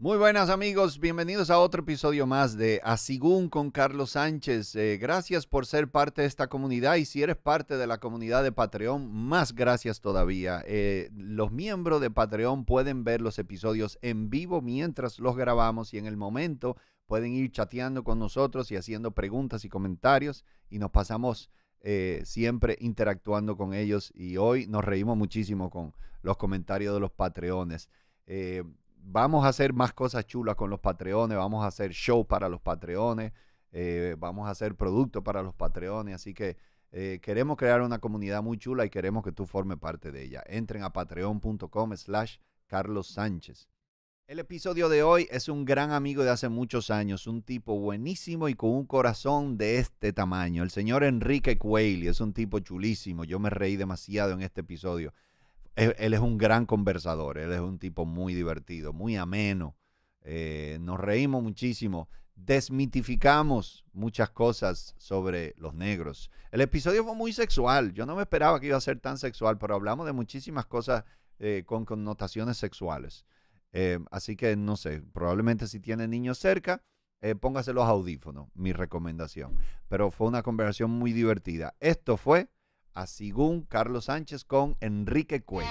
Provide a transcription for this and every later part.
Muy buenas amigos, bienvenidos a otro episodio más de Asigún con Carlos Sánchez. Eh, gracias por ser parte de esta comunidad y si eres parte de la comunidad de Patreon, más gracias todavía. Eh, los miembros de Patreon pueden ver los episodios en vivo mientras los grabamos y en el momento pueden ir chateando con nosotros y haciendo preguntas y comentarios y nos pasamos eh, siempre interactuando con ellos y hoy nos reímos muchísimo con los comentarios de los Patreones vamos a hacer más cosas chulas con los Patreones, vamos a hacer show para los Patreones, eh, vamos a hacer producto para los Patreones, así que eh, queremos crear una comunidad muy chula y queremos que tú formes parte de ella. Entren a patreon.com slash Carlos Sánchez. El episodio de hoy es un gran amigo de hace muchos años, un tipo buenísimo y con un corazón de este tamaño. El señor Enrique Cuelli es un tipo chulísimo. Yo me reí demasiado en este episodio él, es un gran conversador, él es un tipo muy divertido, muy ameno. Eh, nos reímos muchísimo, desmitificamos muchas cosas sobre los negros. El episodio fue muy sexual, yo no me esperaba que iba a ser tan sexual, pero hablamos de muchísimas cosas eh, con connotaciones sexuales. Eh, así que no sé, probablemente si tiene niños cerca, póngase los audífonos, mi recomendación. Pero fue una conversación muy divertida. Esto fue a Carlos Sánchez con Enrique Cuello.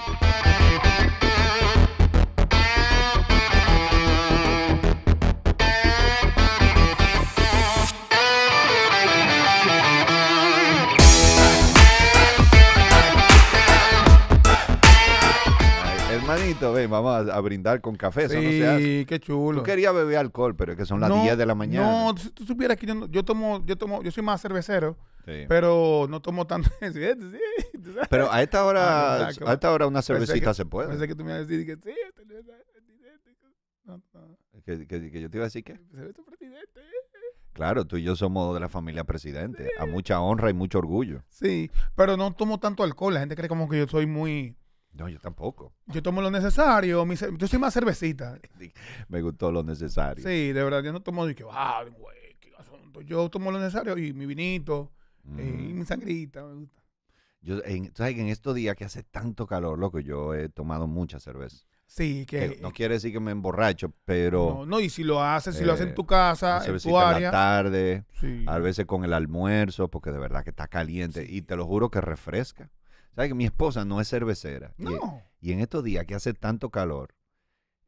hermanito, ven, vamos a, brindar con café. Sí, qué chulo. Tú querías beber alcohol, pero es que son las 10 de la mañana. No, tú, tú supieras que yo, tomo, yo tomo, yo soy más cervecero. Pero no tomo tanto. sí, pero a esta hora, ah, a esta hora una cervecita se puede. Pensé que tú me ibas a decir que sí, Que, yo te iba a decir que. Claro, tú y yo somos de la familia presidente. A mucha honra y mucho orgullo. Sí, pero no tomo tanto alcohol. La gente cree como que yo soy muy no, yo tampoco. Yo tomo lo necesario. yo soy más cervecita. Me gustó lo necesario. Sí, de verdad, yo no tomo ni que, Yo tomo lo necesario y mi vinito eh, y mm. mi sangrita. Me gusta. Yo, en, sabes en estos días que hace tanto calor, loco, yo he tomado mucha cerveza. Sí, que. no quiere decir que me emborracho, pero no, no, y si lo haces, si lo haces en tu eh, casa, en tu la tarde, a veces con el almuerzo, porque de verdad que está caliente. Y te lo juro que refresca. ¿Sabes que mi esposa no es cervecera? Y, en estos días que hace tanto calor,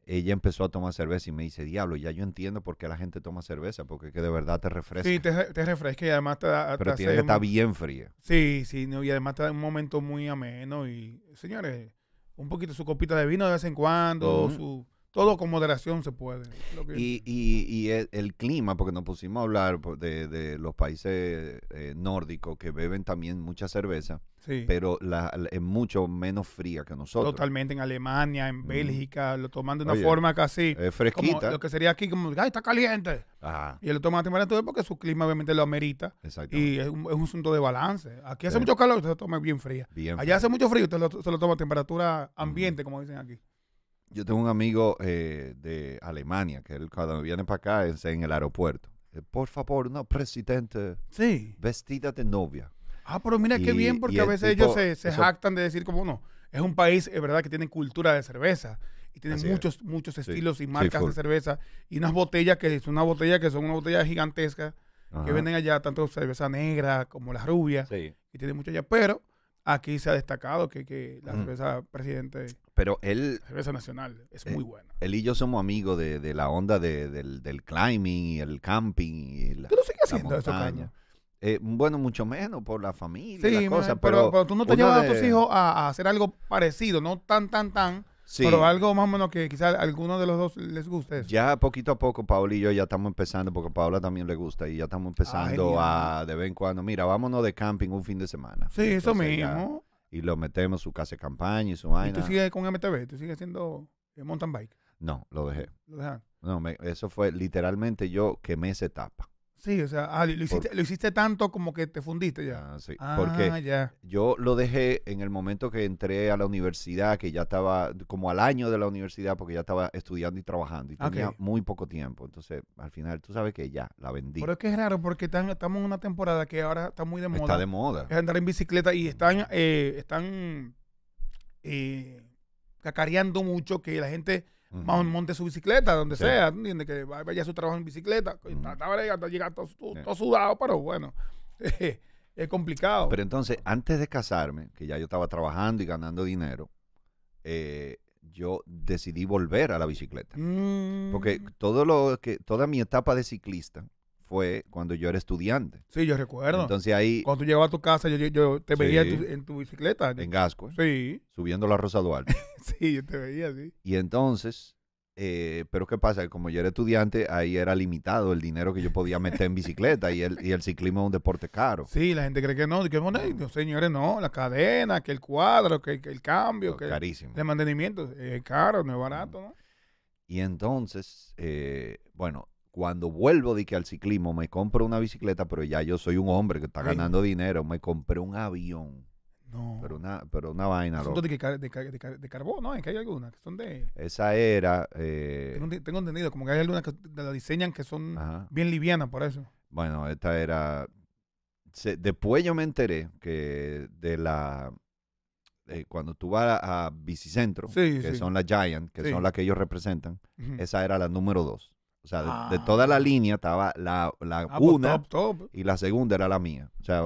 ella empezó a tomar cerveza y me dice, diablo, ya yo entiendo por qué la gente toma cerveza, porque que de verdad te refresca. Sí, te, refresca y además te da... Pero tiene que bien fría. Sí, sí, y además te da un momento muy ameno y, señores, un poquito su copita de vino de vez en cuando, su todo con moderación se puede. Y, y, e, el, clima, porque nos pusimos a hablar pues, de, los países eh, nórdicos que beben también mucha cerveza, pero es mucho menos fría que nosotros. Totalmente, en Alemania, en mm. Bélgica, lo toman de una forma casi... fresquita. lo que sería aquí, como, ¡ay, está caliente! Ajá. Y lo toman a temperatura porque su clima obviamente lo amerita. Exacto. Y es un, asunto de balance. Aquí hace mucho calor, usted lo toma bien fría. Allá hace mucho frío, usted lo, se lo toma a temperatura ambiente, como dicen aquí. Yo tengo un amigo eh, de Alemania, que él cuando viene para acá en el aeropuerto. Eh, por favor, no, presidente. Sí. Vestida de novia. Ah, pero mira qué bien, porque a veces ellos se, jactan de decir como no. Es un país, es verdad, que tiene cultura de cerveza y tiene muchos, muchos estilos y marcas de cerveza y unas botellas que son una botella que son una botella gigantesca que venden allá tanto cerveza negra como las rubias y tiene mucho allá, pero aquí se ha destacado que, la cerveza presidente pero él cerveza nacional es eh, muy buena él y yo somos amigos de, la onda del, climbing y el camping y la, ¿Tú lo sigues haciendo eso, eh, bueno, mucho menos por la familia las pero, pero, tú no te llevas a tus hijos a, hacer algo parecido, no tan, tan, tan, pero algo más o menos que quizás a alguno de los dos les guste. Eso. Ya poquito a poco, Paola y yo ya estamos empezando, porque a Paola también le gusta y ya estamos ah, empezando a de vez en cuando, mira, vámonos de camping un fin de semana. Sí, eso mismo. y lo metemos su casa de campaña y su vaina. ¿Y tú sigues con MTV? ¿Tú sigues haciendo eh, mountain bike? No, lo dejé. ¿Lo dejaron? No, eso fue literalmente yo quemé esa etapa. Sí, o sea, ah, lo, hiciste, tanto como que te fundiste ya. Ah, sí, ah, porque yo lo dejé en el momento que entré a la universidad, que ya estaba como al año de la universidad, porque ya estaba estudiando y trabajando y tenía muy poco tiempo. Entonces, al final, tú sabes que ya la vendí. Pero es que es raro porque estamos en una temporada que ahora está muy de moda. Está de moda. Es andar en bicicleta y están, eh, están eh, cacareando mucho que la gente más monte su bicicleta, donde sea, entiende Que vaya a su trabajo en bicicleta. Está, llegando todo, sudado, pero bueno, es complicado. Pero entonces, antes de casarme, que ya yo estaba trabajando y ganando dinero, eh, yo decidí volver a la bicicleta. Porque mm. todo lo que, toda mi etapa de ciclista fue cuando yo era estudiante. Sí, yo recuerdo. Entonces ahí. Cuando tú llegabas a tu casa, yo, te veía en tu, bicicleta. En Gasco. ¿eh? Sí. Subiendo la Rosa Duarte. sí, yo te veía, sí. Y entonces, eh, pero ¿qué pasa? Como yo era estudiante, ahí era limitado el dinero que yo podía meter en bicicleta y el, ciclismo es un deporte caro. Sí, la gente cree que no, que bueno, señores, no, la cadena, que el cuadro, que, el cambio, que carísimo. el mantenimiento es caro, no es barato, ¿no? Y entonces, eh, bueno, cuando vuelvo de que al ciclismo me compro una bicicleta, pero ya yo soy un hombre que está ganando dinero, me compré un avión. No. Pero una, pero una vaina. Son de, carbón, ¿no? Es que hay algunas que son de... Esa era... Eh, tengo, entendido, como que hay algunas que la diseñan que son bien livianas por eso. Bueno, esta era... después yo me enteré que de la... cuando tú vas a, Bicicentro, que son las Giant, que son las que ellos representan, esa era la número dos. O sea, de, toda la ah. línea estaba la, la ah, pues, una y la segunda era la mía. O sea,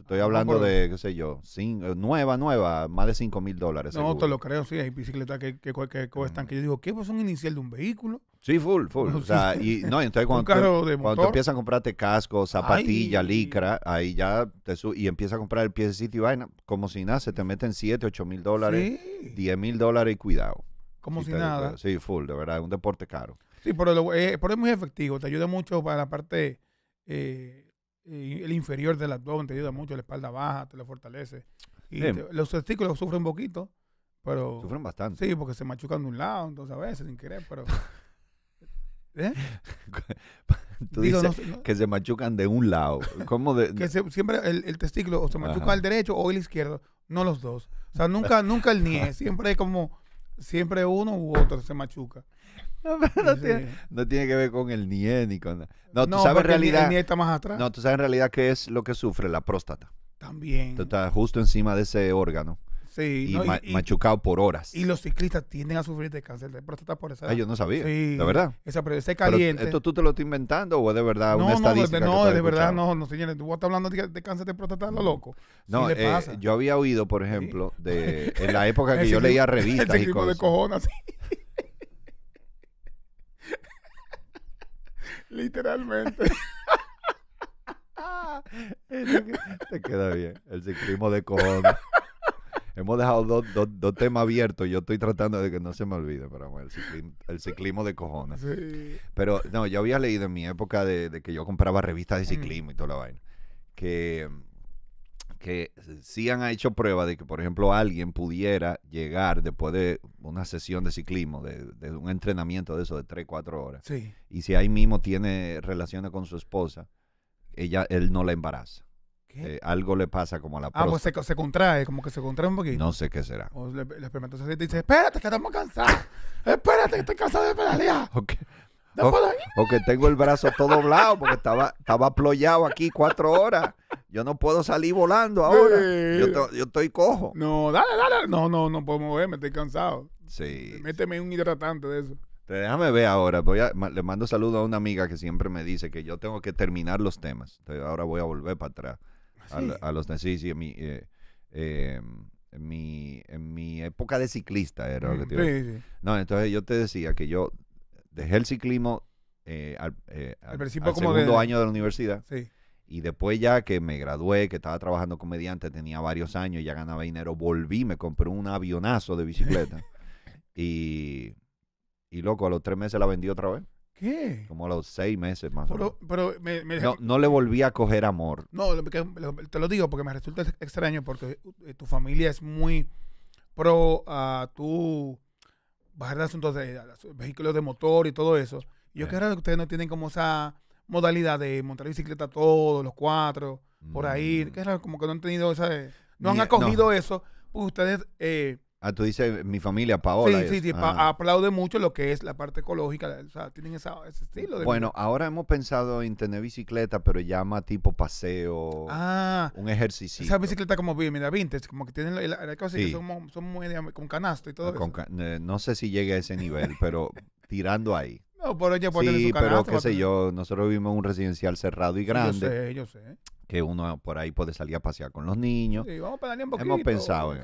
estoy ah, hablando de, qué sé yo, eh, nueva, nueva, más de 5 mil dólares. No, te lo creo, sí, hay bicicletas que, que, que cuestan, mm. que yo digo, ¿qué? Pues un inicial de un vehículo. Sí, full, full. o sea, y no, entonces cuando, empiezas a comprarte casco, zapatilla, licra, ahí ya te y empiezas a comprar el pie de y vaina, como si nada, se te meten 7, 8 mil dólares, 10 mil dólares y cuidado. Como si, nada. sí, full, de verdad, un deporte caro. Sí, pero, lo, eh, es muy efectivo, te ayuda mucho para la parte, eh, eh, el inferior del abdomen, te ayuda mucho, la espalda baja, te lo fortalece. Y los testículos sufren un poquito, pero... Sufren bastante. Sí, porque se machucan de un lado, entonces a veces sin querer, pero... Tú dices que se machucan de un lado. ¿Cómo de, Que siempre el, testículo o se machuca al derecho o el izquierdo, no los dos. O sea, nunca, nunca el nie. Siempre como, siempre uno u otro se machuca. No, tiene, que ver con el NIE ni con... No, no tú sabes en realidad... más No, tú sabes en realidad qué es lo que sufre la próstata. También. Tú justo encima de ese órgano. Sí, y, machucado por horas. Y los ciclistas tienden a sufrir de cáncer de próstata por esa. Ah, yo no sabía. la verdad. Esa pero ese caliente. ¿Esto tú te lo estás inventando o es de verdad no, una estadística? No, de, no, de verdad no, no, señores. Tú estás hablando de, cáncer de próstata, lo mm. loco. No, eh, yo había oído, por ejemplo, de en la época que yo leía revistas y cosas. de cojones, Literalmente. Te queda bien. El ciclismo de cojones. Hemos dejado dos, temas abiertos. Yo estoy tratando de que no se me olvide, pero el, ciclismo, el ciclismo de cojones. Pero no, yo había leído en mi época de que yo compraba revistas de mm. ciclismo y toda la vaina. Que que sí han hecho prueba de que, por ejemplo, alguien pudiera llegar después de una sesión de ciclismo, de, un entrenamiento de eso de 3, 4 horas. Sí. Y si ahí mismo tiene relaciones con su esposa, ella, él no la embaraza. Eh, algo le pasa como a la próstata. Ah, pues se, contrae, como que se contrae un poquito. No sé qué será. O le, y dice, espérate que estamos cansados. espérate que estoy cansado de pedalear. Okay. O, tengo el brazo todo doblado porque estaba, estaba ployado aquí cuatro horas. Yo no puedo salir volando ahora. Yo, estoy cojo. No, dale, dale. No, no, no puedo moverme, estoy cansado. Sí. Méteme un hidratante de eso. Déjame ver ahora. le mando saludo a una amiga que siempre me dice que yo tengo que terminar los temas. ahora voy a volver para atrás. ¿Ah, a, los sí, eh, em, mi, en mi época de ciclista era lo que te mm, No, entonces yo te decía que yo dejé el ciclismo eh, al, eh, segundo año de la universidad. Y después ya que me gradué, que estaba trabajando comediante, tenía varios años, ya ganaba dinero, volví, me compré un avionazo de bicicleta. y, y loco, a los tres meses la vendí otra vez. ¿Qué? Como a los seis meses más o menos. Pero no, no, le volví a coger amor. No, te lo digo porque me resulta extraño porque eh, tu familia es muy pro a tu bajar de asuntos de, vehículos de motor y todo eso. Y yo raro que ustedes no tienen como esa modalidad de montar bicicleta todos, los cuatro, por ahí. Mm. Que era como que no han tenido esa... No han e, acogido eso. Pues ustedes eh, Ah, tú dices eh, mi familia, Paola. Sí, sí, sí ah. aplaude mucho lo que es la parte ecológica, o sea, tienen ese estilo. De bueno, ahora hemos pensado en tener bicicleta, pero ya más tipo paseo, ah, un ejercicio. Esa bicicleta como mira, vintage, como que tienen la, la cosa son, son, muy con canasto y todo ah, eso. Eh, no sé si llegue a ese nivel, pero tirando ahí. No, pero ella sí, pero qué sé yo, nosotros vivimos en un residencial cerrado y grande. Yo sé, yo sé. Que uno por ahí puede salir a pasear con los niños. Sí, vamos a pedalear un poquito. Hemos pensado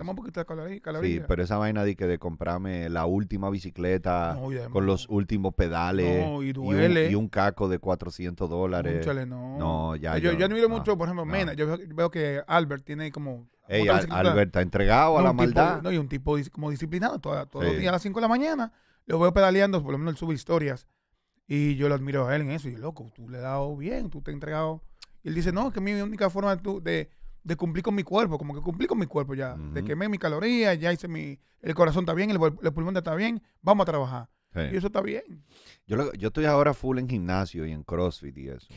Sí, pero esa vaina de que de comprarme la última bicicleta con los últimos pedales y, un, caco de 400 dólares. no. ya. Pues yo, yo, yo admiro mucho, por ejemplo, Mena. Yo veo, que Albert tiene como Albert está entregado a la maldad. no, y un tipo como disciplinado. todo todos los días a las 5 de la mañana lo veo pedaleando, por lo menos él sube historias. Y yo lo admiro a él en eso. Y yo, loco, tú le has dado bien, tú te has entregado. Y él dice, no, es que mi única forma de, cumplir con mi cuerpo, como que cumplí con mi cuerpo ya. De quemé mi caloría, ya hice mi. El corazón está bien, el, pulmón está bien, vamos a trabajar. Y eso está bien. Yo, yo estoy ahora full en gimnasio y en CrossFit y eso.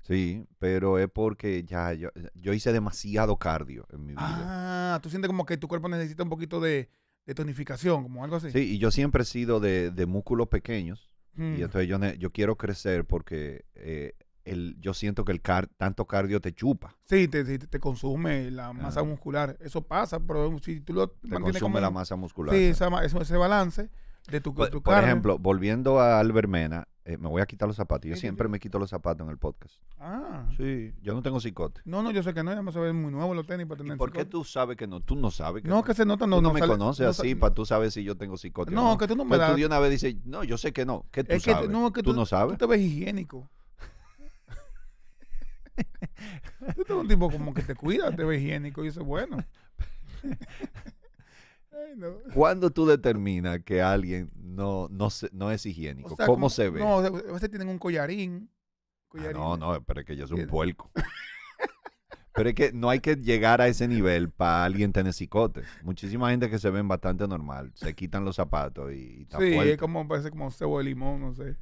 Sí, pero es porque ya yo hice demasiado cardio en mi vida. Ah, tú sientes como que tu cuerpo necesita un poquito de de tonificación, como algo así. Sí, y yo siempre he sido de, músculos pequeños. Y mm. entonces yo, yo quiero crecer porque eh, el, yo siento que el car tanto cardio te chupa. Sí, te, consume la masa muscular. Eso pasa, pero si tú lo te consume la masa muscular. Sí, ese balance de tu, cuerpo Por ejemplo, volviendo a Albert Mena, eh, me voy a quitar los zapatos. Yo siempre me quito los zapatos en el podcast. Ah. Sí, yo no tengo cicote. No, no, yo sé que no, ya me sabes muy nuevo los tenis para tener ¿Y ¿Por qué tú sabes que no? Tú no sabes que no. No, que se nota, no, Tú no, me conoces así para tú saber si yo tengo cicote. o No, que tú no me Pues das. tú una vez dices, no, yo sé que no. ¿Qué tú Es sabes? tú, no sabes. Tú te ves higiénico. tú eres un tipo como que te cuida, te ves higiénico y eso bueno. cuando tú determinas que alguien no, no, es higiénico? ¿Cómo se ve? No, a veces tienen un collarín. Ah, no, no, pero es que yo soy un puerco. pero es que no hay que llegar a ese nivel para alguien tener cicote. Muchísima gente que se ven bastante normal. Se quitan los zapatos y, está Sí, fuerte. es como, parece como cebo de limón, no sé.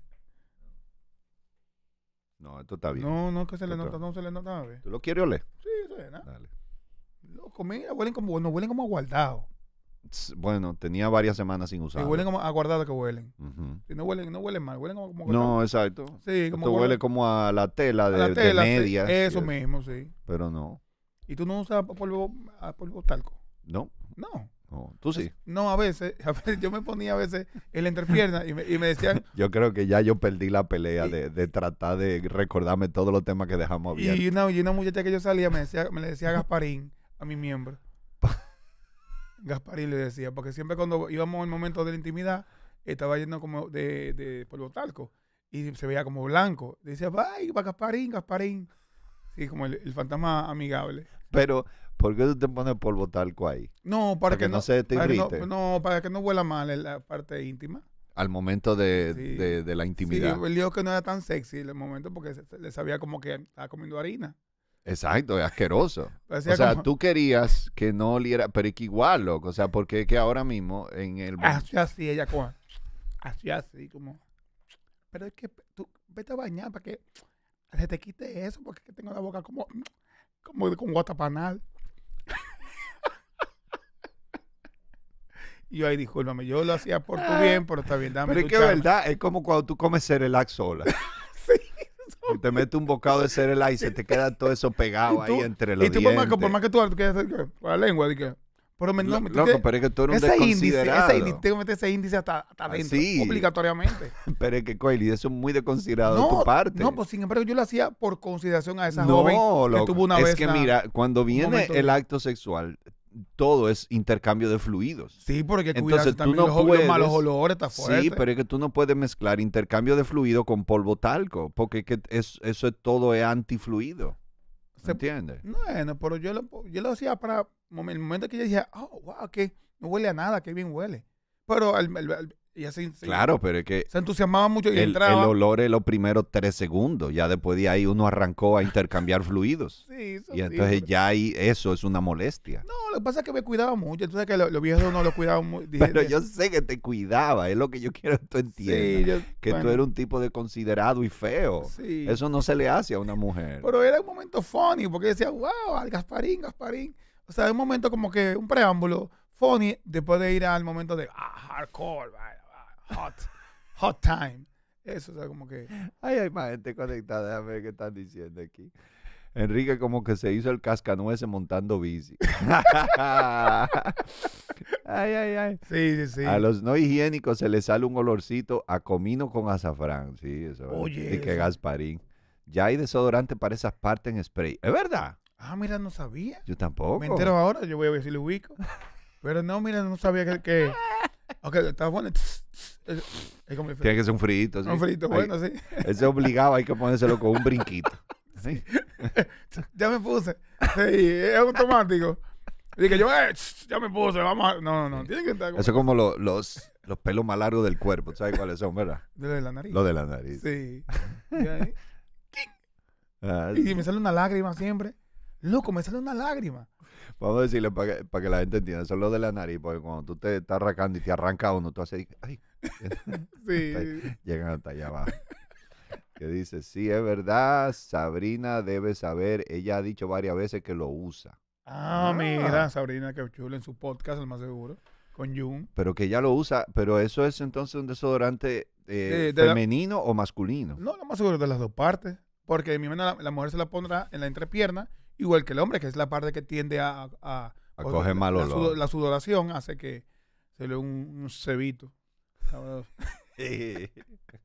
No, esto está bien. No, no, que se le nota, no se le nota. ¿Tú lo quieres oler? Sí, eso es, Dale. Loco, mira, huelen como, no, huelen como aguardado bueno, tenía varias semanas sin usar. Y huelen como a que huelen. no huelen. No mal, huelen como, No, exacto. Sí, como huele como a la tela de, la medias. Eso mismo, sí. Pero no. ¿Y tú no usas polvo, ah, polvo talco? No. No. tú sí. No, a veces, yo me ponía a veces en la entrepierna y me, y decían. yo creo que ya yo perdí la pelea de, tratar de recordarme todos los temas que dejamos abiertos. Y una, y muchacha que yo salía me decía, me le decía Gasparín, a mi miembro. Gasparín le decía, porque siempre cuando íbamos en momentos de la intimidad, estaba yendo como de, de polvo talco y se veía como blanco. Decía, ¡ay, va Gasparín, Gasparín! Sí, como el, fantasma amigable. Pero, ¿por qué tú te pones polvo talco ahí? No, para, que, no, se te irrite. No, para que no huela mal en la parte íntima. Al momento de, de, la intimidad. Sí, le dijo que no era tan sexy en el momento porque le sabía como que estaba comiendo harina. Exacto, es asqueroso. o sea, tú querías que no oliera, pero es que igual, loco. O sea, porque es que ahora mismo en el. Así, así, ella como. Así, así, como. Pero es que tú vete a bañar para que se te quite eso, porque tengo la boca como. Como con panal Y yo ahí, discúlpame, yo lo hacía por tu ah, bien, pero está bien, dame Pero es que es verdad, es como cuando tú comes Cerelac sola. te mete un bocado de cereal y se te queda todo eso pegado ahí entre los dientes. Y tú, por más, más que tú que, la lengua, de que, pero me, no, me pero es que tú eres un desconsiderado. Índice, ese índice, tengo que meter ese índice hasta, hasta ah, adentro, obligatoriamente. pero es que, Coeli, eso es muy desconsiderado de tu parte. No, pues sin embargo yo lo hacía por consideración a esa no, joven que tuvo una es vez. Es que mira, cuando viene el acto sexual, todo es intercambio de fluidos. Sí, porque Entonces, tú no los, puedes, malos olores Sí, pero es que tú no puedes mezclar intercambio de fluido con polvo talco, porque que es, eso es, todo es antifluido. ¿Se entiende? Bueno, pero yo lo, yo lo hacía para el momento que yo decía oh, wow, que no huele a nada, que bien huele. Pero el, y así, claro, pero es que. Se entusiasmaba mucho y entraba. El olor es los primeros tres segundos. Ya después de ahí uno arrancó a intercambiar fluidos. Y entonces ya ahí eso es una molestia. No, lo que pasa es que me cuidaba mucho. Entonces que los viejos no lo cuidaban mucho. pero yo sé que te cuidaba. Es lo que yo quiero que tú entiendas. que tú eres un tipo de considerado y feo. Eso no se le hace a una mujer. Pero era un momento funny porque decía, wow, al Gasparín, Gasparín. O sea, un momento como que un preámbulo funny después de ir al momento de ah, hardcore, ¿vale? hot, hot time. Eso, o sea, como que... Ay, hay más gente conectada, déjame ver qué están diciendo aquí. Enrique como que se hizo el cascanueces montando bici. ay, ay, ay. Sí, sí, sí. A los no higiénicos se les sale un olorcito a comino con azafrán. Sí, eso. Oye. Y que Gasparín. Ya hay desodorante para esas partes en spray. ¿Es verdad? Ah, mira, no sabía. Yo tampoco. Me entero ahora, yo voy a ver si lo ubico. Pero no, mira, no sabía que... que... Ok, está bueno. Tiene que ser un frito. Un frito, bueno, sí. Ese obligado hay que ponérselo con un brinquito. ¿sí? ya me puse. Sí, es automático. Dije yo, eh, ya me puse, vamos a... No, no, no, tiene que estar... Eso es como los, los pelos más largos del cuerpo, ¿sabes cuáles son, verdad? lo de la nariz. Lo de la nariz. Sí. y, ahí, ah, y me sale una lágrima siempre. Loco, me sale una lágrima. Vamos a decirle para que, la gente entienda. Eso es lo de la nariz, porque cuando tú te estás arrancando y te arranca uno, tú haces. ¡Ay! sí. llegan hasta allá abajo. Que dice: Sí, es verdad, Sabrina debe saber. Ella ha dicho varias veces que lo usa. Ah, ah. mira, Sabrina que chulo en su podcast, el más seguro, con Jun. Pero que ella lo usa. Pero eso es entonces un desodorante eh, femenino o masculino. No, lo más seguro de las dos partes. Porque mi la, la mujer se la pondrá en la entrepierna igual que el hombre, que es la parte que tiende a... a, coger mal olor. La, sudoración hace que se le un, un cebito.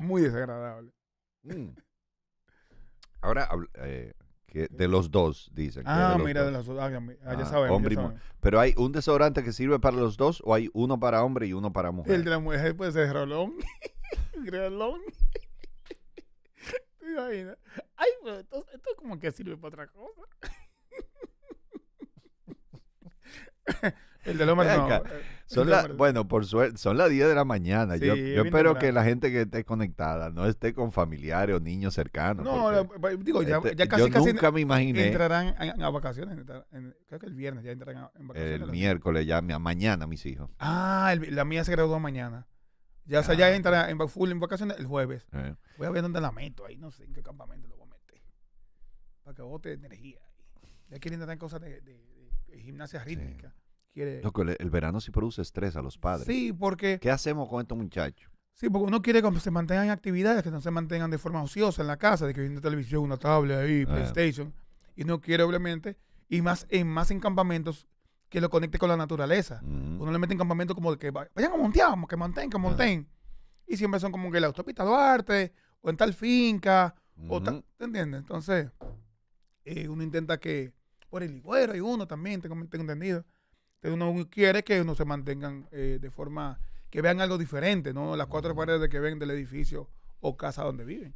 Muy desagradable. Mm. Ahora, eh, que de los dos, dicen. Ah, mira, de los dos. Ah, ya ah, ah, Pero hay un desodorante que sirve para los dos o hay uno para hombre y uno para mujer. El de la mujer, pues es rolón. rolón. Ay, pero esto, es como que sirve para otra cosa. El de Lomar bueno, por suerte, son las 10 de la mañana. yo, espero que la gente que esté conectada no esté con familiares o niños cercanos. No, digo, este, ya, casi, yo casi nunca me imaginé. Entrarán a, vacaciones. creo que el viernes ya entrarán en vacaciones. El miércoles ya, mañana mis hijos. Ah, la mía se graduó mañana. Ya, o sea, ya entra en full en vacaciones el jueves. Eh. Voy a ver dónde la meto ahí, no sé en qué campamento lo voy a meter. Para que bote energía. Ya quieren entrar en cosas de, gimnasia rítmica. Quiere... el, verano sí produce estrés a los padres. Sí, porque... ¿Qué hacemos con estos muchachos? Sí, porque uno quiere que se mantengan en actividades, que no se mantengan de forma ociosa en la casa, de que viendo televisión, una tablet ahí, PlayStation. Y no quiere, obviamente, y más en, más en campamentos que lo conecte con la naturaleza. Uno le mete en campamento como de que vayan a montear, que mantengan, que monten. Y siempre son como que la autopista Duarte, o en tal finca, o tal, ¿te entiendes? Entonces, eh, uno intenta que, por el higuero y uno también, tengo, entendido. Entonces uno quiere que uno se mantengan eh, de forma, que vean algo diferente, ¿no? Las cuatro paredes que ven del edificio o casa donde viven.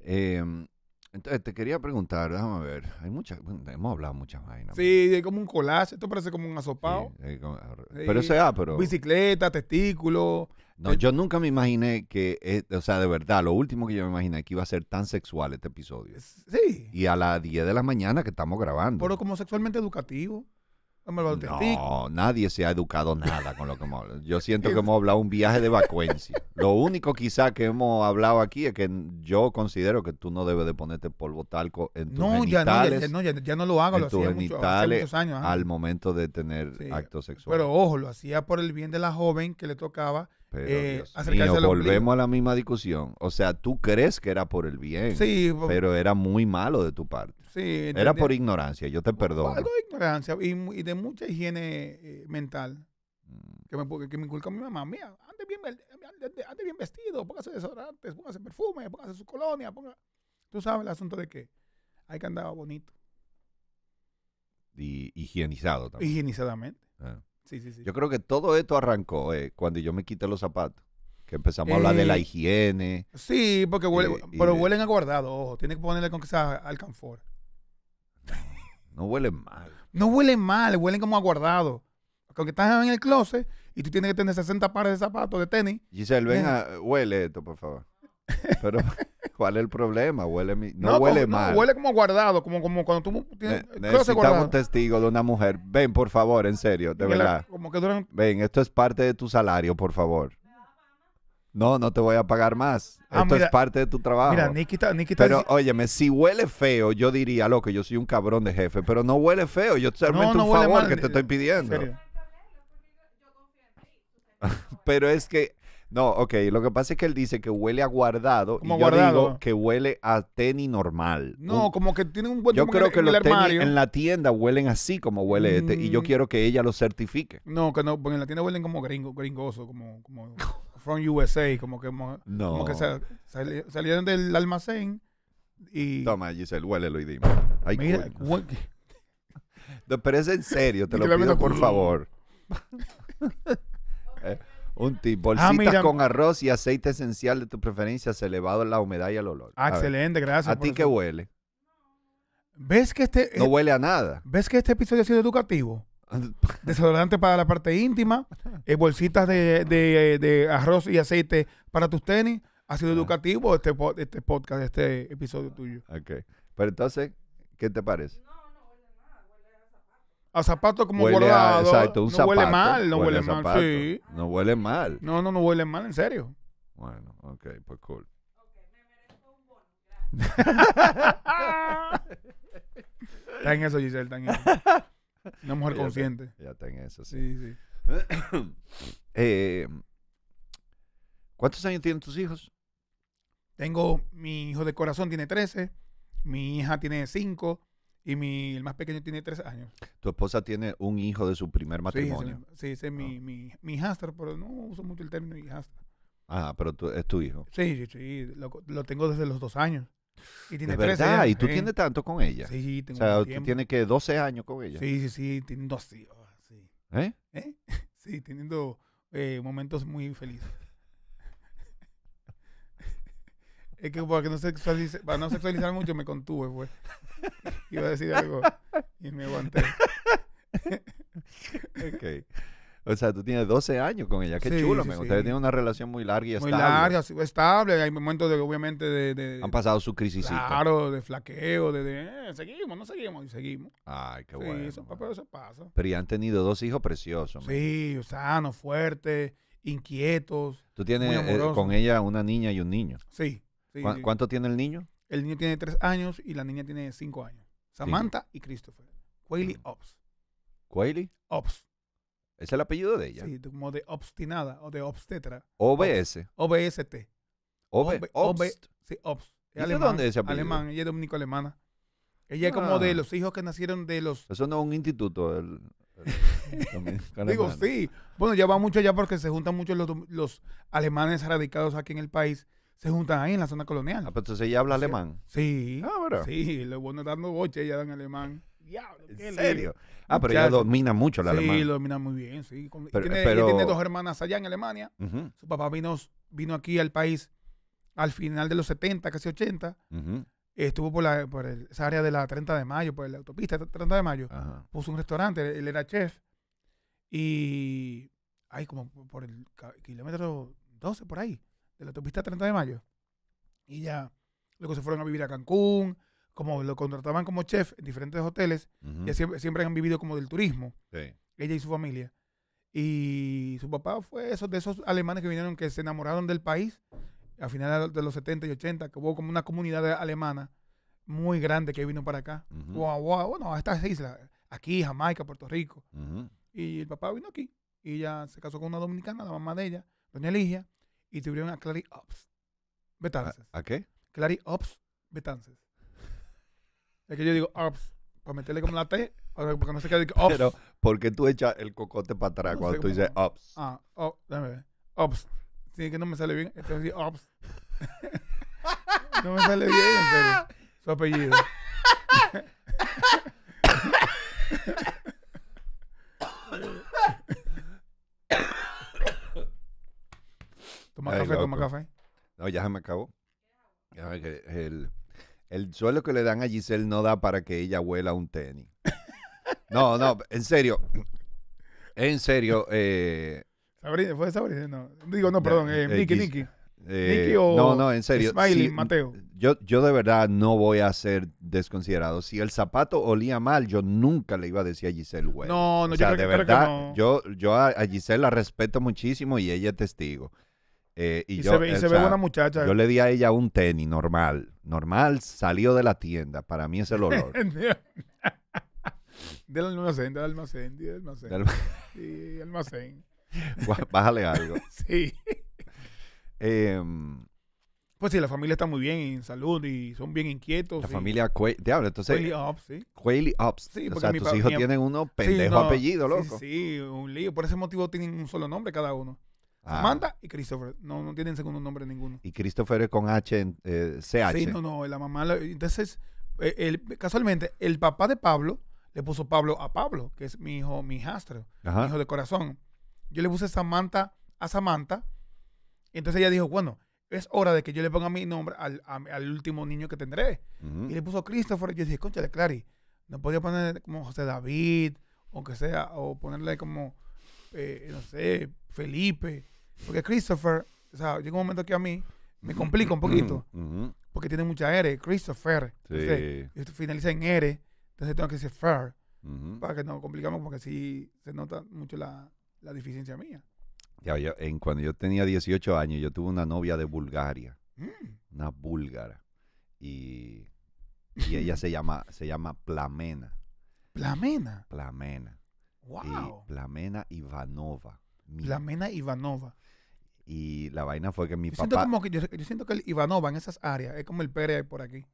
Em, entonces, te quería preguntar, déjame ver. Hay muchas, hemos hablado muchas vainas. Sí, hay como un collage. Esto parece como un asopado. pero sea, ah, pero. Bicicleta, testículo. No, yo nunca me imaginé que, o sea, de verdad, lo último que yo me imaginé que iba a ser tan sexual este episodio. Sí. Y a las 10 de la mañana que estamos grabando. Pero como sexualmente educativo. No, nadie se ha educado nada con lo que hemos hablado. Yo siento que hemos hablado un viaje de vacuencia. Lo único quizá que hemos hablado aquí es que yo considero que tú no debes de ponerte polvo talco en tus no, genitales. Ya no, ya, no lo hago, lo años. Al momento de tener acto actos sexuales. Pero ojo, lo hacía por el bien de la joven que le tocaba pero eh, mío, volvemos a la misma discusión. O sea, tú crees que era por el bien, pero era muy malo de tu parte. Era por ignorancia, yo te perdono. Algo de ignorancia y, de mucha higiene eh, mental. Mm. Que me, que me inculcó mi mamá. Mira, ande bien, bien vestido, póngase desodorantes, póngase perfume, póngase su colonia. Tú sabes el asunto de que hay que andar bonito. Y higienizado también. Higienizadamente. Ah. Sí, sí, sí. Yo creo que todo esto arrancó eh, cuando yo me quité los zapatos. Que empezamos a hablar de la eh, higiene. Sí, porque pero huelen aguardados ojo. tiene que ponerle con que sea alcanfor. No huelen mal. No huele mal, huelen como aguardado. Porque estás en el closet y tú tienes que tener 60 pares de zapatos de tenis. Giselle, ven a, huele esto, por favor. Pero, ¿cuál es el problema? Huele mi, no, huele mal. huele como guardado, como, como cuando tú tienes ne necesitamos un testigo de una mujer. Ven, por favor, en serio, de verdad. Ven, esto es parte de tu salario, por favor. No, no te voy a pagar más. Ah, Esto es parte de tu trabajo. Mira, Nikita, Nikita Pero óyeme, si huele feo, yo diría, loco, yo soy un cabrón de jefe, pero no huele feo. Yo te no, un favor que te estoy pidiendo. pero es que no, ok, lo que pasa es que él dice que huele a guardado y yo digo que huele a tenis normal. No, como que tiene un buen Yo creo que, los tenis en la tienda huelen así como huele este y yo mm. quiero que ella lo certifique. No, que no, porque en la tienda huelen como gringo, gringoso, como, como From USA, como que, como, que salieron del almacén y... Toma, Giselle, huélelo y dime. Mira, no, pero es en serio, te lo pido por favor. Eh, un tipo ah, bolsitas con arroz y aceite esencial de tu preferencia, se en la humedad y el olor. Ah, excelente, gracias. ¿A ti qué huele? ¿Ves que este... No eh, huele a nada. ¿Ves que este episodio ha sido educativo? Desodorante para la parte íntima, eh, bolsitas de, arroz y aceite para tus tenis. Ha sido ah. educativo este, este, podcast, este episodio tuyo. Ok. Pero entonces, ¿qué te parece? No, no huele mal huele a zapato. A zapato como huele guardado. A, no Huele mal, no huele, mal, sí. No huele mal. No, no, no huele mal, en serio. Bueno, ok, pues cool. Está en eso, Giselle, está en eso. Una mujer consciente. Ya está en eso, sí. sí, eh, ¿Cuántos años tienen tus hijos? Tengo, mi hijo de corazón tiene 13, mi hija tiene 5 y mi, el más pequeño tiene 3 años. Tu esposa tiene un hijo de su primer matrimonio. Sí, sí, ah. mi, mi, pero no uso mucho el término hijastro. Ah, pero es tu hijo. Sí, sí, sí, lo, lo tengo desde los dos años. Y tiene de 13 verdad, y tú tienes tanto con ella. Sí, tengo O sea, tú tienes que 12 años con ella. Sí, sí, sí, teniendo así. Ah, sí. ¿Eh? ¿Eh? Sí, teniendo eh, momentos muy felices. Es que para no sexualizar, para no sexualizar mucho me contuve, fue. Pues. Iba a decir algo y me aguanté. ok. O sea, tú tienes 12 años con ella. Qué chulo, Ustedes tienen una relación muy larga y estable. Muy larga, estable. Hay momentos de, obviamente, de, Han pasado su crisis. Claro, de flaqueo, de, eh, seguimos, no seguimos, y seguimos. Ay, qué bueno. pero eso pasa. Pero ya han tenido dos hijos preciosos. Sí, sanos, fuertes, inquietos. Tú tienes eh, eh, con ella una niña y un niño. Sí. ¿Cuánto tiene el niño? El niño tiene tres años y la niña tiene cinco años. Samantha y Christopher. Quayle mm. Ops. ¿Quayle? Ops. Es el apellido de ella. Sí, como de obstinada o de obstetra. OBS. OBST. OB, obst. Sí, Es de dónde es ese Alemán, ella es dominico-alemana. Ella es como de ah. los hijos que nacieron de los... Eso no es un instituto, el, Digo, sí. Bueno, ya va mucho allá porque se juntan muchos los, alemanes radicados aquí en el país. Se juntan ahí en la zona colonial. Ah, pero entonces ella habla alemán. Sí. Ah, Sí, los bueno dando boche, ella dan alemán diablo. ¿En serio? Ah, pero ella domina mucho la sí, lo domina muy bien, sí. tiene, tiene dos hermanas allá en Alemania. Su papá vino, vino aquí al país al final de los 70, casi 80. Estuvo por, esa área de la 30 de mayo, por la autopista 30 de mayo. Puso un restaurante, él era chef. Y hay como por el kilómetro 12, por ahí, de la autopista 30 de mayo. Y ya, luego se fueron a vivir a Cancún como lo contrataban como chef en diferentes hoteles, siempre, siempre, han vivido como del turismo, ella y su familia. Y su papá fue de esos alemanes que vinieron, que se enamoraron del país a finales de los 70 y 80, que hubo como una comunidad alemana muy grande que vino para acá. bueno, a estas islas, aquí, Jamaica, Puerto Rico. Y el papá vino aquí y ella se casó con una dominicana, la mamá de ella, doña Eligia, y tuvieron a Clary Ops Betances. ¿A, ¿A, qué? Clary Ops Betances. Es que yo digo ops, para meterle como la T, porque no sé qué decir ops. Pero, ¿por qué tú echas el cocote para atrás cuando tú dices ops? Ah, ops, oh, déjame ver. Ops. Sí, que no me sale bien. Entonces, ops. no me sale bien, en serio. Su apellido. Toma café, toma café. No, ya se me acabó. Ya que el el suelo que le dan a Giselle no da para que ella huela un tenis. No, no, en serio. En serio. Eh, Sabrina, fue Sabrina, no. Digo, no, perdón, eh, eh, Nicky, Nicky. o no, no, en serio. Smiley, Mateo. Yo, yo de verdad no voy a ser desconsiderado. Si el zapato olía mal, yo nunca le iba a decir a Giselle güey. No, no, creo de verdad, yo, yo a, Giselle la respeto muchísimo y ella es testigo. y, se ve, y ve muchacha. Yo le di a ella un tenis normal, normal, salió de la tienda. Para mí es el olor. del almacén, del almacén, del almacén. Sí, almacén. Bájale algo. sí. Em, pues sí, la familia está muy bien en salud y son bien inquietos. La familia hablo, entonces. Quayle Ops, sí. Quayle Ops. o sea, tus hijos tienen uno pendejo apellido, loco. sí, un lío. Por ese motivo tienen un solo nombre cada uno. Samantha ah. y Christopher. No, no tienen segundo nombre ninguno. Y Christopher con H, eh, CH. Sí, no, no, la mamá. entonces, eh, casualmente, el papá de Pablo le puso Pablo a Pablo, que es mi hijo, mi hijastro, mi hijo de corazón. Yo le puse Samantha a Samantha. Entonces ella dijo, bueno, es hora de que yo le ponga mi nombre al, último niño que tendré. Y le puso Christopher. Y yo dije, concha de Clary, no podía poner como José David, o que sea, o ponerle como, eh, no sé, Felipe. Porque Christopher, o sea, llega un momento que a mí me complica un poquito. Porque tiene mucha R, Christopher. Sí. Entonces, esto finaliza en R, entonces tengo que decir Fer. Para que no complicamos, porque así se nota mucho la, deficiencia mía. Ya, en, cuando yo tenía 18 años, yo tuve una novia de Bulgaria. Mm. Una búlgara. Y, ella se llama, se llama Plamena. ¿Plamena? Plamena. Wow. Plamena Ivanova. Plamena Ivanova. Y la vaina fue que mi papá. yo, siento que el Ivanova en esas áreas es como el Pérez por aquí.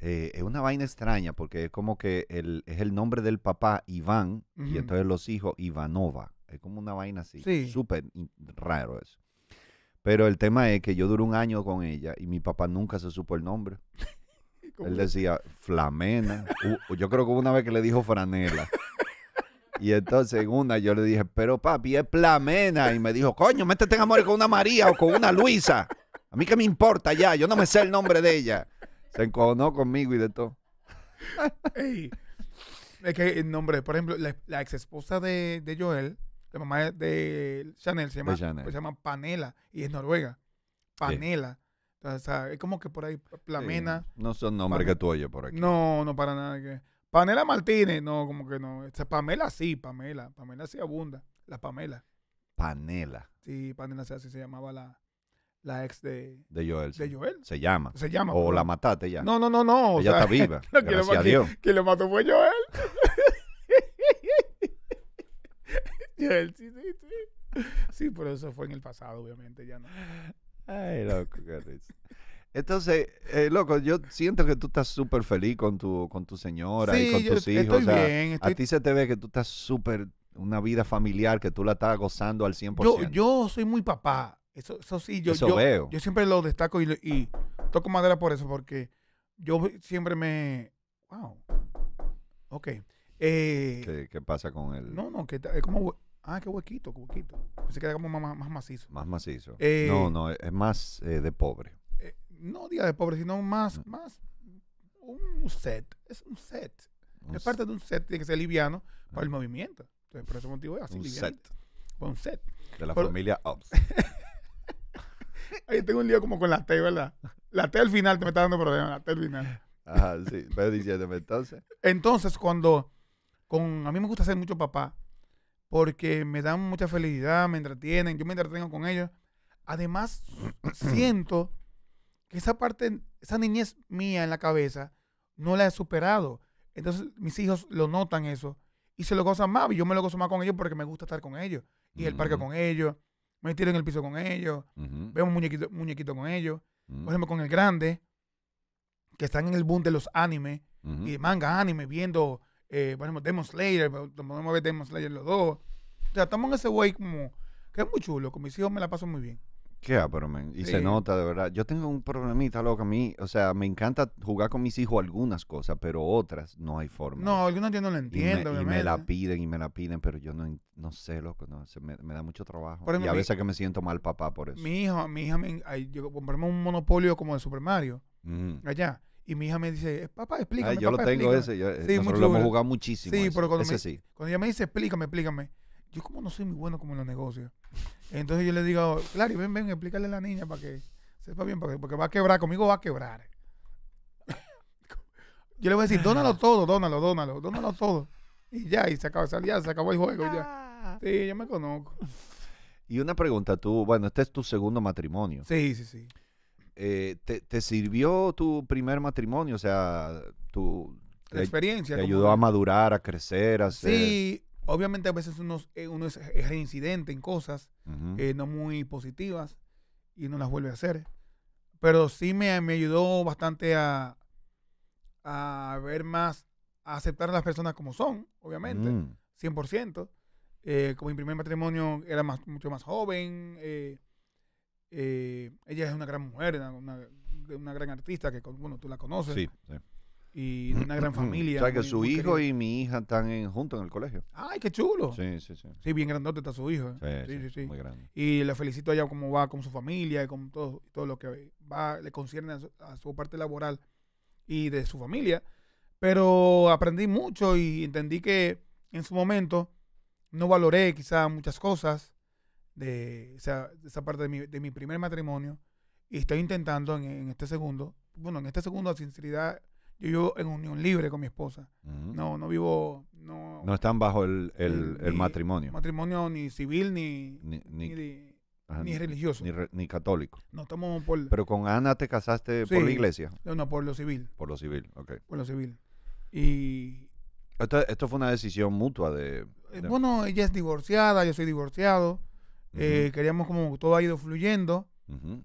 Eh, es una vaina extraña porque es como que es el nombre del papá Iván y entonces los hijos Ivanova. Es como una vaina así. Súper raro eso. Pero el tema es que yo duré un año con ella y mi papá nunca se supo el nombre. Él decía Flamena. yo creo que una vez que le dijo Franela. Y entonces una yo le dije, pero papi, es Plamena. Y me dijo, coño, métete en amor con una María o con una Luisa. A mí que me importa ya, yo no me sé el nombre de ella. Se encojonó conmigo y de todo. es que el nombre, por ejemplo, la, ex esposa de, Joel, la mamá de pues, Chanel, se llama, Panela y es noruega. Panela. Entonces, es como que por ahí, Plamena. No son nombres que tú oyes por aquí. No, no para nada. Que, Panela Martínez, no, como que no. Pamela sí, Pamela. Pamela sí abunda. La Pamela. Panela. Sí, Panela sí, se llamaba la, la ex de, de, Joel, Se llama. Se llama. O la mataste ya. No, no, no, no. Ella está viva. gracias a Dios. Quien lo mató fue Joel. Joel, sí, sí, sí. Sí, pero eso fue en el pasado, obviamente, ya no. Ay, loco, qué risa. Entonces, eh, loco, yo siento que tú estás súper feliz con tu, con tu señora y con tus hijos. Estoy o sea, bien, A ti se te ve que tú estás súper, una vida familiar que tú la estás gozando al 100%. Yo, yo soy muy papá. Eso, eso sí, yo, veo. yo siempre lo destaco y, toco madera por eso, porque yo siempre me... Wow. Ok. Eh, ¿Qué, pasa con él? No, no, que es como... Ah, qué huequito, qué huequito. Se queda como más, más macizo. Más macizo. no, eh, no, es más eh, de pobre no día de pobre, sino más, ah. más un set. Es un set. es parte de un set, tiene que ser liviano para el ah. movimiento. por ese motivo es así. Un liviano. set. un set. De la familia Ops. Ahí tengo un lío como con la T, ¿verdad? La T al final te me está dando problemas, la T al final. Ajá, sí. Pero diciéndome entonces. Entonces, cuando con, a mí me gusta ser mucho papá, porque me dan mucha felicidad, me entretienen, yo me entretengo con ellos. Además, siento que esa parte, esa niñez mía en la cabeza, no la he superado. Entonces mis hijos lo notan eso y se lo gozan más. Y yo me lo gozo más con ellos porque me gusta estar con ellos. Y el parque con ellos, me tiro en el piso con ellos, vemos muñequitos muñequito con ellos. Mm. Por ejemplo, con el grande, que están en el boom de los animes y manga anime, viendo, eh, por ejemplo, Demon Slayer, ver Demon Slayer los dos. O sea, estamos en ese way como que es muy chulo. Con mis hijos me la paso muy bien. Qué Y se nota, de verdad. Yo tengo un problemita, loco. A mí, o sea, me encanta jugar con mis hijos algunas cosas, pero otras no hay forma. No, algunas yo no la entiendo. Y me, la piden y me la piden, pero yo no, no sé, loco. me, da mucho trabajo. y a veces que me siento mal papá por eso. Mi hija, mi hija, me, yo compré un monopolio como de Super Mario. Mm. Allá. Y mi hija me dice, eh, papá, explícame. yo lo tengo ese. Yo, eh, nosotros lo hemos jugado muchísimo. Sí, pero cuando ella me dice, explícame, explícame yo como no soy muy bueno como en los negocios. Entonces yo le digo, Clary, ven, ven, explícale a la niña para que sepa bien, porque, va a quebrar, conmigo va a quebrar. yo le voy a decir, dónalo todo, dónalo, dónalo, dónalo todo. Y ya, y se acabó, se acabó el juego, ya. Ah. Sí, yo me conozco. Y una pregunta, tú, bueno, este es tu segundo matrimonio. Sí, sí, sí. Eh, te, sirvió tu primer matrimonio? O sea, tu... experiencia. Te ayudó a madurar, a crecer, a ser... Sí, Obviamente a veces uno, eh, uno es reincidente en cosas eh, no muy positivas y no las vuelve a hacer. Pero sí me, ayudó bastante a, ver más, a aceptar a las personas como son, obviamente, 100%. Mm. Eh, como mi primer matrimonio era más, mucho más joven, ella es una gran mujer, una, una, gran artista que, bueno, tú la conoces. Sí, sí y una gran familia. o sea, que su hijo y mi hija están juntos en el colegio. ¡Ay, qué chulo! Sí, sí, sí. Sí, bien grandote está su hijo. ¿eh? Sí, sí, sí, Muy grande. Y le felicito allá como cómo va con su familia y con todo, todo lo que le concierne a su, parte laboral y de su familia. Pero aprendí mucho y entendí que en su momento no valoré quizá muchas cosas de esa, parte de mi, primer matrimonio y estoy intentando en, este segundo, bueno, en este segundo a sinceridad yo vivo en unión libre con mi esposa. No, no vivo. No, están bajo el, matrimonio. Matrimonio ni civil ni, ni, ni, religioso. ni, católico. No estamos por. Pero con Ana te casaste por la iglesia. No, no, por lo civil. Por lo civil, ok. Por lo civil. Y. Esto, fue una decisión mutua eh, de, Bueno, ella es divorciada, yo soy divorciado. Eh, queríamos como todo ha ido fluyendo.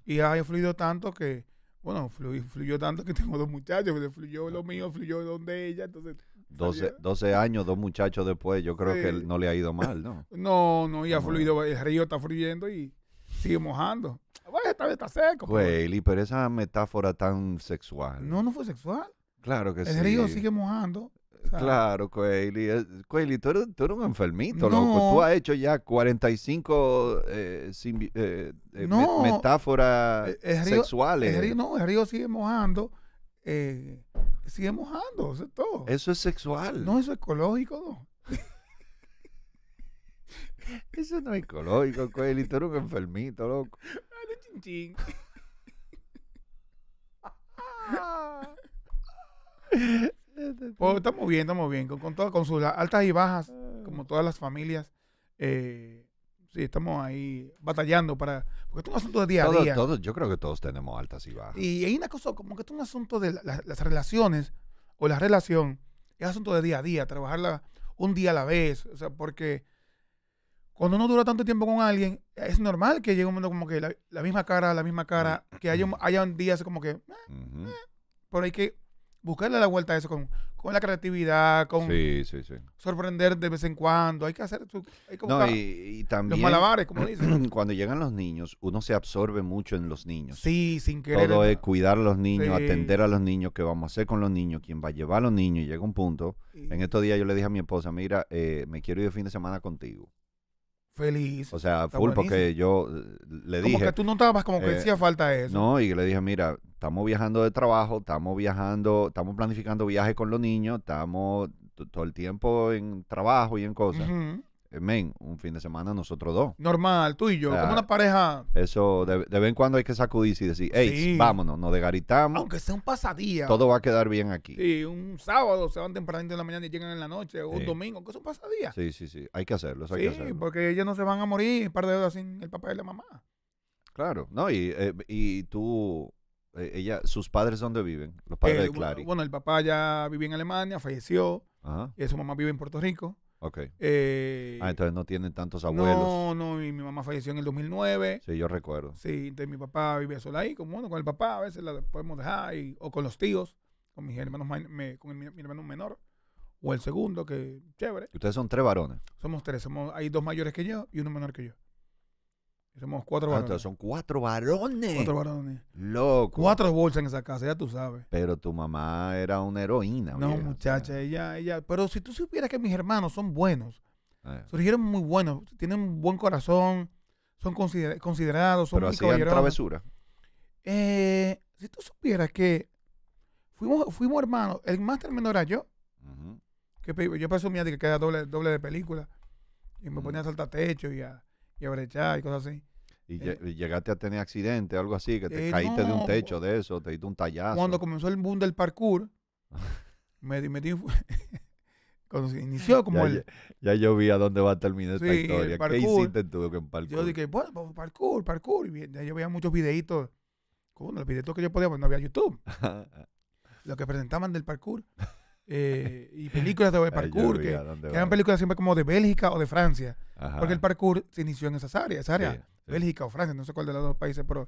Y ha fluido tanto que bueno, fluyó, tanto que tengo dos muchachos, fluyó lo mío, fluyó donde ella, entonces... 12, 12, años, dos muchachos después, yo creo que no le ha ido mal, ¿no? No, no, y ha fluido, el río está fluyendo y sigue mojando. Bueno, esta vez está seco. Güey, pero... esa metáfora tan sexual. No, no fue sexual. Claro que sí. El río sigue mojando Claro, Coeli. Eh, Coeli, tú eres, un enfermito, loco. Tú has hecho ya 45 eh, eh, metáforas sexuales. no, el río sigue mojando. sigue mojando, eso es todo. Eso es sexual. No, eso es ecológico, no. Eso no es ecológico, Coeli. Tú eres un enfermito, loco. Pues, estamos bien, estamos bien. Con, con, todo, con sus altas y bajas, como ah. todas las familias. Eh, sí, estamos ahí batallando para. Porque es un asunto de día a día. yo creo que todos tenemos altas y bajas. Y hay una cosa, como que es un asunto de las relaciones o la relación. Es asunto de día a día, trabajarla un día a la vez. O sea, porque cuando uno dura tanto tiempo con alguien, es normal que llegue un momento como que la, misma cara, la misma cara, que haya, día mm. días como que. por eh, ahí eh, pero hay que buscarle la vuelta a eso con, la creatividad, con sorprender de vez en cuando. Hay que hacer hay no, los malabares, como dicen. Cuando llegan los niños, uno se absorbe mucho en los niños. Sí, sin querer. Todo es cuidar a los niños, atender a los niños, qué vamos a hacer con los niños, quién va a llevar a los niños. Y llega un punto. En estos días yo le dije a mi esposa, mira, eh, me quiero ir de fin de semana contigo feliz. O sea, full, porque yo eh, le dije. Como que tú no estabas como que eh, hacía falta eso. No, y le dije, mira, estamos viajando de trabajo, estamos viajando, estamos planificando viajes con los niños, estamos todo el tiempo en trabajo y en cosas. Eh, men, un fin de semana nosotros dos. Normal, tú y yo, como una pareja. Eso, de, vez en cuando hay que sacudirse y decir, hey, vámonos, nos degaritamos. Aunque sea un pasadía. Todo va a quedar bien aquí. Sí, un sábado se van tempranito en la mañana y llegan en la noche, o un domingo, que es un pasadía. Sí, sí, sí, hay que hacerlo, eso sí, porque ellos no se van a morir un par de horas sin el papel de la mamá. Claro, no, y eh, tú eh, ella, sus padres dónde viven, los padres de eh, Clary. Bueno, el papá ya vive en Alemania, falleció. Y su mamá vive en Puerto Rico. Ok. Eh, ah, entonces no tienen tantos abuelos. No, no, y mi mamá falleció en el 2009. Sí, yo recuerdo. Sí, entonces mi papá vivía sola ahí, como uno con el papá a veces la podemos dejar, o con los tíos, con mis hermanos, con el, mi hermano menor, o el segundo, que chévere. ustedes son tres varones? Somos tres, somos, hay dos mayores que yo y uno menor que yo. Somos cuatro ah, varones. son cuatro varones. Cuatro varones. Loco. Cuatro bolsas en esa casa, ya tú sabes. Pero tu mamá era una heroína. No, muchacha, ella, ella. Pero si tú supieras que mis hermanos son buenos, ah. surgieron muy buenos, tienen un buen corazón, son considerados, son Pero hacían travesura. Eh, si tú supieras que fuimos, fuimos hermanos, el máster menor era yo, que yo presumía que era doble, doble de película, y me ponía a saltar techo y a y a y cosas así. Eh, y llegaste a tener accidente, algo así, que te eh, caíste de un techo de eso, te diste un tallazo. Cuando comenzó el boom del parkour, me, me cuando se inició como ya, el... Ya, yo vi a dónde va a terminar esta historia. ¿Qué hiciste tú con parkour? Yo dije, bueno, pues, parkour, parkour. Y ya yo veía muchos videitos. ¿Cómo? los videitos que yo podía, pues no había YouTube. Lo que presentaban del parkour. Eh, y películas de parkour, que, eran películas siempre como de Bélgica o de Francia, porque el parkour se inició en esas áreas, esa área, Bélgica o Francia, no sé cuál de los dos países, pero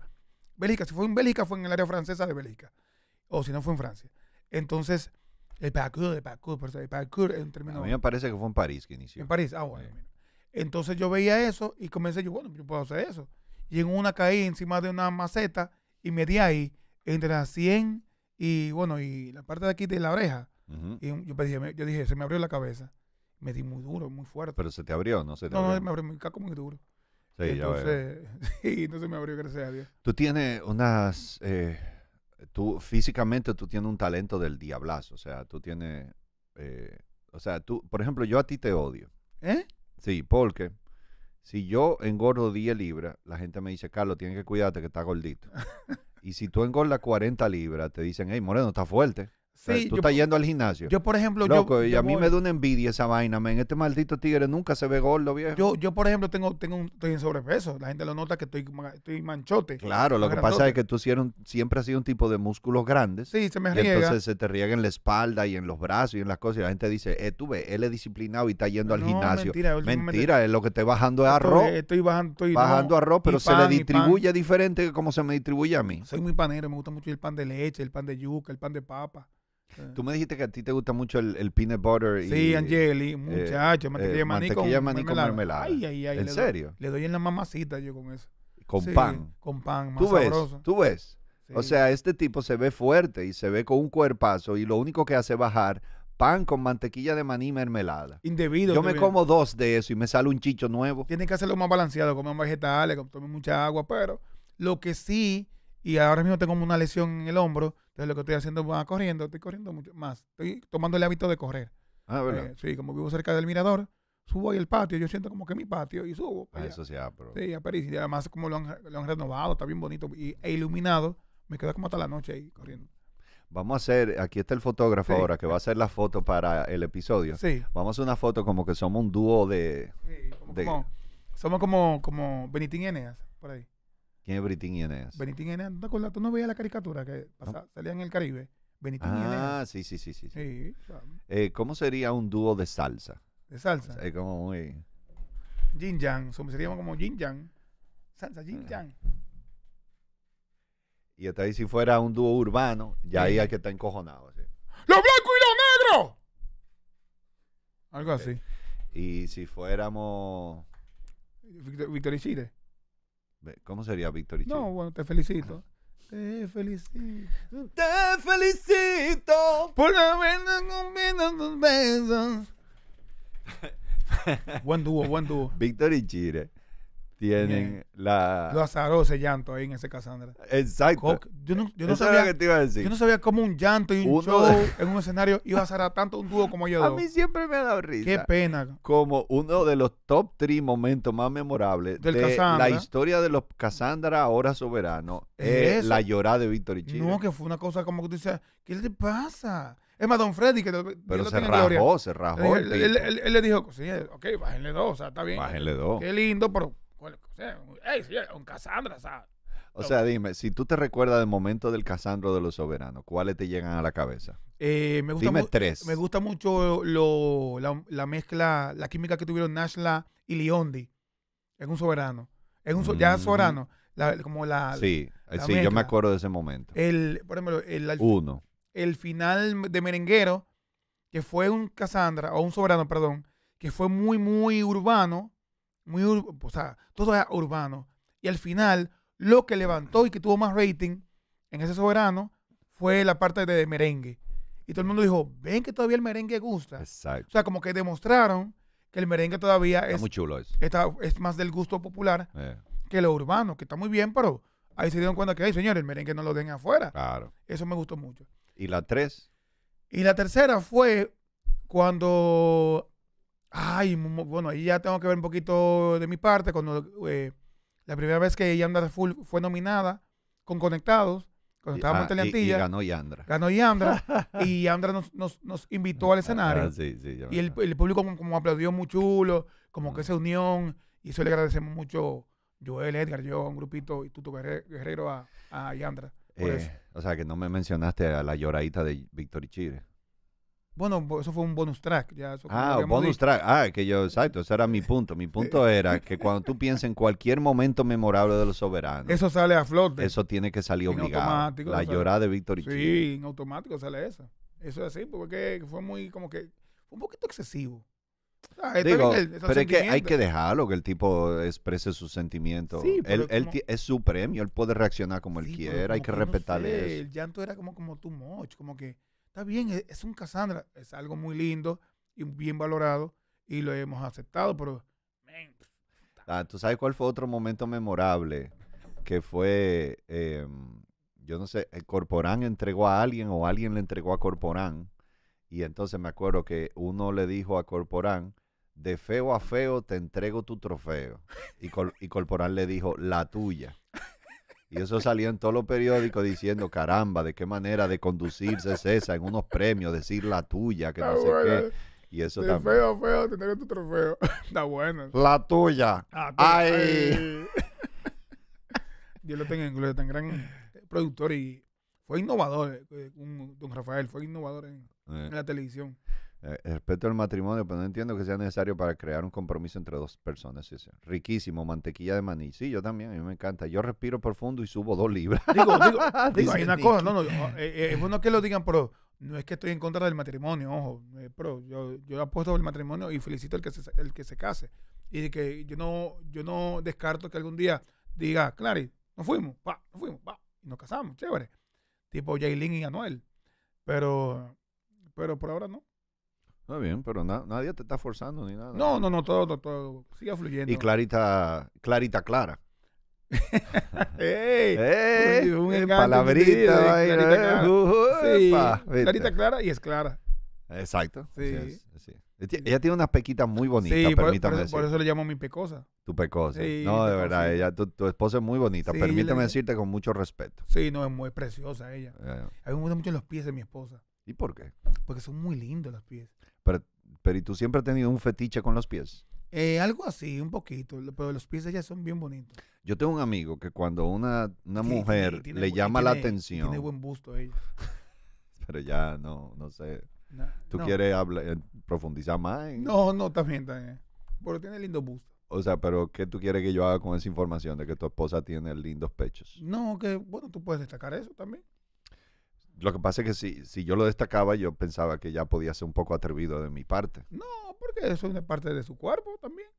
Bélgica, si fue en Bélgica, fue en el área francesa de Bélgica, o si no fue en Francia. Entonces, el parkour, el parkour, parkour A mí me parece que fue en París que inició. En París, ah, bueno. Entonces yo veía eso y comencé yo, bueno, yo puedo hacer eso. Y en una caí encima de una maceta y me di ahí entre las 100 y, bueno, y la parte de aquí de la oreja y yo, yo dije, se me abrió la cabeza. Me di muy duro, muy fuerte. Pero se te abrió, ¿no? Se te no, no, me abrió mi caco muy duro. Sí, entonces, ya veo. sí, me abrió, gracias a Dios. Tú tienes unas... Eh, tú físicamente tú tienes un talento del diablazo. O sea, tú tienes... Eh, o sea, tú... Por ejemplo, yo a ti te odio. ¿Eh? Sí, porque... Si yo engordo 10 libras, la gente me dice, Carlos, tienes que cuidarte que estás gordito. y si tú engordas 40 libras, te dicen, hey, Moreno, estás fuerte tú estás yendo al gimnasio. Yo, por ejemplo, Loco, y a mí me da una envidia esa vaina, men. Este maldito tigre nunca se ve gordo, viejo. Yo, yo por ejemplo, tengo, tengo un, estoy en sobrepeso. La gente lo nota que estoy, estoy manchote. Claro, lo que pasa es que tú siempre has sido un tipo de músculos grandes. Sí, se me riega. entonces se te riega en la espalda y en los brazos y en las cosas. Y la gente dice, eh, tú ves, él es disciplinado y está yendo al gimnasio. Mentira, mentira es lo que estoy bajando es arroz. Estoy, bajando, estoy, bajando arroz, pero se le distribuye diferente que como se me distribuye a mí. Soy muy panero, me gusta mucho el pan de leche, el pan de yuca, el pan de papa. Eh. Tú me dijiste que a ti te gusta mucho el, peanut butter. Y, sí, Angeli, eh, muchacho, eh, mantequilla de maní con, mermelada. Ay, ay, ay, ¿En serio? le doy en la mamacita yo con eso. Con pan. Con pan, más ¿Tú ves? Tú ves. O sea, este tipo se ve fuerte y se ve con un cuerpazo y lo único que hace bajar pan con mantequilla de maní y mermelada. Indebido. Yo me como dos de eso y me sale un chicho nuevo. Tiene que hacerlo más balanceado, comer vegetales, tomen mucha agua, pero lo que sí, y ahora mismo tengo una lesión en el hombro, entonces lo que estoy haciendo va corriendo, estoy corriendo mucho más. Estoy tomando el hábito de correr. Ah, ¿verdad? Eh, sí, como vivo cerca del mirador, subo ahí el patio, yo siento como que mi patio y subo. Ah, eso sí, ah, pero... Sí, a Y además como lo han, renovado, está bien bonito y, e iluminado, me quedo como hasta la noche ahí corriendo. Vamos a hacer, aquí está el fotógrafo ahora que va a hacer la foto para el episodio. Sí. Vamos a hacer una foto como que somos un dúo de... Sí, somos como, como Benitín Eneas, por ahí. ¿Quién es Benitín y Benitín y te acuerdas? ¿Tú no veías la caricatura que salía en el Caribe? Benitín ah, Ah, sí, sí, sí. sí, eh, ¿Cómo sería un dúo de salsa? De salsa. Es como muy... Jin Yang, seríamos como Jin Yang. Salsa Jin ah. Yang. Y hasta ahí si fuera un dúo urbano, ya ahí hay que estar encojonado. Los blancos y los negros Algo eh, así. y si fuéramos... Victor, y Chile. ¿Cómo sería Víctor y No, bueno, te felicito. Te felicito. Te felicito por la comido tus besos. buen dúo, buen dúo. Víctor y Chile tienen la... Lo azaró ese llanto ahí en ese Casandra. Exacto. Yo no, sabía que te iba a decir. Yo no sabía cómo un llanto y un show en un escenario iba a azarar tanto un dúo como yo. A mí siempre me ha dado risa. Qué pena. Como uno de los top 3 momentos más memorables de la historia de los Casandra ahora soberanos es, la llorada de Víctor y Chile. No, que fue una cosa como que tú dices, ¿qué le pasa? Es más, Don Freddy que Pero se rajó, se rajó, Él, él, le dijo, sí, ok, bájenle dos, o sea, está bien. Bájenle dos. Qué lindo, pero o sea, dime, si tú te recuerdas del momento del Casandro de los Soberanos, ¿cuáles te llegan a la cabeza? Eh, me gusta dime tres. Me gusta mucho la, mezcla, la química que tuvieron Nashla y Leondi en un Soberano. En un, Ya mm. Soberano, como la... Sí, sí yo me acuerdo de ese momento. El, por ejemplo, el, Uno. el final de Merenguero, que fue un Casandra, o un Soberano, perdón, que fue muy, muy urbano, muy, o sea, todo era urbano. Y al final, lo que levantó y que tuvo más rating en ese soberano fue la parte de merengue. Y todo el mundo dijo, ven que todavía el merengue gusta. O sea, como que demostraron que el merengue todavía es, muy chulo es más del gusto popular eh. que lo urbano, que está muy bien, pero ahí se dieron cuenta que, ay, señores, el merengue no lo den afuera. Claro. Eso me gustó mucho. ¿Y la tres? Y la tercera fue cuando Ay, bueno, ahí ya tengo que ver un poquito de mi parte. Cuando eh, la primera vez que Yandra Full fue nominada con Conectados, cuando estábamos en ah, Teleantilla. Y, ganó Yandra. Ganó Yandra. y Yandra nos, nos, invitó ah, al escenario. Ah, y el, público como, aplaudió muy chulo, como que se unión. Y eso le agradecemos mucho Joel, Edgar, yo, un grupito y tu Guerrero a, a Yandra. Eh, o sea, que no me mencionaste a la lloradita de Víctor Chile. Bueno, eso fue un bonus track. Ya, ah, bonus track. Ah, que yo, exacto, ese era mi punto. Mi punto eh, era que cuando tú piensas en cualquier momento memorable de los soberanos. Eso sale a flote. Eso tiene que salir obligado. la llorada de Víctor y Sí, en automático sale eso. Eso es así, porque fue muy, como que, un poquito excesivo. pero es que hay que dejarlo que el tipo exprese sus sentimientos. Sí, él, es su premio, él puede reaccionar como él quiera, hay que, respetarle eso. El llanto era como, como tu como que Está bien, e, es, un Cassandra, es algo muy lindo y bien valorado y lo hemos aceptado, pero... Ah, ¿Tú sabes cuál fue otro momento memorable? Que fue, em, yo no sé, el eh, Corporán entregó a alguien o alguien le entregó a Corporán. Y entonces me acuerdo que uno le dijo a Corporán, de feo a feo te entrego tu trofeo. Y, y Corporán le dijo, la tuya. Y eso salió en todos los periódicos diciendo, caramba, de qué manera de conducirse César en unos premios, decir la tuya, que no sé qué. Y eso también. Feo, feo, tener tu trofeo. Está bueno. La tuya. Yo Ay. lo tengo en gloria, tan gran productor y fue innovador. Eh, eh, don Rafael fue innovador en eh. la televisión. Eh, respeto al matrimonio, pero no entiendo que sea necesario para crear un compromiso entre dos personas. Riquísimo, mantequilla de maní. Sí, yo también, a mí me encanta. Yo respiro profundo y subo dos libras. Digo, digo, digo hay una cosa, no, no, eh, eh, es bueno que lo digan, pero no es que estoy en contra del matrimonio, ojo, pero yo, yo apuesto al matrimonio y felicito al que se, el que se case. Y que yo no, yo no descarto que algún día diga, Clary, nos fuimos, nos fuimos, y nos casamos, chévere. Tipo Jailin y Anuel. Pero, pero por ahora no. Está bien, pero nadie te está forzando ni nada. No, no, no, todo, todo, todo. Sigue fluyendo. Y Clarita, Clarita Clara. ¡Ey! ¡Ey! palabrita, Clarita, Clara. y es Clara. Exacto. Sí. Ella tiene unas pequitas muy bonitas, permítame por, eso, por eso le llamo mi pecosa. Tu pecosa. no, de verdad, tu, esposa es muy bonita. permítame decirte con mucho respeto. Sí, no, es muy preciosa ella. Eh. A mí me gustan mucho los pies de mi esposa. ¿Y por qué? Porque son muy lindos los pies. Pero, pero ¿y tú siempre has tenido un fetiche con los pies? Eh, algo así, un poquito, pero los pies ya son bien bonitos. Yo tengo un amigo que cuando una, una mujer le llama la atención... Tiene buen busto ella. pero ya no, no sé. ¿Tú quieres hablar, eh, profundizar más? No, no, también, también. Pero tiene lindo busto. O sea, pero ¿qué tú quieres que yo haga con esa información de que tu esposa tiene lindos pechos? No, que bueno, tú puedes destacar eso también. Lo que pasa es que si, si yo lo destacaba, yo pensaba que ya podía ser un poco atrevido de mi parte. No, porque eso es una parte de su cuerpo también.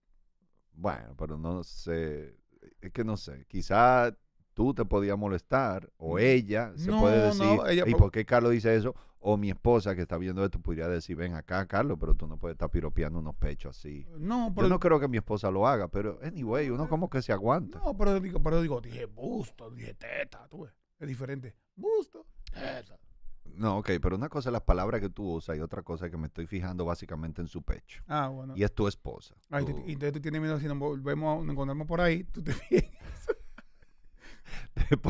Bueno, pero no sé, es que no sé, quizá tú te podías molestar o ella se puede decir, ¿y por qué Carlos dice eso? O mi esposa que está viendo esto podría decir, ven acá Carlos, pero tú no puedes estar piropeando unos pechos así. No, pero, Yo no creo que mi esposa lo haga, pero anyway, uno como que se aguanta. No, pero digo, pero digo dije busto, dije teta, tú es diferente. Busto, Ah, eh, no, ok, pero una cosa es las palabras que tú usas y otra cosa es que me estoy fijando básicamente en su pecho. Ah, bueno. Y es tu esposa. Y entonces tú tienes miedo si nos volvemos, nos encontramos por ahí, tú te fijas.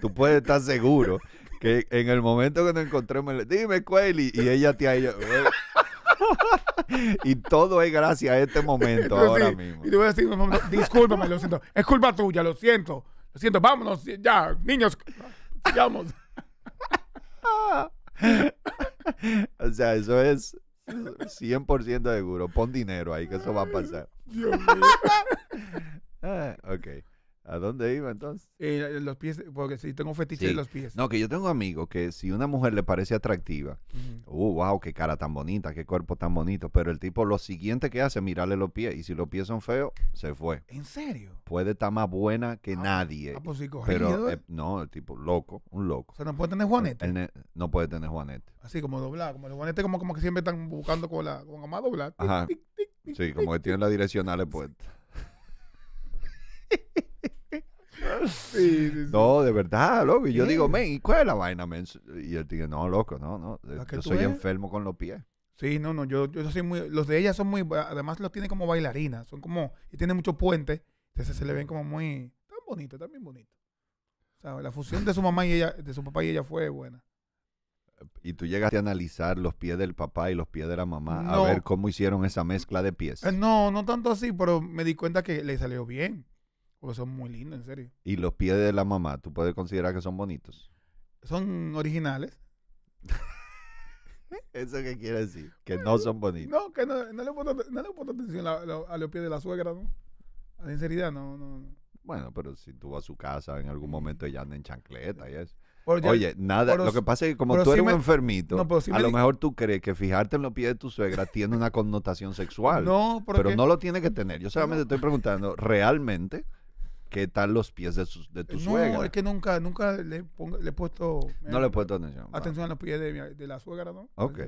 tú puedes estar seguro que en el momento que nos encontremos, dime, Cueli, y ella te ha y todo es gracias a este momento ahora mismo. Y te voy a decir, discúlpame, lo siento. Es culpa tuya, lo siento. Lo siento, vámonos, ya, niños, vamos o sea, eso es 100% seguro. Pon dinero ahí, que eso va a pasar. Dios mío. Ah, ok. ¿A dónde iba entonces? Eh, los pies, porque si tengo fetiche de los pies. No, que yo tengo amigos que si una mujer le parece atractiva, uh wow, qué cara tan bonita, qué cuerpo tan bonito, pero el tipo lo siguiente que hace es mirarle los pies y si los pies son feos, se fue. ¿En serio? Puede estar más buena que ah, nadie. Ah, pues sí, Pero eh, no, el tipo loco, un loco. O sea, no puede tener juanete. no puede tener juanete. Así como doblar, como los juanetes como, que siempre están buscando con la con más doblada. Ajá. sí, como que tienen las direccionales puestas. no, de verdad, loco. Y yo digo, men, ¿y cuál es la vaina, Y él dice, no, loco, no, no. Eh, yo soy enfermo con los pies. Sí, no, no, yo, yo soy muy... Los de ella son muy... Además los tiene como bailarinas, son como... Y tiene mucho puente entonces se le ven como muy... Tan bonito, tan bien bonito. O la fusión de su mamá y ella, de su papá y ella fue buena. Y tú llegaste a analizar los pies del papá y los pies de la mamá, a ver cómo hicieron esa mezcla de pies. Eh, no, no tanto así, pero me di cuenta que le salió bien. Porque son muy lindos, en serio. ¿Y los pies de la mamá, tú puedes considerar que son bonitos? Son originales. ¿Eso qué quiere decir? Que no son bonitos. No, que no, no, le, puedo, no le atención a, los pies de la suegra, ¿no? A sinceridad, no, no, Bueno, pero si tú vas a su casa, en algún momento ella anda en chancleta y eso. Oye, nada, lo que pasa es que como tú eres un enfermito, a lo mejor tú crees que fijarte en los pies de tu suegra tiene una connotación sexual. No, pero, no lo tiene que tener. Yo solamente estoy preguntando, ¿realmente qué tal los pies de, de tu suegra. No, es que nunca, nunca le, le he puesto... Eh, no le he puesto atención. Atención a los pies de, la suegra, ¿no? Ok.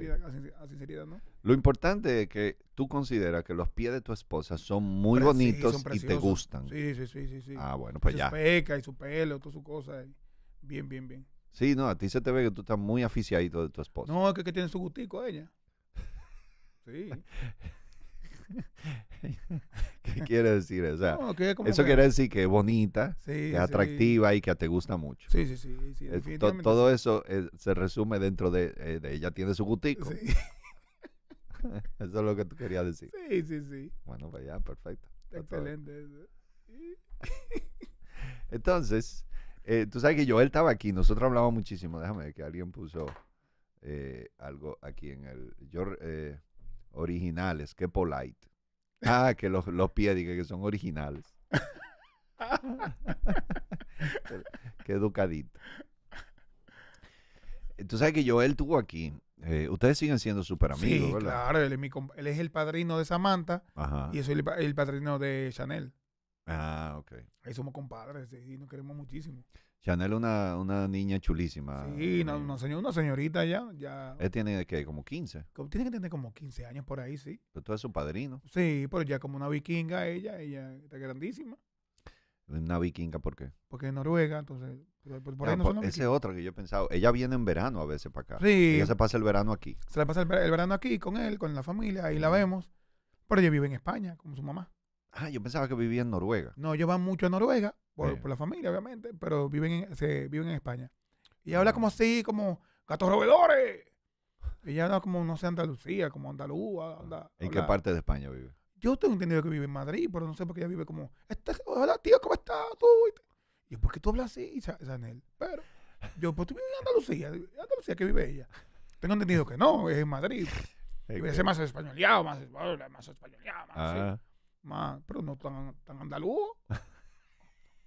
A sinceridad, ¿no? Lo importante es que tú consideras que los pies de tu esposa son muy bonitos y te gustan. Sí, sí, sí, sí, sí. Ah, bueno, pues ya. Su peca y su pelo, todas sus cosas. Bien, bien, bien. Sí, no, a ti se te ve que tú estás muy aficiadito de tu esposa. No, es que, que tiene su gustico ella. Sí. ¿Qué quiere decir? O sea, eso quiere decir que es bonita, que es atractiva y que te gusta mucho. Sí, sí, sí. todo eso eh, se resume dentro de, eh, ella tiene su gutico. eso es lo que tú querías decir. Sí, sí, sí. Bueno, vaya, pues perfecto. Excelente. Entonces, eh, tú sabes que yo él estaba aquí, nosotros hablábamos muchísimo. Déjame que alguien puso algo aquí en el originales, qué polite. Ah, que los, pies dije que son originales. qué educadito. Tú sabes que Joel tuvo aquí. Eh, ustedes siguen siendo súper amigos, sí, Claro, él es, el padrino de Samantha y yo soy el, el, padrino de Chanel. Ah, ok. Ahí somos compadres y nos queremos muchísimo. Chanel es una, niña chulísima. Sí, una, señorita ya, ya. Él tiene, que ¿Como 15? tiene que tener como 15 años por ahí, sí. Pero tú eres su padrino. Sí, pero ya como una vikinga ella, ella está grandísima. ¿Una vikinga por qué? Porque es Noruega, entonces... Por, ese es otro que yo he pensado. Ella viene en verano a veces para acá. Sí. Ella se pasa el verano aquí. Se la pasa el, verano aquí con él, con la familia, ahí la vemos. Pero ella vive en España, con su mamá. Ah, yo pensaba que vivía en Noruega. No, ellos van mucho a Noruega, por, eh. la familia, obviamente, pero viven en, se, viven en España. Y habla ah. como así, como gatos roedores. Ella habla como, no sé, Andalucía, como Andalúa. Ah. ¿En qué parte de España vive? Yo tengo entendido que vive en Madrid, pero no sé por qué ella vive como, este, hola tío, ¿cómo estás tú? Y yo, ¿por qué tú hablas así, Sanel? Pero yo, pues tú vives en Andalucía, en Andalucía que vive ella. Tengo entendido que no, es en Madrid. Debe ser más españoleado, más, más españoleado, más ah. así. Ma, pero no tan, tan andaluz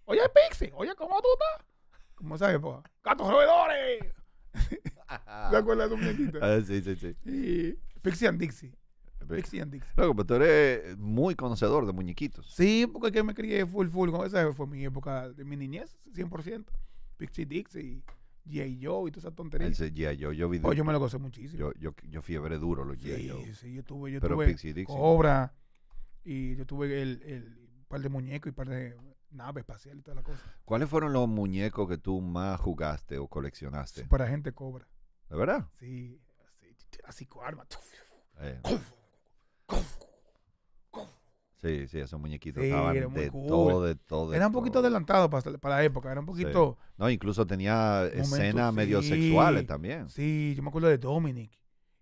Oye, Pixie, oye, ¿cómo tú estás? ¿Cómo sabes, po? ¡Gatos roedores! ¿Te acuerdas de tu muñequitos Ah, sí, sí, sí. Pixie and Dixie. Pixie and Dixie. pero tú eres muy conocedor de muñequitos. Sí, porque que me crié full, full. Con esa fue mi época de mi niñez, 100%. Pixie Dixie. G.I. Joe y toda esa tontería Ese G.I. Joe, yo vi. Oh, yo me lo gocé muchísimo. Yo, yo, yo fiebre duro los G.I. Joe. Sí, sí, yo tuve, yo Pero tuve Pixie Dixie. Cobra, y yo tuve el, par de muñecos y par de naves espaciales y toda la cosa. ¿Cuáles fueron los muñecos que tú más jugaste o coleccionaste? Para gente cobra. ¿De verdad? Sí, así, así con armas. Eh. Sí, sí, esos muñequitos estaban de, todo, de todo, Era un poquito adelantado para, la época, era un poquito... No, incluso tenía escenas medio sexuales también. Sí, yo me acuerdo de Dominic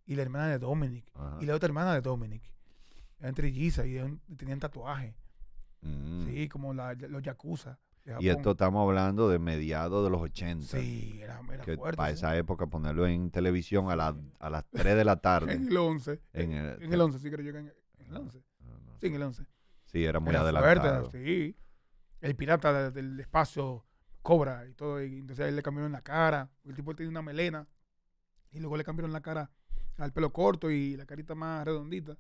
y la hermana de Dominic y la otra hermana de Dominic eran trillizas y, tenían tatuajes. Mm. Sí, como los yakuza. Y esto estamos hablando de mediados de los 80. Sí, era, era fuerte, Para esa época, ponerlo en televisión a, las 3 de la tarde. en el 11. En el, 11, sí, creo yo que en, el 11. Ah, sí, en el 11. Sí, era muy era adelantado. Fuerte, sí. El pirata del espacio cobra y todo. Y entonces le cambiaron la cara. El tipo tiene una melena. Y luego le cambiaron la cara al pelo corto y la carita más redondita.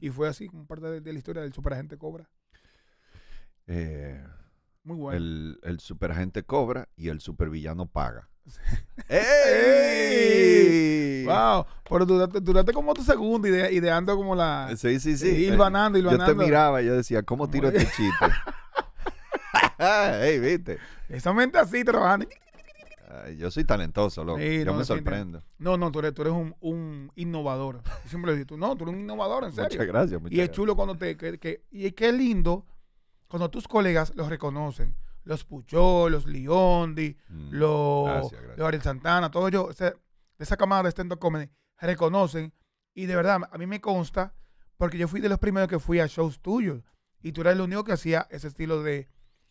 Y fue así como parte de, la historia del superagente Cobra. Eh, Muy bueno. El, el superagente Cobra y el supervillano Paga. ¡Ey! ¡Wow! Pero duraste, como otro segundo ideando como la. Sí, sí, sí. Ilvanando, ilvanando. Yo te miraba y yo decía, ¿cómo tiro este chiste? ¡Ey, viste! Esa así trabajando yo soy talentoso, loco. yo me sorprendo. No, no, tú eres, un, innovador. siempre le digo, no, tú eres un innovador, en serio. Muchas gracias, muchas Y es chulo cuando te. Que, que, y qué lindo cuando tus colegas los reconocen. Los Puchol, los Leondi, mm, los, Ariel Santana, todos ellos, de esa camada de stand-up comedy, reconocen. Y de verdad, a mí me consta, porque yo fui de los primeros que fui a shows tuyos. Y tú eras el único que hacía ese estilo de,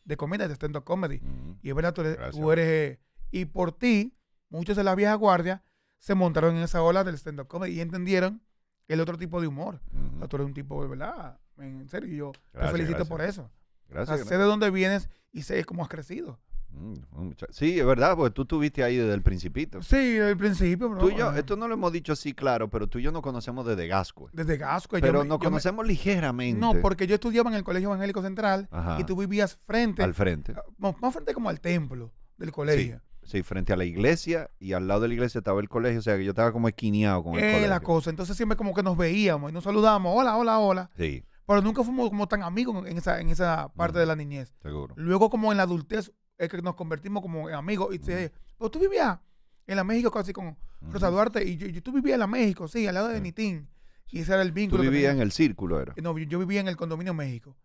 de comedia, de stand-up comedy. Mm, y es verdad, tú eres y por ti, muchos de las viejas guardia se montaron en esa ola del stand-up comedy y entendieron el otro tipo de humor. Uh un tipo de verdad, en serio, yo te felicito por eso. Gracias, sé de dónde vienes y sé cómo has crecido. Mm, sí, es verdad, porque tú estuviste ahí desde el principito. Sí, desde el principio, Tú y yo, esto no lo hemos dicho así claro, pero tú y yo nos conocemos desde Gasco. Desde Gasco. Pero nos conocemos ligeramente. No, porque yo estudiaba en el Colegio Evangélico Central y tú vivías frente. Al frente. Más, frente como al templo del colegio. Sí, frente a la iglesia y al lado de la iglesia estaba el colegio, o sea que yo estaba como esquineado con el eh, colegio. la cosa. Entonces siempre como que nos veíamos y nos saludábamos, hola, hola, hola. Sí. Pero nunca fuimos como tan amigos en esa, en esa parte de la niñez. Seguro. Luego como en la adultez es que nos convertimos como en amigos y te tú vivías en la México casi con Rosa Duarte y yo, yo, tú vivías en la México, sí, al lado de Nitín. Y ese era el vínculo. ¿Tú vivías en el círculo, era? No, yo vivía en el condominio México.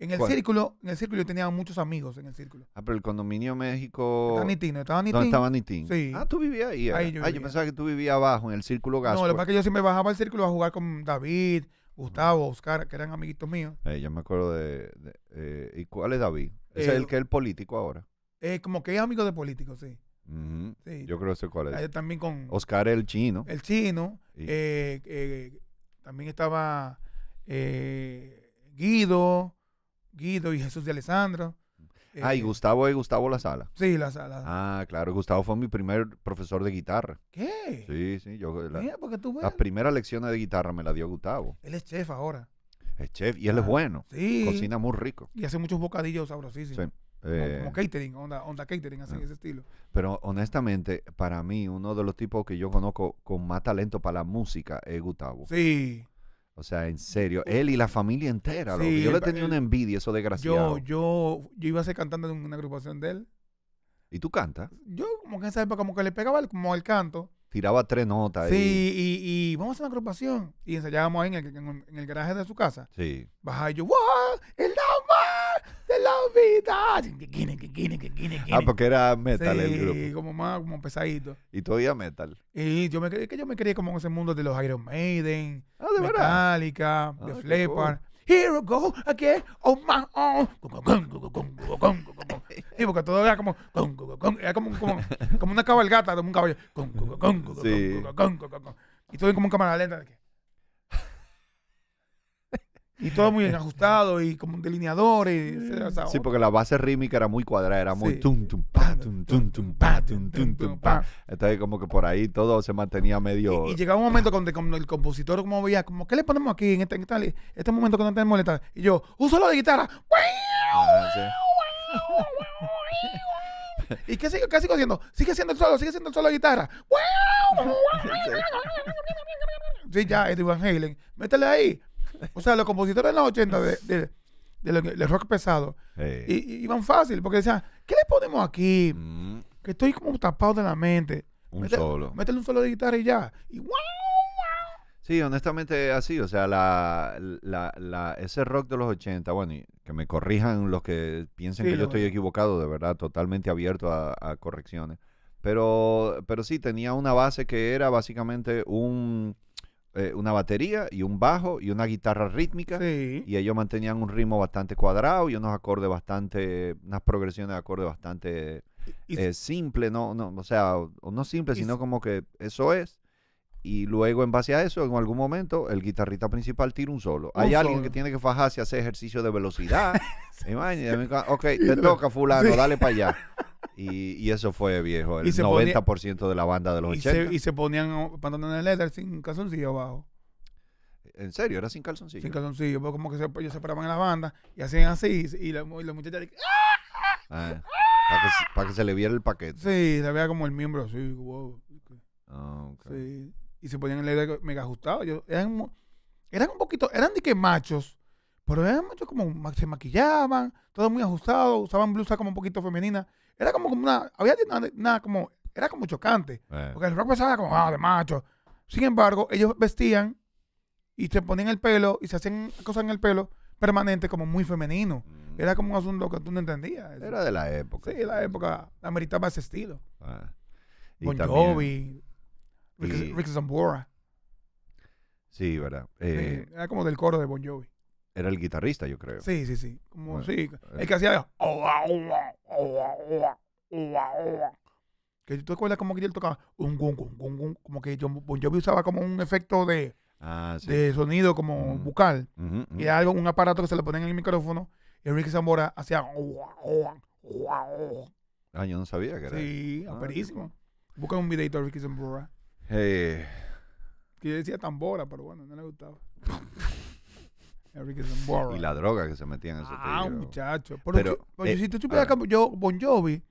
En el círculo, en el círculo yo tenía muchos amigos en el círculo. Ah, pero el condominio México. Estaba Nitín, estaba Nitín. ¿Dónde estaba Nitín? Sí. Ah, tú vivías ahí. Ahí yo ah, yo pensaba que tú vivías abajo, en el círculo Gasco. No, lo que pasa es que yo siempre bajaba al círculo a jugar con David, Gustavo, Oscar, que eran amiguitos míos. Eh, yo me acuerdo de. Eh, ¿Y cuál es David? Ese es el eh, que es el político ahora. Eh, como que es amigo de político, sí. Yo creo que sé cuál es. también con. Oscar el chino. El chino. también estaba Guido. Guido y Jesús de Alessandro. ah, y eh, Gustavo y Gustavo La Sala. Sí, La Sala. Ah, claro, Gustavo fue mi primer profesor de guitarra. ¿Qué? Sí, sí, la, Mira, porque tú, las primeras lecciones de guitarra me la dio Gustavo. Él es chef ahora. Es chef y él es ah, bueno. Sí. Cocina muy rico. Y hace muchos bocadillos sabrosísimos. Sí. como, eh, catering, onda, catering, así, ah. ese estilo. Pero honestamente, para mí, uno de los tipos que yo conozco con más talento para la música es Gustavo. Sí. O sea, en serio, él y la familia entera. Yo le tenía una envidia, eso desgraciado. Yo, yo, yo iba a ser cantante de una agrupación de él. ¿Y tú cantas? Yo, como que en esa época, como que le pegaba como el canto. Tiraba tres notas. Sí, y, y, vamos a hacer una agrupación. Y ensayábamos ahí en el, en, el garaje de su casa. Sí. Bajaba y yo, Ah, porque era metal el grupo. como más, como pesadito. Y todavía metal. Y yo me, que yo me creí como en ese mundo de los Iron Maiden, ¿de Metallica, de ah, Here we go again on my own. Y porque todo era como, era como, una cabalgata de un caballo. Sí. Y todo en como en cámara lenta. De que, y todo muy ajustado y como delineadores. Mm. O sí, porque la base rítmica era muy cuadrada, era muy sí. pa, pa, pa. Entonces como que por ahí todo se mantenía medio... Y, llegaba un momento donde el compositor como veía, como, ¿qué le ponemos aquí en este, en este, este momento que no tenemos molesta? Y yo, un solo de guitarra. Ah, ¿Y qué sigo, haciendo? Sigue siendo el solo, sigue siendo el solo de guitarra. sí, ya, Eddie Van Halen. Métele ahí. O sea, los compositores de los 80 de, del rock pesado y, iban fácil porque decían, ¿qué le ponemos aquí? Mm. Que estoy como tapado de la mente. Un solo. Métele un solo de guitarra y ya. Y Sí, honestamente así, o sea, la, ese rock de los 80, bueno, y que me corrijan los que piensen que yo estoy equivocado, de verdad, totalmente abierto a, a, correcciones. Pero, pero sí, tenía una base que era básicamente un, eh, una batería y un bajo y una guitarra rítmica. Y ellos mantenían un ritmo bastante cuadrado y unos acordes bastante, unas progresiones de acordes bastante eh, simple, no, no, o sea, no simple, sino como que eso es. Y luego, en base a eso, en algún momento, el guitarrista principal tira un solo. Hay alguien que tiene que fajarse y hacer ejercicio de velocidad. Imagínate, ok, te toca, Fulano, dale para allá. Y, y eso fue viejo, el 90% de la banda de los y 80. y se ponían pantalones leather sin calzoncillo abajo. ¿En serio? ¿Era sin calzoncillo? Sin calzoncillo, porque como que se, ellos se paraban en la banda y hacían así y, los muchachos... para, que, se le viera el paquete. Sí, se veía como el miembro así, ah, sí. Y se ponían el leather mega ajustado. eran, eran un poquito, eran de que machos, pero eran machos como se maquillaban, todo muy ajustado, usaban blusa como un poquito femenina era como, como una, había como, era como chocante. Eh. Porque el rock pensaba como, ah, de macho. Sin embargo, ellos vestían y se ponían el pelo y se hacían cosas en el pelo permanente como muy femenino. Mm. Era como un asunto que tú no entendías. Era de la época. Sí, la época ameritaba ese estilo. Ah. Bon Jovi, Rick, Zambora. Sí, ¿verdad? Eh, era como del coro de Bon Jovi. Era el guitarrista, yo creo. Sí, sí, sí. Como bueno, sí. Eh. El, que hacía. Que tú acuerdas como que él tocaba. Como que yo Bon usaba como un efecto de, ah, sí. de sonido como bucal. Mm. Y era algo, un aparato que se le ponía en el micrófono. Y Ricky Zamora hacía. Ah, yo no sabía que era. Sí, aperísimo. Ah, Busca un videito de Ricky Zambora. Eh. Que yo decía tambora, pero bueno, no le gustaba. Y la droga que se metía en tío Ah, muchacho. yo- eh, si tú yo, Bon Jovi,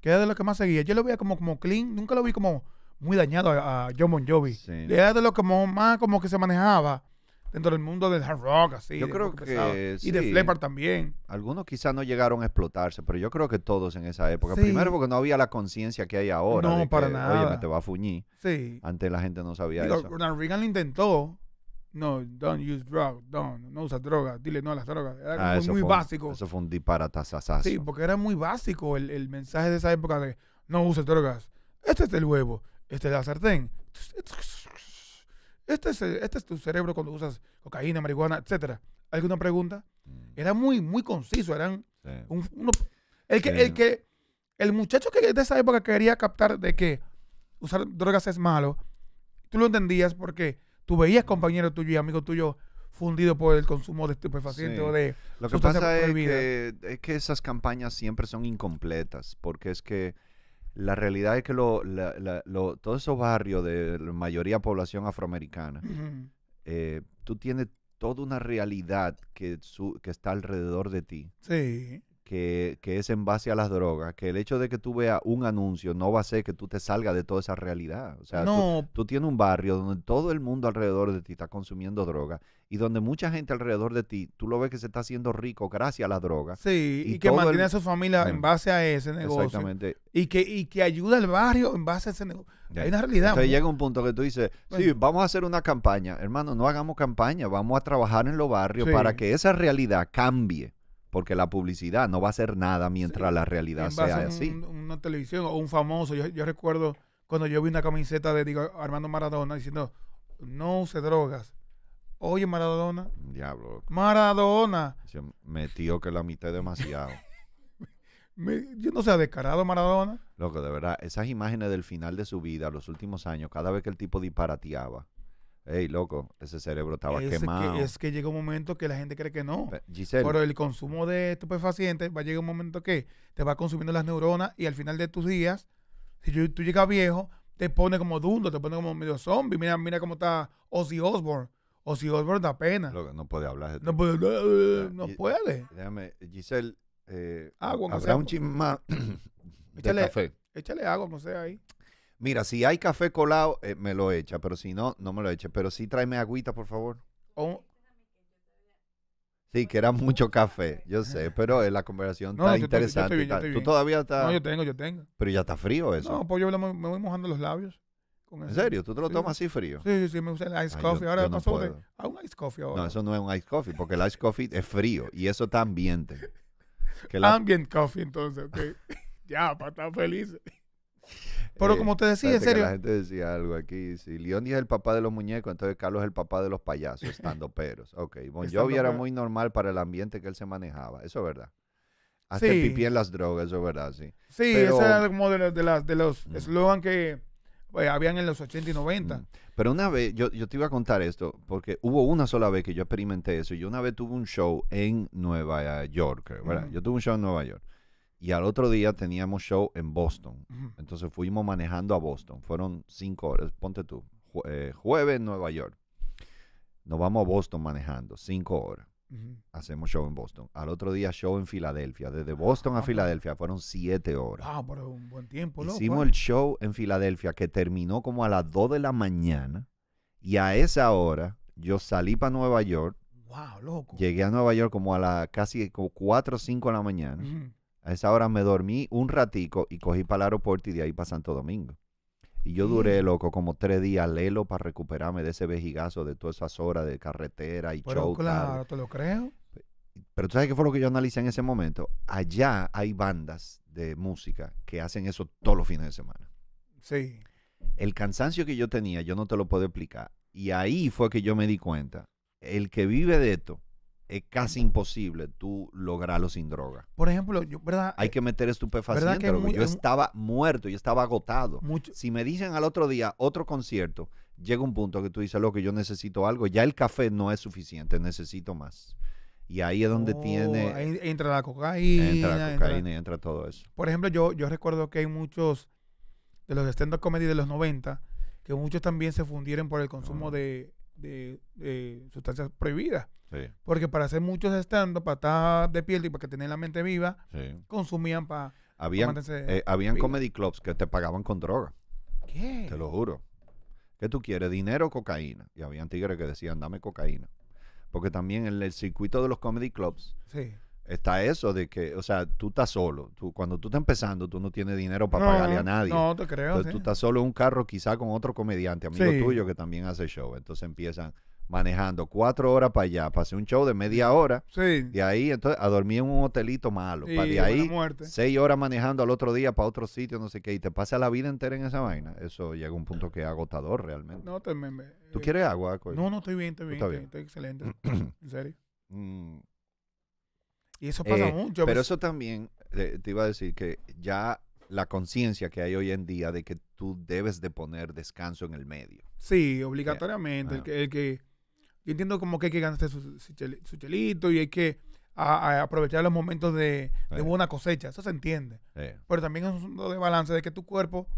que era de los que más seguía, yo lo veía como, como clean, nunca lo vi como muy dañado a, a John Bon Jovi. Era de los que más como que se manejaba dentro del mundo del hard rock, así. Y de Flipper también. Algunos quizás no llegaron a explotarse, pero yo creo que todos en esa época. Primero porque no había la conciencia que hay ahora. No, para nada Oye, me te va a fuñir. Sí. Antes la gente no sabía eso. Ronald Reagan lo intentó, no, don't use drugs, don't, no usa drogas, dile no a las drogas. Era ah, muy, básico. Eso fue un disparatazazazo. Sí, porque era muy básico el, mensaje de esa época de no uses drogas. Este es el huevo, este es la sartén. Este es, este es tu cerebro cuando usas cocaína, marihuana, etcétera. ¿Alguna pregunta? Mm. Era muy, muy conciso. Eran el que, el que, el muchacho que de esa época quería captar de que usar drogas es malo, tú lo entendías porque tú veías compañero tuyo y amigo tuyo fundido por el consumo de estupefacientes o de lo que pasa es que, esas campañas siempre son incompletas porque es que la realidad es que lo, la, todos esos barrios de mayoría población afroamericana eh, tú tienes toda una realidad que, que está alrededor de ti sí que, es en base a las drogas, que el hecho de que tú veas un anuncio no va a ser que tú te salgas de toda esa realidad. O sea, tú, tienes un barrio donde todo el mundo alrededor de ti está consumiendo drogas y donde mucha gente alrededor de ti, tú lo ves que se está haciendo rico gracias a las drogas. Sí, y, que mantiene a su familia en em, base a ese negocio. Exactamente. Y que, y que ayuda al barrio en base a ese negocio. Hay una realidad. Entonces llega un punto que tú dices, sí, vamos a hacer una campaña. Hermano, no hagamos campaña, vamos a trabajar en los barrios para que esa realidad cambie porque la publicidad no va a hacer nada mientras la realidad sea así. Una televisión o un famoso, yo, recuerdo cuando yo vi una camiseta de Armando Maradona diciendo, no use drogas. Oye, Maradona. Diablo. Maradona. metió que la mité demasiado. yo no sé, descarado Maradona. Loco, de verdad, esas imágenes del final de su vida, los últimos años, cada vez que el tipo disparateaba. Ey, loco, ese cerebro estaba quemado. Que, es que llega un momento que la gente cree que no. Giselle. Pero el consumo de estupefacientes va a llegar un momento que te va consumiendo las neuronas y al final de tus días, si tú llegas viejo, te pone como dundo, te pone como medio zombie. Mira, mira cómo está Ozzy Osbourne. Ozzy Osbourne da pena. no puede hablar. no puede. no puede. Déjame, Giselle. Eh, agua, un chisme échale, café. Échale agua, no sé, ahí. Mira, si hay café colado, eh, me lo echa, pero si no, no me lo eche. Pero sí tráeme agüita, por favor. Oh. Sí, que era mucho café, yo sé, pero es eh, la conversación no, está interesante. Tú todavía estás... No, yo tengo, yo tengo. Pero ya está frío eso. No, pues yo me, voy mojando los labios. ¿En serio? ¿Tú te lo tomas así frío? Sí, sí, sí, me gusta el ice coffee. ahora no pasó puedo. a un ice coffee ahora. No, eso no es un ice coffee, porque el ice coffee es frío y eso está ambiente. Ambient coffee, entonces, ok. ya, para estar feliz. Pero eh, como te decía, en serio. La gente decía algo aquí. Si León es el papá de los muñecos, entonces Carlos es el papá de los payasos, estando peros. Ok, Bon Jovi era muy normal para el ambiente que él se manejaba. Eso es verdad. Hasta sí. en las drogas, eso es verdad, sí. Sí, ese era como de, de, de los mm. eslogan que eh, habían en los 80 y 90. Mm. Pero una vez, yo, te iba a contar esto, porque hubo una sola vez que yo experimenté eso. y una vez tuve un show en Nueva York, Yo tuve un show en Nueva York y al otro día teníamos show en Boston. Entonces fuimos manejando a Boston. Fueron cinco horas, ponte tú, eh, jueves Nueva York. Nos vamos a Boston manejando, cinco horas. Hacemos show en Boston. Al otro día show en Filadelfia. Desde ah, Boston a ah, Filadelfia fueron siete horas. Ah, pero un buen tiempo. Hicimos eh. el show en Filadelfia que terminó como a las dos de la mañana. Y a esa hora yo salí para Nueva York. Wow, loco. Llegué a Nueva York como a las casi cuatro o cinco de la mañana. A esa hora me dormí un ratico y cogí para el aeropuerto y de ahí para Santo Domingo. Y yo duré, mm. loco, como tres días lelo para recuperarme de ese vejigazo de todas esas horas de carretera y Pero Claro, te lo creo. Pero tú sabes qué fue lo que yo analicé en ese momento. Allá hay bandas de música que hacen eso todos los fines de semana. Sí. El cansancio que yo tenía, yo no te lo puedo explicar. Y ahí fue que yo me di cuenta. El que vive de esto es casi imposible tú lograrlo sin droga. Por ejemplo, ¿verdad? Hay eh, que meter estupefacientes. Que yo estaba muerto, yo estaba agotado. Si me dicen al otro día otro concierto, llega un punto que tú dices, lo que yo necesito algo, ya el café no es suficiente, necesito más. Y ahí es donde oh, tiene... entra la cocaína. Entra la cocaína y entra todo eso. Por ejemplo, yo, yo recuerdo que hay muchos de los stand-up comedy de los 90 que muchos también se fundieron por el consumo ah. de, de sustancias prohibidas. Porque para hacer muchos stand para estar de pie y para que tener la mente viva, consumían para. Habían, eh, habían comedy clubs que te pagaban con droga. ¿Qué? Te lo juro. ¿Qué tú quieres? ¿Dinero o cocaína? Y habían tigres que decían, dame cocaína. Porque también en el circuito de los comedy clubs está eso de que, o sea, tú estás solo. Tú, cuando tú estás empezando, tú no tienes dinero para pagarle a nadie. No, te creo. Entonces tú estás solo en un carro, quizá con otro comediante, amigo tuyo, que también hace show. Entonces empiezan, manejando cuatro horas para allá, pasé un show de media hora. Sí. De ahí, entonces, a dormir en un hotelito malo. para de ahí, seis horas manejando al otro día para otro sitio, no sé qué, y te pasa la vida entera en esa vaina. Eso llega a un punto que es agotador realmente. No, te, ¿Tú eh, quieres agua? No, no, estoy bien, estoy bien, estoy, bien? estoy excelente. en serio. Eh, y eso pasa mucho. Pero eso también, eh, te iba a decir que ya la conciencia que hay hoy en día de que tú debes de poner descanso en el medio. Sí, obligatoriamente. el ah. que yo entiendo como que hay que ganarse su, chelito y hay que aprovechar los momentos de, eh. buena cosecha. Eso se entiende. Eh. Pero también es un asunto de balance, de que tu cuerpo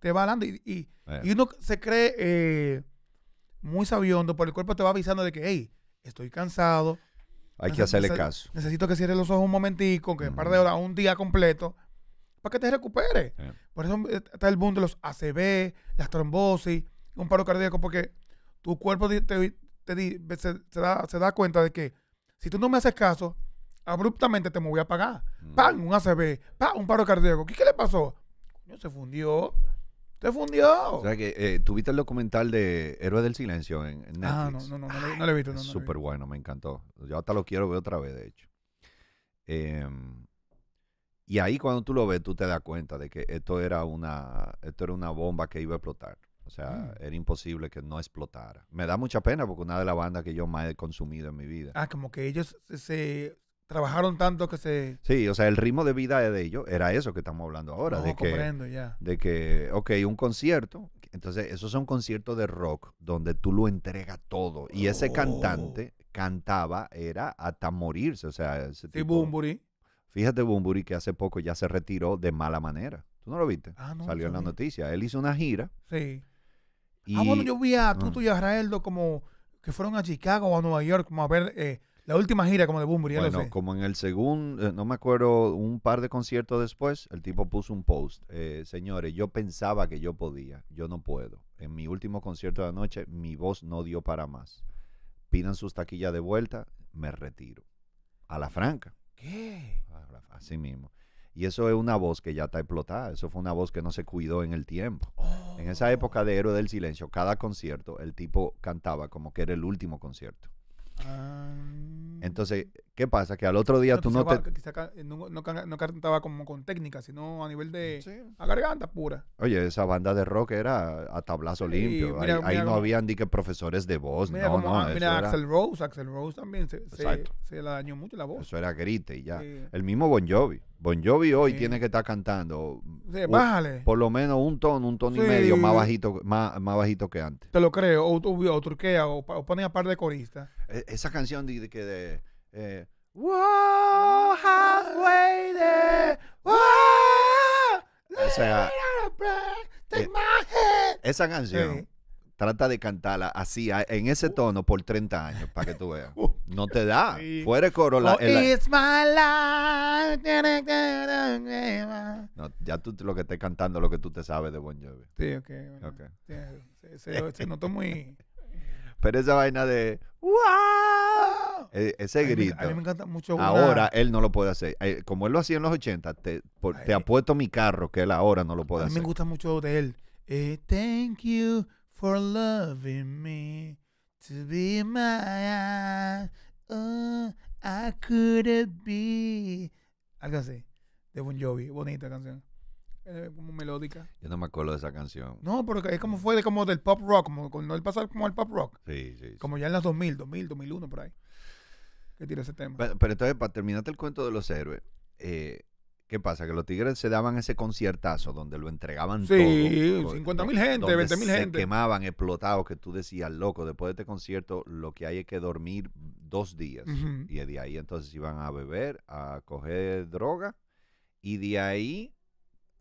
te va hablando eh. y, uno se cree muy sabiondo, pero el cuerpo te va avisando de que, hey, estoy cansado. Hay que hacerle caso. Necesito que cierres los ojos un momentico, que un par de horas, un día completo, para que te recupere. Por eso está el boom de los ACV, las trombosis, un paro cardíaco, porque tu cuerpo te, te di, se, da, cuenta de que si tú no me haces caso, abruptamente te me voy a pagar. Mm. ¡Pam! Un acb ¡pam! Un paro cardíaco. ¿Qué, le pasó? se fundió. Se fundió. O sea que eh, tuviste el documental de Héroe del Silencio en, Netflix. Ah, no, no, no, no, lo he visto. No, súper bueno, me encantó. Yo hasta lo quiero ver otra vez, de hecho. Em, y ahí cuando tú lo ves, tú te das cuenta de que esto era una, esto era una bomba que iba a explotar. O sea, mm. era imposible que no explotara. Me da mucha pena porque una de las bandas que yo más he consumido en mi vida. Ah, como que ellos se, trabajaron tanto que se... Sí, o sea, el ritmo de vida de ellos era eso que estamos hablando ahora. No, oh, de comprendo, que, ya. De que, ok, un concierto. Entonces, esos son conciertos de rock donde tú lo entregas todo. Y ese cantante oh. cantaba era hasta morirse. O sea, ese sí, tipo, Bumburi. Fíjate, Bumburi, que hace poco ya se retiró de mala manera. ¿Tú no lo viste? Ah, no, Salió en la noticia. Él hizo una gira. Sí y, ah, bueno, yo vi a ah. tú y a Raeldo como que fueron a Chicago o a Nueva York como a ver eh, la última gira como de Boom Bueno, como en el segundo, eh, no me acuerdo, un par de conciertos después, el tipo puso un post. Eh, señores, yo pensaba que yo podía, yo no puedo. En mi último concierto de anoche, noche, mi voz no dio para más. Pidan sus taquillas de vuelta, me retiro. A la franca. ¿Qué? Así mismo. Y eso es una voz que ya está explotada. Eso fue una voz que no se cuidó en el tiempo. En esa época oh. de Héroe del Silencio, cada concierto, el tipo cantaba como que era el último concierto. Ah. Entonces, ¿qué pasa? Que al otro día tú no te... no, cantaba como con técnica, sino a nivel de... A garganta pura. Oye, esa banda de rock era a tablazo limpio. ahí, no habían ni que profesores de voz. no, no. Mira, Axel Rose. Axel Rose también se, se, la dañó mucho la voz. Eso era grite y ya. El mismo Bon Jovi. Bon Jovi hoy tiene que estar cantando. Sí, Por lo menos un tono, un tono y medio más bajito, más, bajito que antes. Te lo creo. O, o, o turquea, o, a par de coristas. E, esa canción de que de. Eh, o sea, eh, Esa canción Trata de cantarla así, en ese uh. tono, por 30 años, para que tú veas. No te da. Fuera coro. Oh, no, ya tú lo que estés cantando, lo que tú te sabes de Bon Jovi. Sí, ok. se, notó muy... Pero esa vaina de ¡Wow! E, ese grito. A mí, me encanta mucho. Ahora él no lo puede hacer. Eh, como él lo hacía en los 80, te, por, te apuesto mi carro que él ahora no lo puede hacer. A mí me gusta mucho de él. Eh, thank you for loving me to be my uh, I could be. Algo así. De Bon Jovi. Bonita canción. Eh, como melódica. Yo no me acuerdo de esa canción. No, porque es como fue de, como del pop rock. Como, no el pasar como el pop rock. Sí, sí, Como ya en los 2000, 2000, 2001, por ahí. Que tira ese tema. Pero, entonces, para terminarte el cuento de los héroes, eh, ¿Qué pasa? Que los Tigres se daban ese conciertazo donde lo entregaban todo. Sí, 50 mil gente, 20 mil gente. Se quemaban, explotados, que tú decías, loco, después de este concierto lo que hay es que dormir dos días. Y de ahí entonces iban a beber, a coger droga. Y de ahí,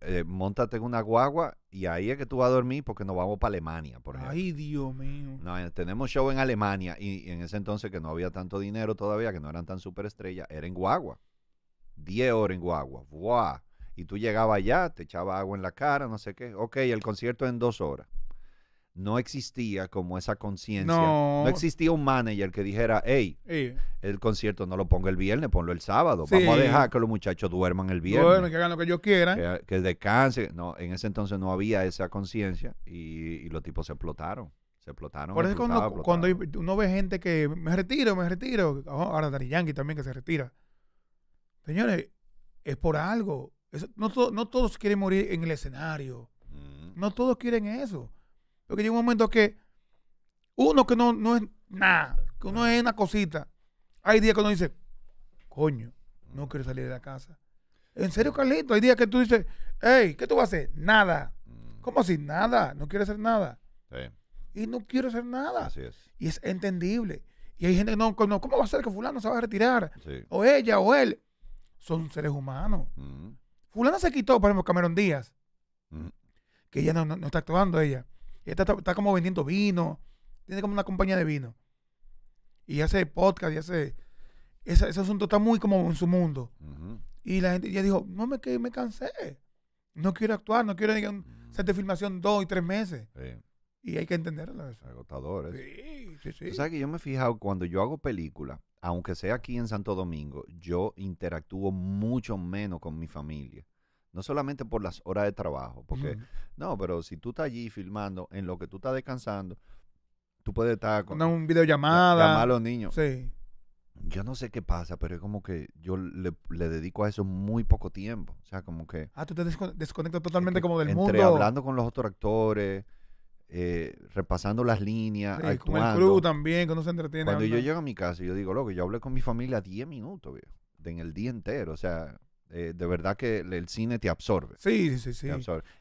eh, montate en una guagua y ahí es que tú vas a dormir porque nos vamos para Alemania, por ejemplo. Ay, Dios mío. Eh, tenemos show en Alemania y, en ese entonces que no había tanto dinero todavía, que no eran tan superestrellas, era en guagua. 10 horas en guagua, ¡buah! Y tú llegabas allá, te echaba agua en la cara, no sé qué. Ok, el concierto en dos horas. No existía como esa conciencia. No. existía un manager que dijera, hey, el concierto no lo ponga el viernes, ponlo el sábado. Vamos a dejar que los muchachos duerman el viernes. Bueno, que hagan lo que yo quiera. Que, descanse. No, en ese entonces no había esa conciencia y, los tipos se explotaron. Se explotaron. Por eso cuando, cuando, uno ve gente que me retiro, me retiro, ahora Dari Yankee también que se retira. Señores, es por algo. no, todos quieren morir en el escenario. Mm. No todos quieren eso. Porque llega un momento que uno que no, es nada, que uno ah. es una cosita. Hay días que uno dice, coño, no mm. quiero salir de la casa. En serio, Carlito, hay días que tú dices, hey, ¿qué tú vas a hacer? Nada. Mm. ¿Cómo así? Nada. No quiero hacer nada. Y no quiero hacer nada. Así es. Y es entendible. Y hay gente que no, ¿cómo va a ser que fulano se va a retirar? O ella o él son seres humanos. Mm. Fulana se quitó, por ejemplo, Cameron Díaz, mm. que ya no, está actuando, ella. Ella está, como vendiendo vino, tiene como una compañía de vino. Y hace podcast, y hace... Ese, asunto está muy como en su mundo. Y la gente ya dijo, no me, me cansé. No quiero actuar, no quiero hacer mm. de filmación dos y tres meses. Y hay que entenderlo. Eso. Agotadores. Sí, sí, sí. sabes que yo me he fijado cuando yo hago películas, aunque sea aquí en Santo Domingo, yo interactúo mucho menos con mi familia. No solamente por las horas de trabajo, porque no, pero si tú estás allí filmando, en lo que tú estás descansando, tú puedes estar con... Una videollamada. Llamar a los niños. Sí. Yo no sé qué pasa, pero es como que yo le, dedico a eso muy poco tiempo. O sea, como que... Ah, tú te desconectas totalmente como del mundo. Entre hablando con los otros actores, eh, repasando las líneas, actuando. Con el crew también, que se entretiene. Cuando yo llego a mi casa, yo digo, loco, yo hablé con mi familia 10 minutos, en el día entero, o sea... Eh, de verdad que el cine te absorbe. Sí, sí, sí.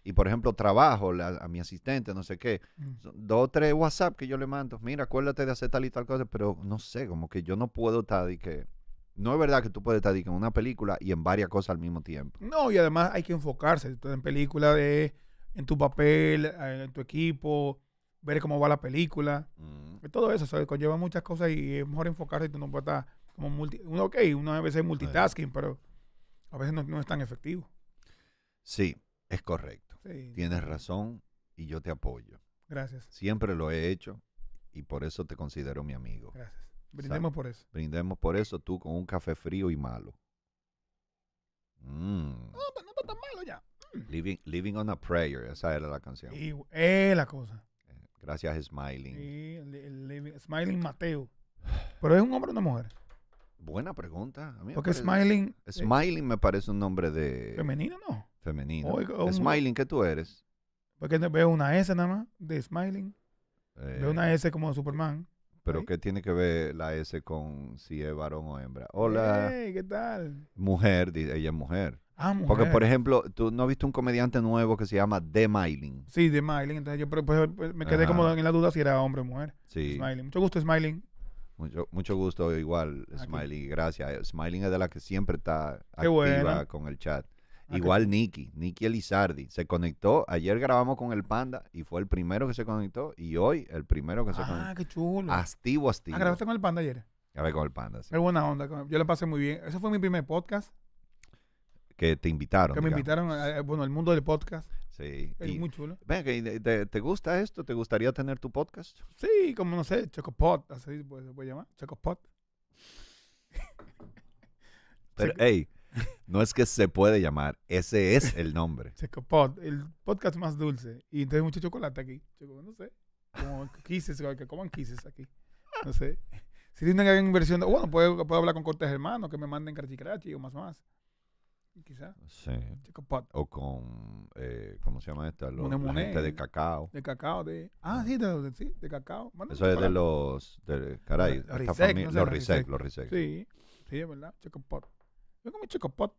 Y por ejemplo, trabajo a mi asistente, no sé qué. Mm. Dos o tres WhatsApp que yo le mando. Mira, acuérdate de hacer tal y tal cosa, pero no sé, como que yo no puedo estar y que. No es verdad que tú puedes estar en una película y en varias cosas al mismo tiempo. No, y además hay que enfocarse. En película de en tu papel, eh, en tu equipo, ver cómo va la película. Mm. Eh, todo eso, ¿sabes? Conlleva muchas cosas y es mejor enfocarse. y Tú no puedes estar como multi. ok, uno a veces es multitasking, pero a veces no, es tan efectivo. Sí, es correcto. Tienes razón y yo te apoyo. Gracias. Siempre lo he hecho y por eso te considero mi amigo. Gracias. Brindemos por eso. Brindemos por eso tú con un café frío y malo. Mm. No, no, está tan malo ya. Living, on a Prayer, esa era la canción. Y, eh, la cosa. Eh, Gracias, Smiling. Smiling Mateo. ¿Pero es un hombre o una mujer? Buena pregunta. Porque Smiling. Smiling me parece un nombre de. Femenino, ¿no? Femenino. smiling, que ¿qué tú eres? Porque veo una S nada más de Smiling. veo una eh, S como de Superman. ¿Pero qué tiene que ver la S con si es varón o hembra? Hola. ¿Qué tal? Mujer, ella es mujer. Ah, Porque, por ejemplo, tú no has visto un comediante nuevo que se llama The Miling. Sí, The Miling, Entonces yo pues, pues, me quedé como en la duda si era hombre o mujer. Sí. Mucho gusto, Smiling. Mucho, mucho gusto, igual, Smiley. Smiling. Gracias. Smiling es de la que siempre está activa con el chat. Igual Nicky, Nicky Elizardi, se conectó. Ayer grabamos con el Panda y fue el primero que se conectó. Y hoy el primero que se ah, conectó. Ah, qué chulo. Astivo Astivo. Ah, grabaste con el Panda ayer? Grabé con el Panda, sí. buena onda. Yo le pasé muy bien. Ese fue mi primer podcast que te invitaron. Que me invitaron, bueno, al mundo del podcast. Sí. Es muy chulo. Venga, ¿te, gusta esto? ¿Te gustaría tener tu podcast? Sí, como no sé, Chocopot, así se puede, se puede llamar, Chocopot. Pero, hey, no es que se puede llamar, ese es el nombre. Chocopot, el podcast más dulce. Y entonces mucho chocolate aquí. no sé, como quises, que coman quises aquí. No sé. Si tienen alguna inversión, bueno, puedo, hablar con Cortés Hermano, que me manden Carchicrachi o más más quizás. Sí. O con, eh, ¿cómo se llama esta? Los, Una de cacao. De cacao, de... Ah, sí, de, de cacao. Eso es de los, de, caray, los Risek, los Risek, Sí, sí, es verdad, Chocopot. Yo comí Chocopot.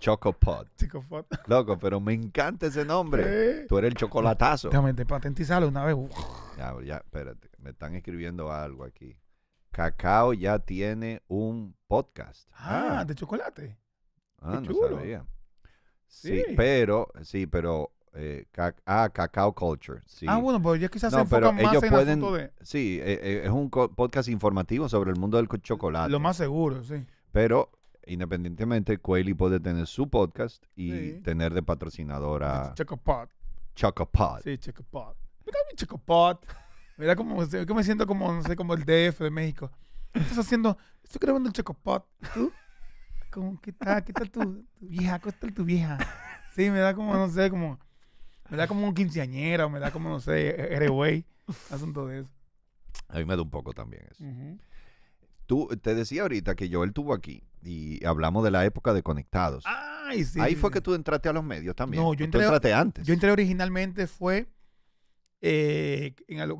Chocopot. Chocopot. Loco, pero me encanta ese nombre. Tú eres el chocolatazo. Déjame te patentizarlo una vez. Ya, ya, espérate. Me están escribiendo algo aquí. Cacao ya tiene un podcast. ah. ah. de chocolate. Ah, no sabía. Sí, pero, sí, pero eh, ah, Cacao Culture. Ah, bueno, pues ya quizás se enfocan más ellos en pueden, asunto de... Sí, eh, eh, es un podcast informativo sobre el mundo del chocolate. Lo más seguro, sí. Pero independientemente, Quayle puede tener su podcast y tener de patrocinadora... Ah, ChocoPot. ChocoPot. Sí, Chocopod. Mira mi Chocopod. Mira cómo, me siento como, no sé, como el DF de México. Estás haciendo... Estoy grabando el Chocopod. ¿Tú? como, ¿qué tal, qué tal tu, vieja? ¿Cómo está tu vieja? Sí, me da como, no sé, como, me da como un quinceañera, me da como, no sé, eres güey, asunto de eso. A mí me da un poco también eso. Tú, te decía ahorita que yo él tuvo aquí y hablamos de la época de Conectados. Ahí fue que tú entraste a los medios también. No, yo entré, antes. Yo entré originalmente fue eh, en, Alo,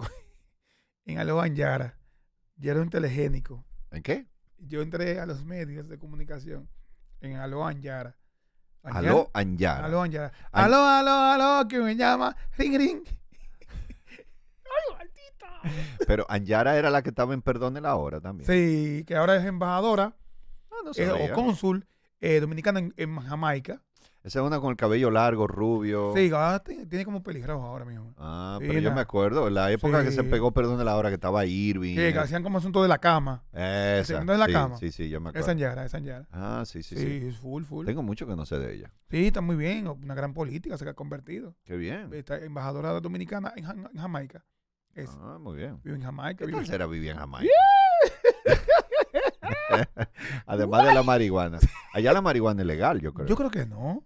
en Yara. Yo era un telegénico. ¿En qué? yo entré a los medios de comunicación en Aló Anjara. Aló Anyara. Aló Anyara. aló, aló, que me llama. Ring, ring. ¡Ay, maldita! Pero Anyara era la que estaba en Perdón de la Hora también. Sí, que ahora es embajadora ah, eh, o cónsul eh, dominicana en Jamaica. Esa es una con el cabello largo, rubio. Sí, ah, tiene como peligroso ahora mi amor. Ah, pero yo me acuerdo, la época que se pegó, perdón, de la hora que estaba Irving. Sí, que hacían como asunto de la cama. Esa. De la cama. Sí, sí, yo me acuerdo. Esa Yara, esa Yara. Ah, sí, sí, sí. es full, full. Tengo mucho que no sé de ella. Sí, está muy bien, una gran política se ha convertido. Qué bien. Está embajadora dominicana en, Jamaica. Ah, muy bien. Vive en Jamaica. ¿Qué será vivía en Jamaica? Además de la marihuana. Allá la marihuana es legal, yo creo. Yo creo que no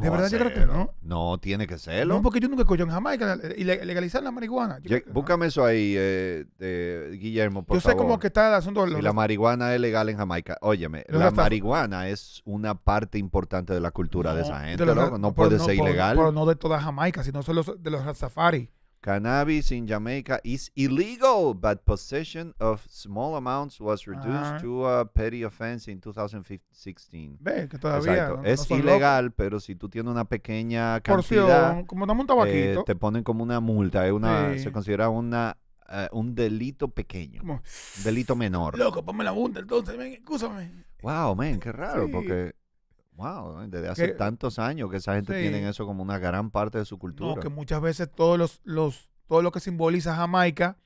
de verdad yo creo no. No, tiene que serlo. No, porque yo nunca cogido en Jamaica y legalizar la marihuana. búscame eso ahí, eh, Guillermo, por yo sé cómo que está el asunto. la marihuana es legal en Jamaica, óyeme, la marihuana es una parte importante de la cultura de esa gente, No puede ser ilegal. Pero no de toda Jamaica, sino solo de los safaris. Cannabis in Jamaica is illegal, but possession of small amounts was reduced ah. to a petty offense in 2016. Ve, que todavía Exacto. es ilegal, pero si tú tienes una pequeña cantidad, Porción, como un tabaquito. Eh, te ponen como una multa, es una, se considera una eh, un delito pequeño, un delito menor. Loco, ponme la multa entonces, ven, excúsame. Wow, man! qué raro, porque Wow, desde hace tantos años que esa gente tiene eso como una gran parte de su cultura. No, que muchas veces todos los, los, todo lo que simboliza Jamaica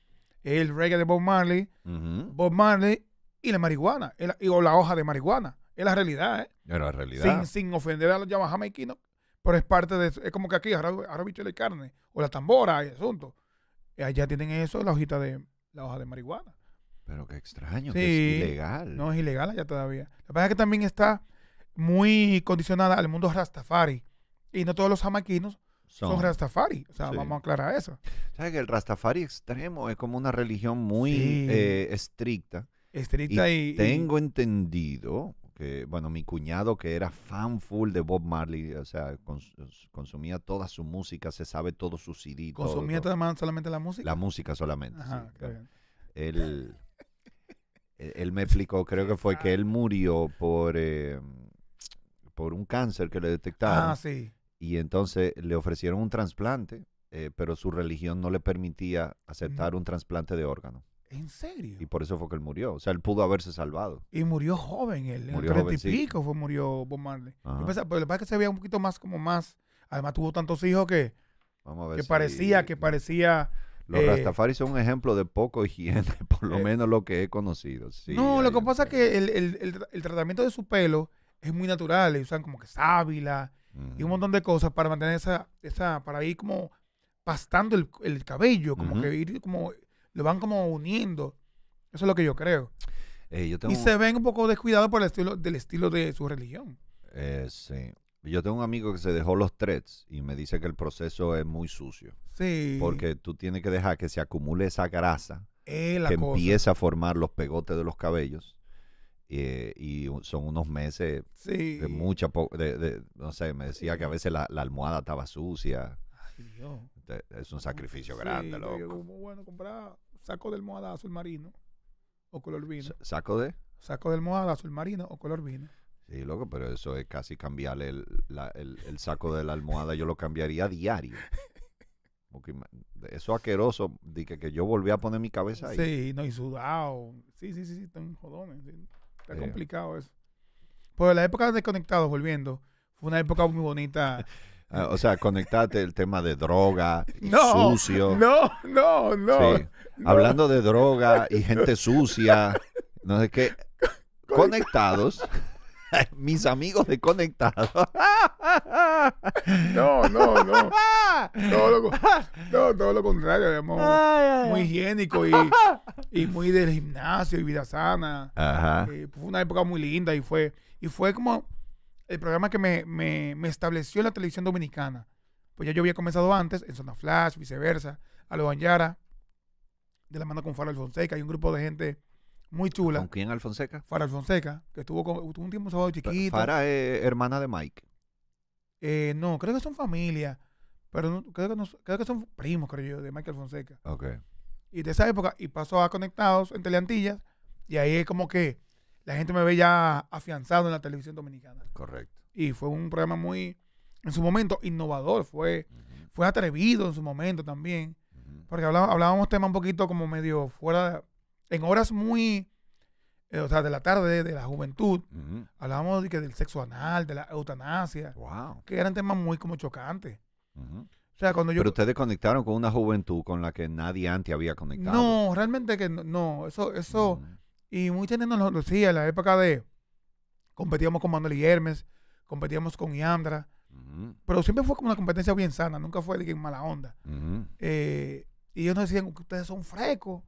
es el reggae de Bob Marley, Bob Marley y la marihuana, o la hoja de marihuana. Es la realidad, ¿eh? la realidad. Sin, ofender a los llamados jamaiquinos, pero es parte de eso. Es como que aquí, ahora, bicho de carne, o la tambora, y asunto. allá tienen eso, la hojita de, la hoja de marihuana. Pero qué extraño, que es ilegal. No, es ilegal allá todavía. La pasa es que también está muy condicionada al mundo Rastafari. Y no todos los jamaquinos son, Rastafari. O sea, vamos a aclarar eso. ¿Sabes que el Rastafari extremo es como una religión muy eh, estricta? Estricta y, Tengo entendido que, bueno, mi cuñado que era fan full de Bob Marley, o sea, consumía toda su música, se sabe todo sus CD. ¿Consumía todo, solamente la música? La música solamente. Ajá, él, él me explicó, creo que fue que él murió por. Eh, por un cáncer que le ah, detectaron. Ah, sí. Y entonces le ofrecieron un trasplante, eh, pero su religión no le permitía aceptar un trasplante de órgano. ¿En serio? Y por eso fue que él murió. O sea, él pudo haberse salvado. Y murió joven él. Murió en y pico fue, murió Bob Marley. pero pues, lo que pasa es que se veía un poquito más como más... Además tuvo tantos hijos que... que parecía, que parecía... Los eh, rastafaris son un ejemplo de poco higiene, por lo eh, menos lo que he conocido. no, lo que pasa es que el, tratamiento de su pelo es muy natural. usan como que sábila y un mm. montón de cosas para mantener esa, esa para ir como pastando el, cabello, como que ir como, lo van como uniendo. Eso es lo que yo creo. Eh, y se ven un poco descuidados por el estilo, del estilo de su religión. Eh, sí. Yo tengo un amigo que se dejó los threads y me dice que el proceso es muy sucio. Sí. Porque tú tienes que dejar que se acumule esa grasa que empieza a formar los pegotes de los cabellos eh, y son unos meses de mucha no sé me decía que a veces la, almohada estaba sucia es un sacrificio grande loco bueno comprar saco de almohada azul marino o color vino saco de saco de almohada azul marino o color vino Sí, loco, pero eso es casi cambiarle el, saco de la almohada. Yo lo cambiaría a diario. Porque eso asqueroso, de que, yo volví a poner mi cabeza ahí. Sí, no, y sudado. Sí, sí, sí, están jodones. Sí. Está complicado eso. Pero la época de Desconectados, volviendo, fue una época muy bonita. Ah, o sea, conectarte el tema de droga, y sucio. No, no, no. Hablando de droga y gente sucia, no sé qué. Conectados. mis amigos desconectados. no, no, no. no, todo lo contrario, muy higiénico y, muy del gimnasio y vida sana. Eh, fue una época muy linda y fue, y fue como el programa que me, estableció en la televisión dominicana. Pues ya yo había comenzado antes, en Zona Flash, viceversa, a los Yara, de la mano con Farol Fonseca y un grupo de gente muy chula. ¿Con quién, Alfonseca? Farah Alfonseca, que estuvo, con, un tiempo sábado chiquito. Fara hermana de Mike. Eh, no, creo que son familia, pero creo, que son primos, creo yo, de Mike Alfonseca. Ok. Y de esa época, y pasó a Conectados en Teleantillas, y ahí es como que la gente me ve ya afianzado en la televisión dominicana. Correcto. Y fue un programa muy, en su momento, innovador, fue, fue atrevido en su momento también, porque hablábamos, tema temas un poquito como medio fuera de en horas muy, eh, o sea, de la tarde, de la juventud, hablábamos de que del sexo anal, de la eutanasia, wow. que eran temas muy como chocantes. o sea, cuando yo, Pero ustedes conectaron con una juventud con la que nadie antes había conectado. No, realmente que no, eso, eso, y mucha gente nos lo decía en la época de, competíamos con Manuel y Hermes, competíamos con Yandra, pero siempre fue como una competencia bien sana, nunca fue de mala onda. Eh, y ellos nos decían que ustedes son frescos,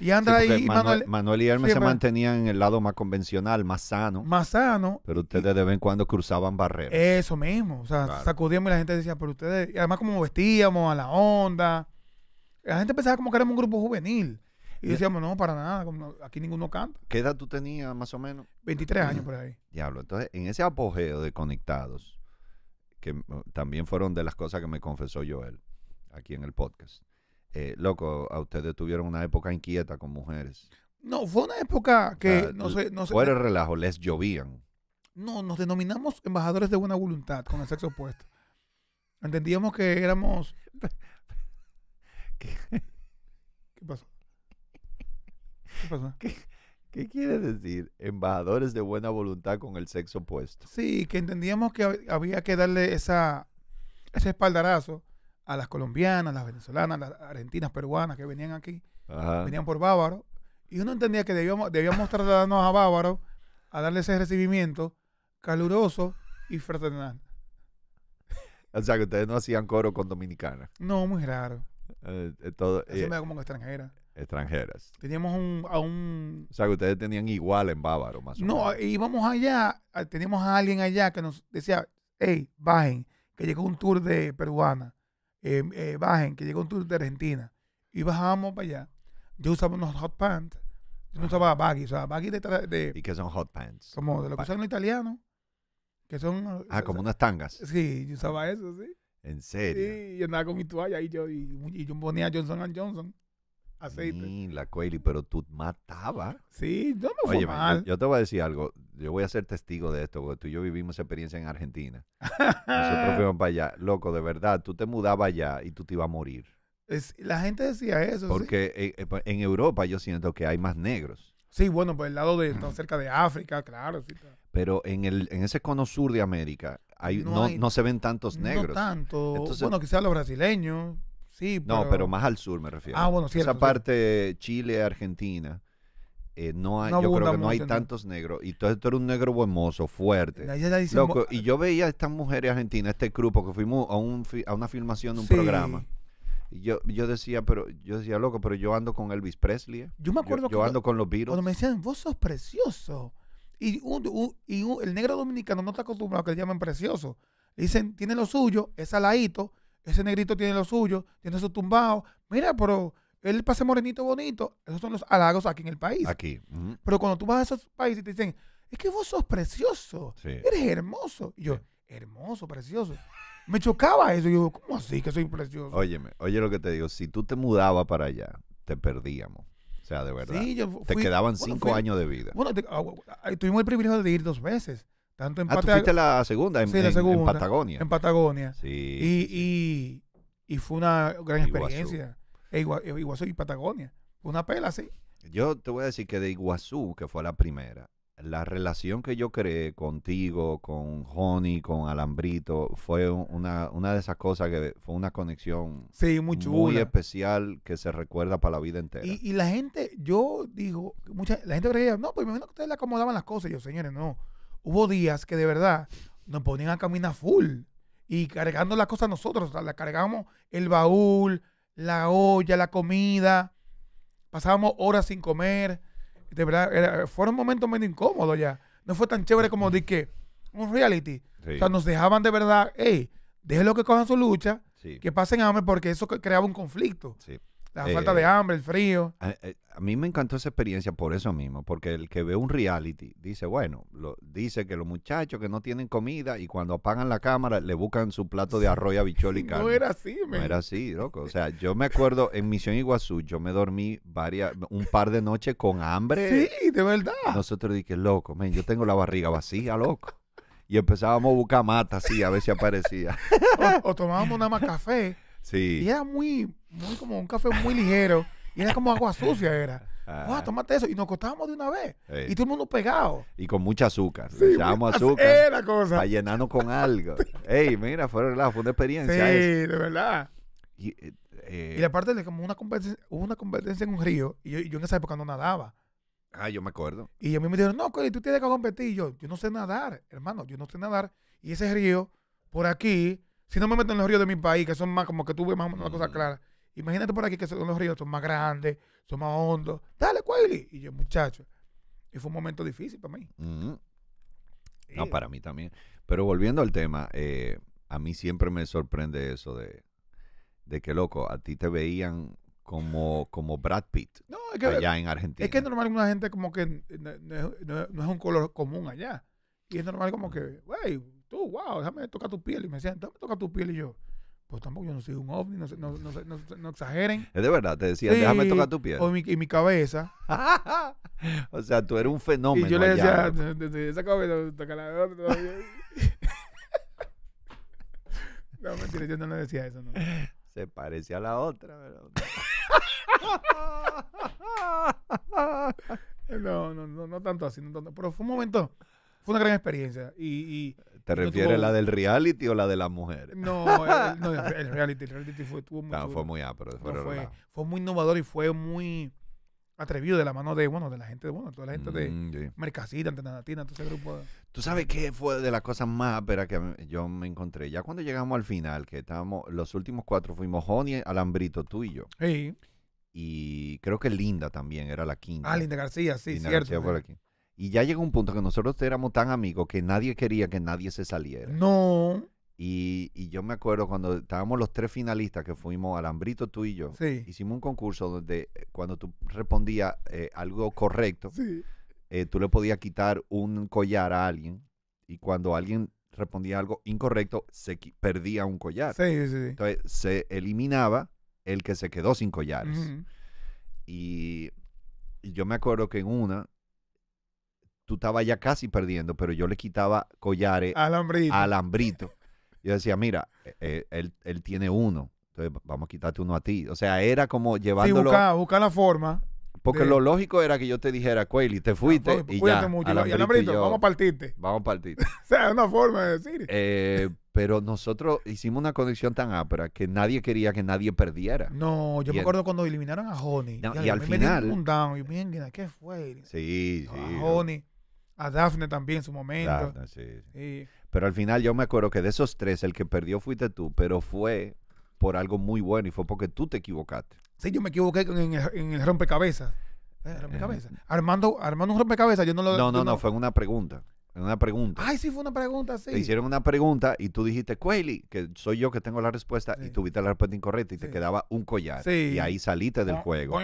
y Andra y Manuel, y Hermes se pues. mantenían en el lado más convencional, más sano. Más sano. Pero ustedes de vez en cuando cruzaban barreras. Eso mismo. O sea, sacudíamos y la gente decía, pero ustedes. Y además, como vestíamos, a la onda. La gente pensaba como que éramos un grupo juvenil. Y eh, decíamos, no, para nada, aquí ninguno canta. ¿Qué edad tú tenías más o menos? 23 años por ahí. Diablo, entonces en ese apogeo de Conectados, que mm, también fueron de las cosas que me confesó Joel aquí en el podcast, eh, loco, a ustedes tuvieron una época inquieta con mujeres. No, fue una época que no sé, Fuera el relajo, les llovían. No, nos denominamos embajadores de buena voluntad con el sexo opuesto. Entendíamos que éramos. ¿Qué, pasó? ¿Qué pasó? quiere decir embajadores de buena voluntad con el sexo opuesto? Sí, que entendíamos que había que darle esa, ese espaldarazo a las colombianas, las venezolanas, las argentinas, peruanas que venían aquí, venían por Bávaro, y uno entendía que debíamos, debíamos a Bávaro a darle ese recibimiento caluroso y fraternal. O sea, que ustedes no hacían coro con dominicanas. No, muy raro. Eh, eh Eso eh, me da como extranjera. Extranjeras. Teníamos un, a un... O sea, que ustedes tenían igual en Bávaro, más o menos. No, íbamos allá, teníamos a alguien allá que nos decía, hey, bajen, que llegó un tour de peruana Em, eh, bajen, que llegó un tour de Argentina y bajábamos para allá, yo usaba unos hot pants, yo no usaba baggy, o sea, baggy de, de, ¿Y qué son hot pants? Como de lo que usan los italianos, que son... Ah, como unas tangas. Sí, yo usaba eso, sí. ¿En serio? Sí, yo andaba con mi toalla y yo, y, yo ponía Johnson Johnson aceite. la Coeli, pero tú matabas. Sí, yo me fui yo, te voy a decir algo yo voy a ser testigo de esto, porque tú y yo vivimos experiencia en Argentina. Nosotros fuimos para allá. Loco, de verdad, tú te mudabas allá y tú te ibas a morir. Es, la gente decía eso. Porque eh, eh, pues, en, Europa yo siento que hay más negros. Sí, bueno, por el lado de cerca de África, claro. Pero en, el, en ese cono sur de América hay, no, se ven tantos negros. No tanto. Entonces, bueno, quizás los brasileños. Sí, No, pero más al sur me refiero. Ah, bueno, cierto. Esa parte Chile, Argentina. Eh, no hay, yo creo que no hay tantos negros. Y todo tú, eres un negro buen fuerte. Loco, y yo veía a estas mujeres argentinas, este grupo, que fuimos a, un, a una filmación de un programa. Y yo, yo decía, pero yo decía, loco, pero yo ando con Elvis Presley. Eh. Yo me acuerdo que. yo ando con los virus Cuando me decían, vos sos precioso. Y, y el negro dominicano no está acostumbrado a que le llamen precioso. dicen, tiene lo suyo, es aladito, ese negrito tiene lo suyo, tiene su tumbado. Mira, pero el pase morenito bonito, esos son los halagos aquí en el país. Aquí. Pero cuando tú vas a esos países y te dicen, es que vos sos precioso, eres hermoso. Y yo, hermoso, precioso. Me chocaba eso. yo, ¿cómo así que soy precioso? Óyeme, oye lo que te digo, si tú te mudabas para allá, te perdíamos. O sea, de verdad. te quedaban cinco años de vida. Bueno, ah, ah, tuvimos el privilegio de ir dos veces. Tanto en ah, Patagonia. fuiste la segunda en, sí, la segunda, en, Patagonia. En Patagonia. Sí. Y, fue una gran experiencia. E e Iguazú y Patagonia. Una pela sí. Yo te voy a decir que de Iguazú, que fue la primera, la relación que yo creé contigo, con Honey, con Alambrito, fue una, una de esas cosas que fue una conexión muy, muy, especial que se recuerda para la vida entera. Y, la gente, yo digo, mucha, la gente creía, no, pues me imagino que ustedes le acomodaban las cosas. yo, señores, no. Hubo días que de verdad nos ponían a caminar full y cargando las cosas nosotros. O sea, la cargamos el baúl, la olla, la comida. Pasábamos horas sin comer. De verdad, era, fueron momentos medio incómodos ya. No fue tan chévere como de que un reality. O sea, nos dejaban de verdad, hey, déjenlo que cojan su lucha, que pasen hambre, porque eso creaba un conflicto. Sí la eh, falta de hambre, el frío. Eh, a, mí me encantó esa experiencia por eso mismo, porque el que ve un reality dice, bueno, lo, dice que los muchachos que no tienen comida y cuando apagan la cámara le buscan su plato de arroz, bichol y carne. No era así, man. No era así, loco. O sea, yo me acuerdo en Misión Iguazú, yo me dormí varias, un par de noches con hambre. Sí, de verdad. Nosotros dije, loco, yo tengo la barriga vacía, loco y empezábamos a buscar mata sí a ver si aparecía. o, tomábamos nada más café. Sí. Y era muy, muy como un café muy ligero. Y era como agua sucia, era. Ah. tómate eso. Y nos acostábamos de una vez. Y todo el mundo pegado. Y con mucha azúcar. Le echábamos azúcar. Era cosa. Para llenarnos con algo. Ey, mira, fue, relajo, fue una experiencia. Sí, de verdad. Y, la eh, eh, parte de como una competencia, hubo una competencia en un río. Y yo, en esa época no nadaba. Ah, yo me acuerdo. Y a mí me dijeron, no, Coli, tú tienes que competir. yo, yo no sé nadar, hermano, yo no sé nadar. Y ese río, por aquí, si no me meto en los ríos de mi país, que son más como que tuve más una cosa mm. clara Imagínate por aquí que son los ríos, son más grandes, son más hondos. Dale, Kweli Y yo, muchacho, y fue un momento difícil para mí. No, eh. para mí también. Pero volviendo al tema, eh, a mí siempre me sorprende eso de, de que, loco, a ti te veían como, como Brad Pitt no, es que, allá en Argentina. Es que es normal que una gente como que no, es un color común allá. Y es normal como mm. que, wey tú, wow, déjame tocar tu piel. Y me decían, déjame tocar tu piel. Y yo, pues tampoco yo no soy un ovni, no, no, no, no exageren. Es de verdad, te decía, déjame tocar tu piel. mi, y mi cabeza. o sea, tú eres un fenómeno. Y yo le decía, esa cabeza, toca la de no, mentira, yo no le decía eso. No. Se parece a la otra, ¿verdad? no, no, no, no tanto así, no tanto. Pero fue un momento, fue una gran experiencia. y ¿Te refieres a la del reality o la de las mujeres? No, el, reality, el reality fue, tuvo fue muy apro, fue, fue, muy innovador y fue muy atrevido de la mano de, bueno, de la gente, bueno, toda la gente de Mercasita, mm, Mercacita, todo ese grupo. Tú sabes qué fue de las cosas más ásperas que yo me encontré. Ya cuando llegamos al final, que estábamos, los últimos cuatro fuimos Joni, Alambrito, tú y yo. Sí. Y creo que Linda también era la quinta. Ah, Linda García, sí, Linda cierto. García Fue la quinta. Y ya llegó un punto que nosotros éramos tan amigos que nadie quería que nadie se saliera. No. Y, yo me acuerdo cuando estábamos los tres finalistas que fuimos, Alambrito, tú y yo, sí. hicimos un concurso donde eh, cuando tú respondías eh, algo correcto, eh, tú le podías quitar un collar a alguien y cuando alguien respondía algo incorrecto, se perdía un collar. Sí, sí, Entonces se eliminaba el que se quedó sin collares. y yo me acuerdo que en una tú estabas ya casi perdiendo, pero yo le quitaba collares alambrito. alambrito. Yo decía, mira, e, e, él, tiene uno, entonces vamos a quitarte uno a ti. O sea, era como llevándolo... Sí, busca, busca la forma. Porque lo lógico era que yo te dijera, pues, y te fuiste y ya. Mucho, alambrito vamos a partirte. Vamos a partirte. o sea, es una forma de decir. Eh, pero nosotros hicimos una conexión tan ápera que nadie quería que nadie perdiera. No, yo me acuerdo cuando eliminaron a Honey. y, al, final... Me un down, y bien, ¿qué fue? Sí, sí. A Honey. A Dafne también en su momento. Pero al final yo me acuerdo que de esos tres, el que perdió fuiste tú, pero fue por algo muy bueno y fue porque tú te equivocaste. Sí, yo me equivoqué en el, en el eh, eh. rompecabezas. Armando, armando un rompecabezas, yo no lo... No, no, no, no, fue una pregunta. En Una pregunta. Ay, sí, fue una pregunta, sí. Te hicieron una pregunta y tú dijiste, Cueli, que soy yo que tengo la respuesta, y tuviste la respuesta incorrecta y te quedaba un collar. Sí. Y ahí saliste del ah, juego.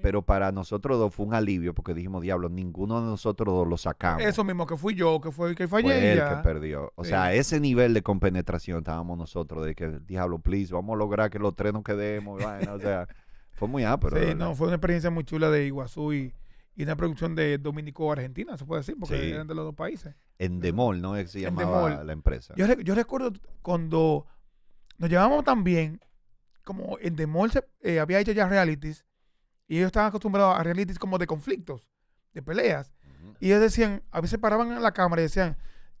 Pero para nosotros dos fue un alivio porque dijimos, diablo, ninguno de nosotros dos lo sacamos. Eso mismo que fui yo, que fue el que fallé. Fue él que perdió. O sea, ese nivel de compenetración estábamos nosotros de que, diablo, please, vamos a lograr que los tres nos quedemos. o sea, fue muy ápero. Sí, no, fue una experiencia muy chula de Iguazú y, y una producción de Dominico-Argentina, se puede decir, porque eran de los dos países. En Demol, ¿no? Se llamaba la empresa. Yo, recuerdo cuando nos llevamos tan bien, como Endemol se, eh, había hecho ya realities, y ellos estaban acostumbrados a realities como de conflictos, de peleas. Y ellos decían, a veces paraban en la cámara y decían,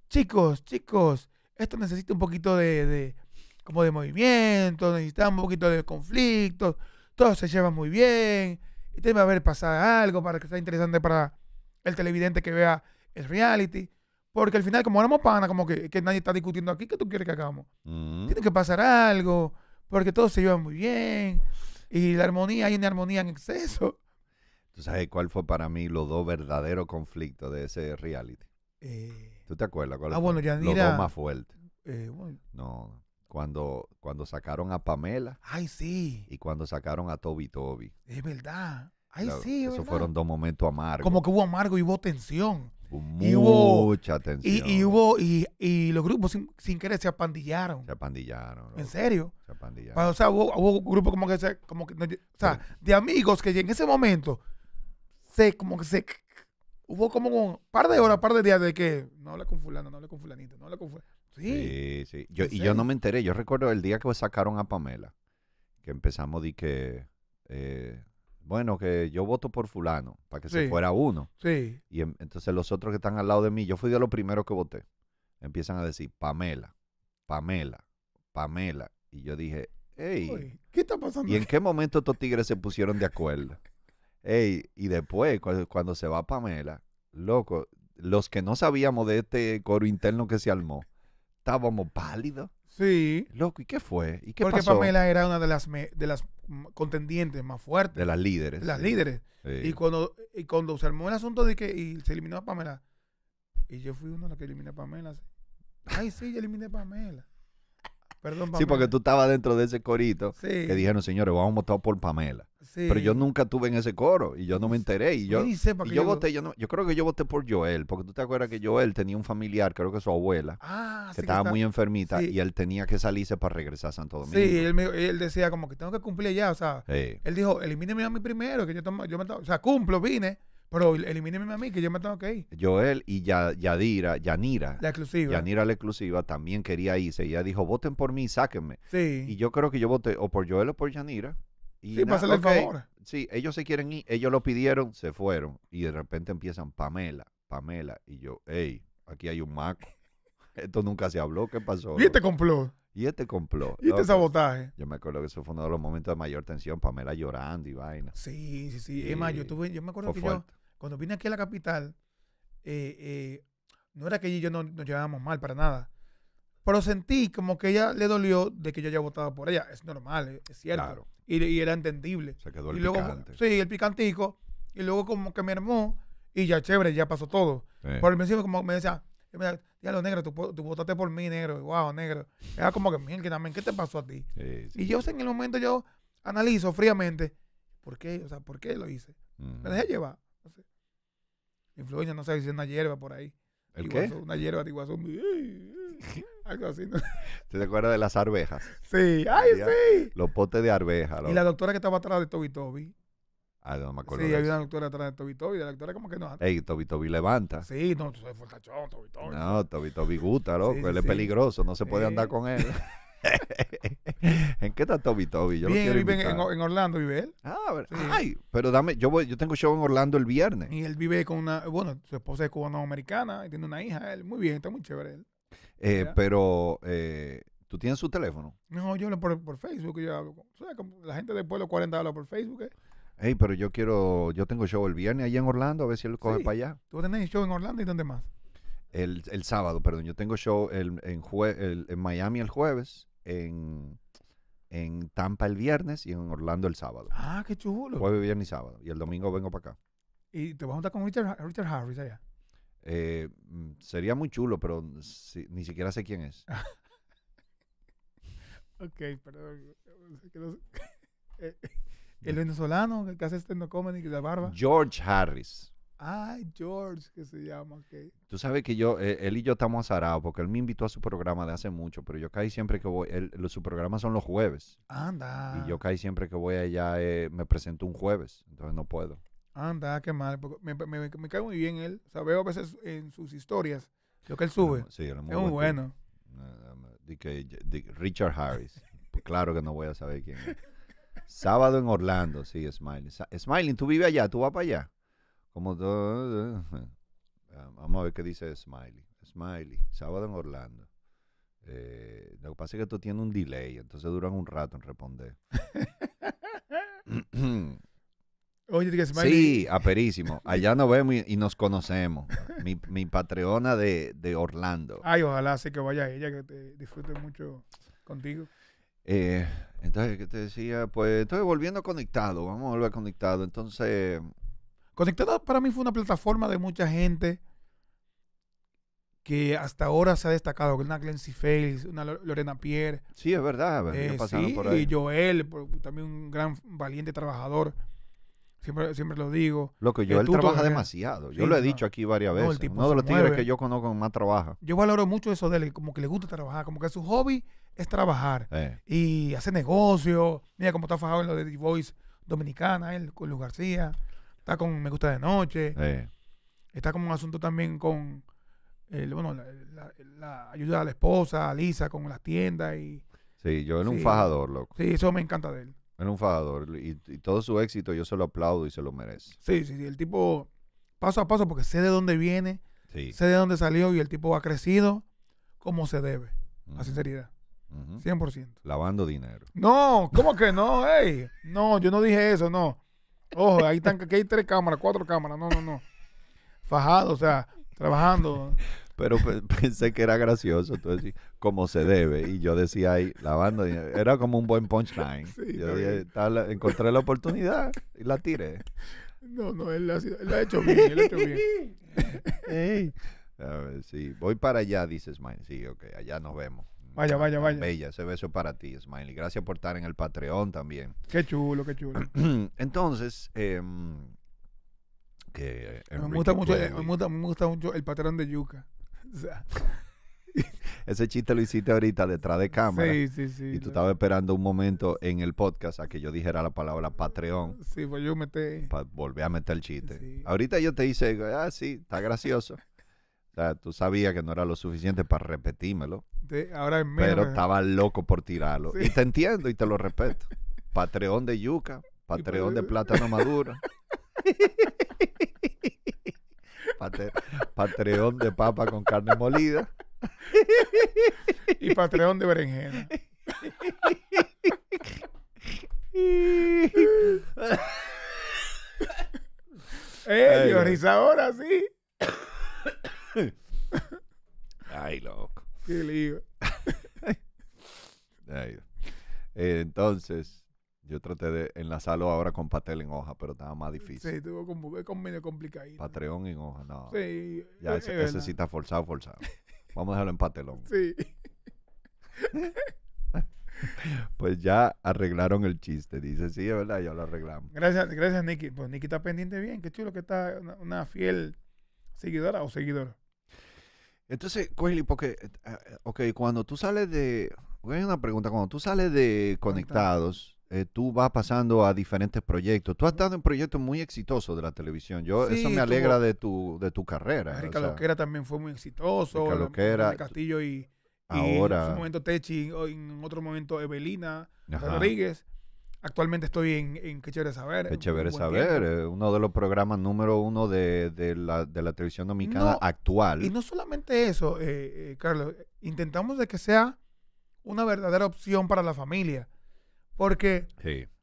chicos, chicos, esto necesita un poquito de, de como de movimiento, necesitamos un poquito de conflictos, todo se lleva muy bien, y debe haber pasado algo para que sea interesante para el televidente que vea el reality. Porque al final, como éramos pana, como que, nadie está discutiendo aquí, ¿qué tú quieres que hagamos? Tiene que pasar algo, porque todo se lleva muy bien. Y la armonía, hay una armonía en exceso. ¿Tú sabes cuál fue para mí los dos verdaderos conflictos de ese reality? Eh, ¿Tú te acuerdas cuál ah, fue? Bueno, Yanira, los dos más fuertes. Eh, no, cuando, cuando sacaron a Pamela. Ay, sí. Y cuando sacaron a Toby Toby. Es verdad. Ay, sí, eso fueron dos momentos amargos. Como que hubo amargo y hubo tensión y hubo, mucha atención. Y, hubo, y, los grupos sin, querer se apandillaron. Se apandillaron. ¿En serio? Se apandillaron. o sea, hubo, grupos como que, se, como que, o sea, de amigos que en ese momento se, como que se, hubo como un par de horas, par de días de que no habla con fulano, no habla con fulanito, no habla con Sí, sí. y yo no me enteré. Yo recuerdo el día que sacaron a Pamela, que empezamos de que... Eh, bueno, que yo voto por fulano, para que se fuera uno. Sí. Y em, entonces los otros que están al lado de mí, yo fui de los primeros que voté. Empiezan a decir, Pamela, Pamela, Pamela. Y yo dije, hey, ¿qué está pasando? ¿Y en qué momento estos tigres se pusieron de acuerdo? Ey, y después, cuando se va Pamela, loco, los que no sabíamos de este coro interno que se armó, estábamos pálidos. Sí. Loco, ¿y qué fue? ¿Y qué Porque Pamela era una de las, de las contendientes más fuertes. De las líderes. Las líderes. Y, cuando, y cuando se armó el asunto de que y se eliminó a Pamela, y yo fui uno de los que eliminé a Pamela. Ay, sí, yo eliminé a Pamela. Sí, porque tú estabas dentro de ese corito que dijeron, señores, vamos a votar por Pamela. Pero yo nunca estuve en ese coro y yo no me enteré. Y yo, y yo, yo, voté, yo, no, yo creo que yo voté por Joel, porque tú te acuerdas que Joel tenía un familiar, creo que su abuela, ah, que estaba muy enfermita y él tenía que salirse para regresar a Santo Domingo. Sí, él, él decía como que tengo que cumplir ya, o sea, él dijo, elimíneme a mí primero, que yo, tomo, yo me, o sea, cumplo, vine, pero elimíneme a mí, que yo me tengo que ir. Joel y Yadira, Yanira. La exclusiva. Yanira la exclusiva también quería irse. Ella dijo, voten por mí, sáquenme. Sí. Y yo creo que yo voté o por Joel o por Yanira. Y sí, pásale el favor. Sí, ellos se quieren ir, ellos lo pidieron, se fueron. Y de repente empiezan, Pamela, Pamela. Y yo, hey, aquí hay un maco. Esto nunca se habló, ¿qué pasó? Y este complot. Y este complot. Y este sabotaje. Yo me acuerdo que eso fue uno de los momentos de mayor tensión, Pamela llorando y vaina. Sí, sí, sí. Emma yo, tuve, yo me acuerdo que yo cuando vine aquí a la capital, eh, eh, no era que ella y yo no, nos llevábamos mal para nada. Pero sentí como que ella le dolió de que yo haya votado por ella. Es normal, es cierto. Y, era entendible. Se quedó el y luego, Sí, el picantico. Y luego como que me armó y ya chévere, ya pasó todo. Por Pero como me decía, lo negro, tú, votaste por mí, negro, wow, negro. Era como que, miren, que también, ¿qué te pasó a ti? y yo en el momento yo analizo fríamente, ¿por qué? O sea, ¿por qué lo hice? Me dejé llevar. No sé. Influencia, no sé si es una hierba por ahí. ¿El qué? Una hierba de iguazú. Algo así. ¿Te acuerdas de las arvejas? Sí, ay, sí. Los potes de arvejas. Y la doctora que estaba atrás de Toby Toby. Ah, no me acuerdo. Sí, había una doctora atrás de Toby Toby. La doctora como que no. Ey, Toby Toby levanta. Sí, no, tú eres fortachón, Toby Toby. No, Toby Toby gusta, loco. él es peligroso, no se puede andar con él. ¿En qué está Toby Toby? Yo Bien, vive en, Orlando, vive él. Ah, ay, pero dame, yo voy, yo tengo show en Orlando el viernes. Y él vive con una, bueno, su esposa es cubano-americana y tiene una hija, él, muy bien, está muy chévere él. Eh, pero, eh, ¿tú tienes su teléfono? No, yo hablo por, por Facebook, la gente después de los 40 habla por Facebook. ¿eh? Ey, pero yo quiero, yo tengo show el viernes allá en Orlando, a ver si él coge para allá. ¿Tú tenés show en Orlando y dónde más? El, sábado, perdón, yo tengo show en, en Miami el jueves en, en Tampa el viernes y en Orlando el sábado. Ah, qué chulo. Jueves, viernes y sábado. Y el domingo vengo para acá. ¿Y te vas a juntar con Richard, Harris allá? Eh, mm, sería muy chulo, pero ni siquiera sé quién es. ok, perdón. Eh, eh, el venezolano que hace este up comedy, la barba. George Harris ay George, que se llama. Tú sabes que yo, eh, él y yo estamos azarados porque él me invitó a su programa de hace mucho, pero yo caí siempre que voy, su programa son los jueves. Anda. Y yo caí siempre que voy allá, eh, me presento un jueves, entonces no puedo. Anda, qué mal. Me, me, cae muy bien él. O sea, veo a veces en sus historias lo que él sube. es muy, bueno. Eh, Richard Harris. Pues claro que no voy a saber quién es. Sábado en Orlando, sí, Smiley. Smiley, tú vives allá, tú vas para allá. Como todo eh, eh, eh, vamos a ver qué dice Smiley. Smiley, sábado en Orlando. Eh, lo que pasa es que esto tiene un delay, entonces duran un rato en responder. Oye, Smiley. Sí, aperísimo. Allá nos vemos y, nos conocemos. Mi, mi patreona de, de, Orlando. Ay, ojalá sí que vaya ella, que te disfrute mucho contigo. entonces, ¿qué te decía? Pues, estoy volviendo conectado, vamos a volver conectado. Entonces, Conectado para mí fue una plataforma de mucha gente que hasta ahora se ha destacado, una Clancy Fails, una Lorena Pierre. Sí, es verdad, eh, sí, y Joel, también un gran valiente trabajador. Siempre, siempre lo digo. Lo que eh, Joel trabaja demasiado. Yo lo he dicho aquí varias veces. Uno de los tigres que yo conozco más trabaja. Yo valoro mucho eso de él, como que le gusta trabajar, como que su hobby es trabajar eh. y hace negocio. Mira cómo está fajado en lo de The Voice Dominicana, él con Luis García con Me Gusta de Noche. Está como un asunto también con bueno, la, ayuda a la esposa, a Lisa, con las tiendas. y Sí, yo era un fajador, loco. Sí, eso me encanta de él. Era un fajador. Y, todo su éxito yo se lo aplaudo y se lo merece. Sí, sí, El tipo, paso a paso, porque sé de dónde viene, sé de dónde salió y el tipo ha crecido como se debe, a sinceridad. 100%. Lavando dinero. No, ¿cómo que no? no, yo no dije eso, no. Ojo, ahí están, aquí hay tres cámaras, cuatro cámaras. No, no, no. Fajado, o sea, trabajando. Pero pensé que era gracioso, tú decís, como se debe. Y yo decía ahí, lavando banda, era como un buen punchline. Sí, yo encontré la oportunidad y la tiré. No, no, él la, ha hecho bien, él A ver, sí, voy para allá, dices, man. Sí, ok, allá nos vemos. Vaya, vaya, vaya. Bella, ese beso es para ti, Smiley. Gracias por estar en el Patreon también. Qué chulo, qué chulo. Entonces, em, eh, me gusta, mucho, me, gusta, mucho, el patrón de yuca. Ese chiste lo hiciste ahorita detrás de cámara. Sí, sí, sí. Y tú estabas esperando un momento en el podcast a que yo dijera la palabra Patreon. Sí, pues yo metí. Para volver a meter el chiste. Ahorita yo te hice, ah, sí, está gracioso. O sea, tú sabías que no era lo suficiente para repetírmelo. ahora es Pero estaba loco por tirarlo. Y te entiendo y te lo respeto. Patreón de yuca, pues, Patreón de eh, plátano maduro. patreón de papa con carne molida. Y Patreón de berenjena. eh, Dios, risa ahora sí. Ay, loco. Qué lío. entonces, yo traté de enlazarlo ahora con Patel en hoja, pero estaba más difícil. Sí, tuvo como medio complicado Patreon en hoja, no. Sí. Ya, ese, forzado, forzado. Vamos a dejarlo en patelón. Sí. pues ya arreglaron el chiste. Dice, sí, es verdad, ya lo arreglamos. Gracias, gracias, Nicky. Pues Nicky está pendiente bien. Qué chulo que está una fiel seguidora o seguidora. Entonces, Cueli, porque, eh, ah, eh, ok, cuando tú sales de, hay una pregunta, cuando tú sales de Conectados, eh, tú vas pasando a diferentes proyectos. Tú has dado un proyecto muy exitoso de la televisión. Yo Eso me alegra de, tu, de tu carrera. En o sea, también fue muy exitoso. Rica Loquera. Castillo y, ahora, en un momento Techi, en otro momento Evelina Rodríguez. Actualmente estoy en, en Chévere Saber. Qué Chévere Saber, eh, uno de los programas número uno de, la, televisión dominicana actual. Y no solamente eso, eh, eh, Carlos, intentamos de que sea una verdadera opción para la familia, porque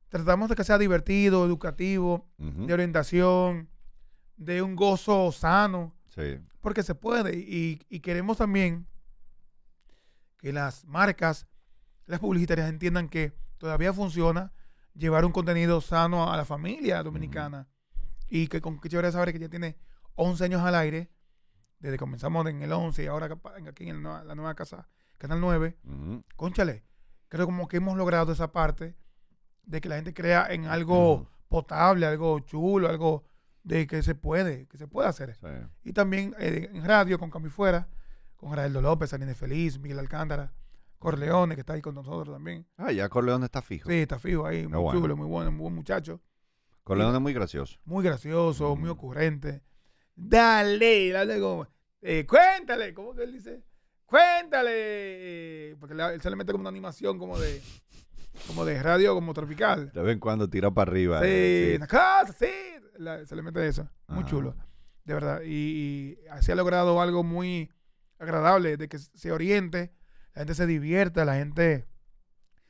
tratamos de que sea divertido, educativo, de orientación, de un gozo sano, porque se puede. Y, y queremos también que las marcas, las publicitarias entiendan que todavía funciona llevar un contenido sano a la familia dominicana. Y que con qué chévere saber que ya tiene 11 años al aire, desde comenzamos en el 11 y ahora aquí en la nueva casa, Canal 9. Cónchale, Conchale, creo como que hemos logrado esa parte de que la gente crea en algo potable, algo chulo, algo de que se puede, que se puede hacer. Y también eh, en radio con Cami Fuera, con Raeldo López, Aline Feliz, Miguel Alcántara. Corleone, que está ahí con nosotros también. Ah, ya Corleone está fijo. Sí, está fijo ahí, muy chulo, muy bueno, muy buen muchacho. Corleone es muy gracioso. Muy gracioso, mm. muy ocurrente. Dale, dale como, eh, cuéntale, ¿cómo que él dice? Cuéntale, eh, porque él se le mete como una animación como de como de radio como tropical. De vez en cuando tira para arriba. Sí, eh, sí, se le mete eso. Muy chulo, de verdad. y así ha logrado algo muy agradable de que se oriente la gente se divierta, la gente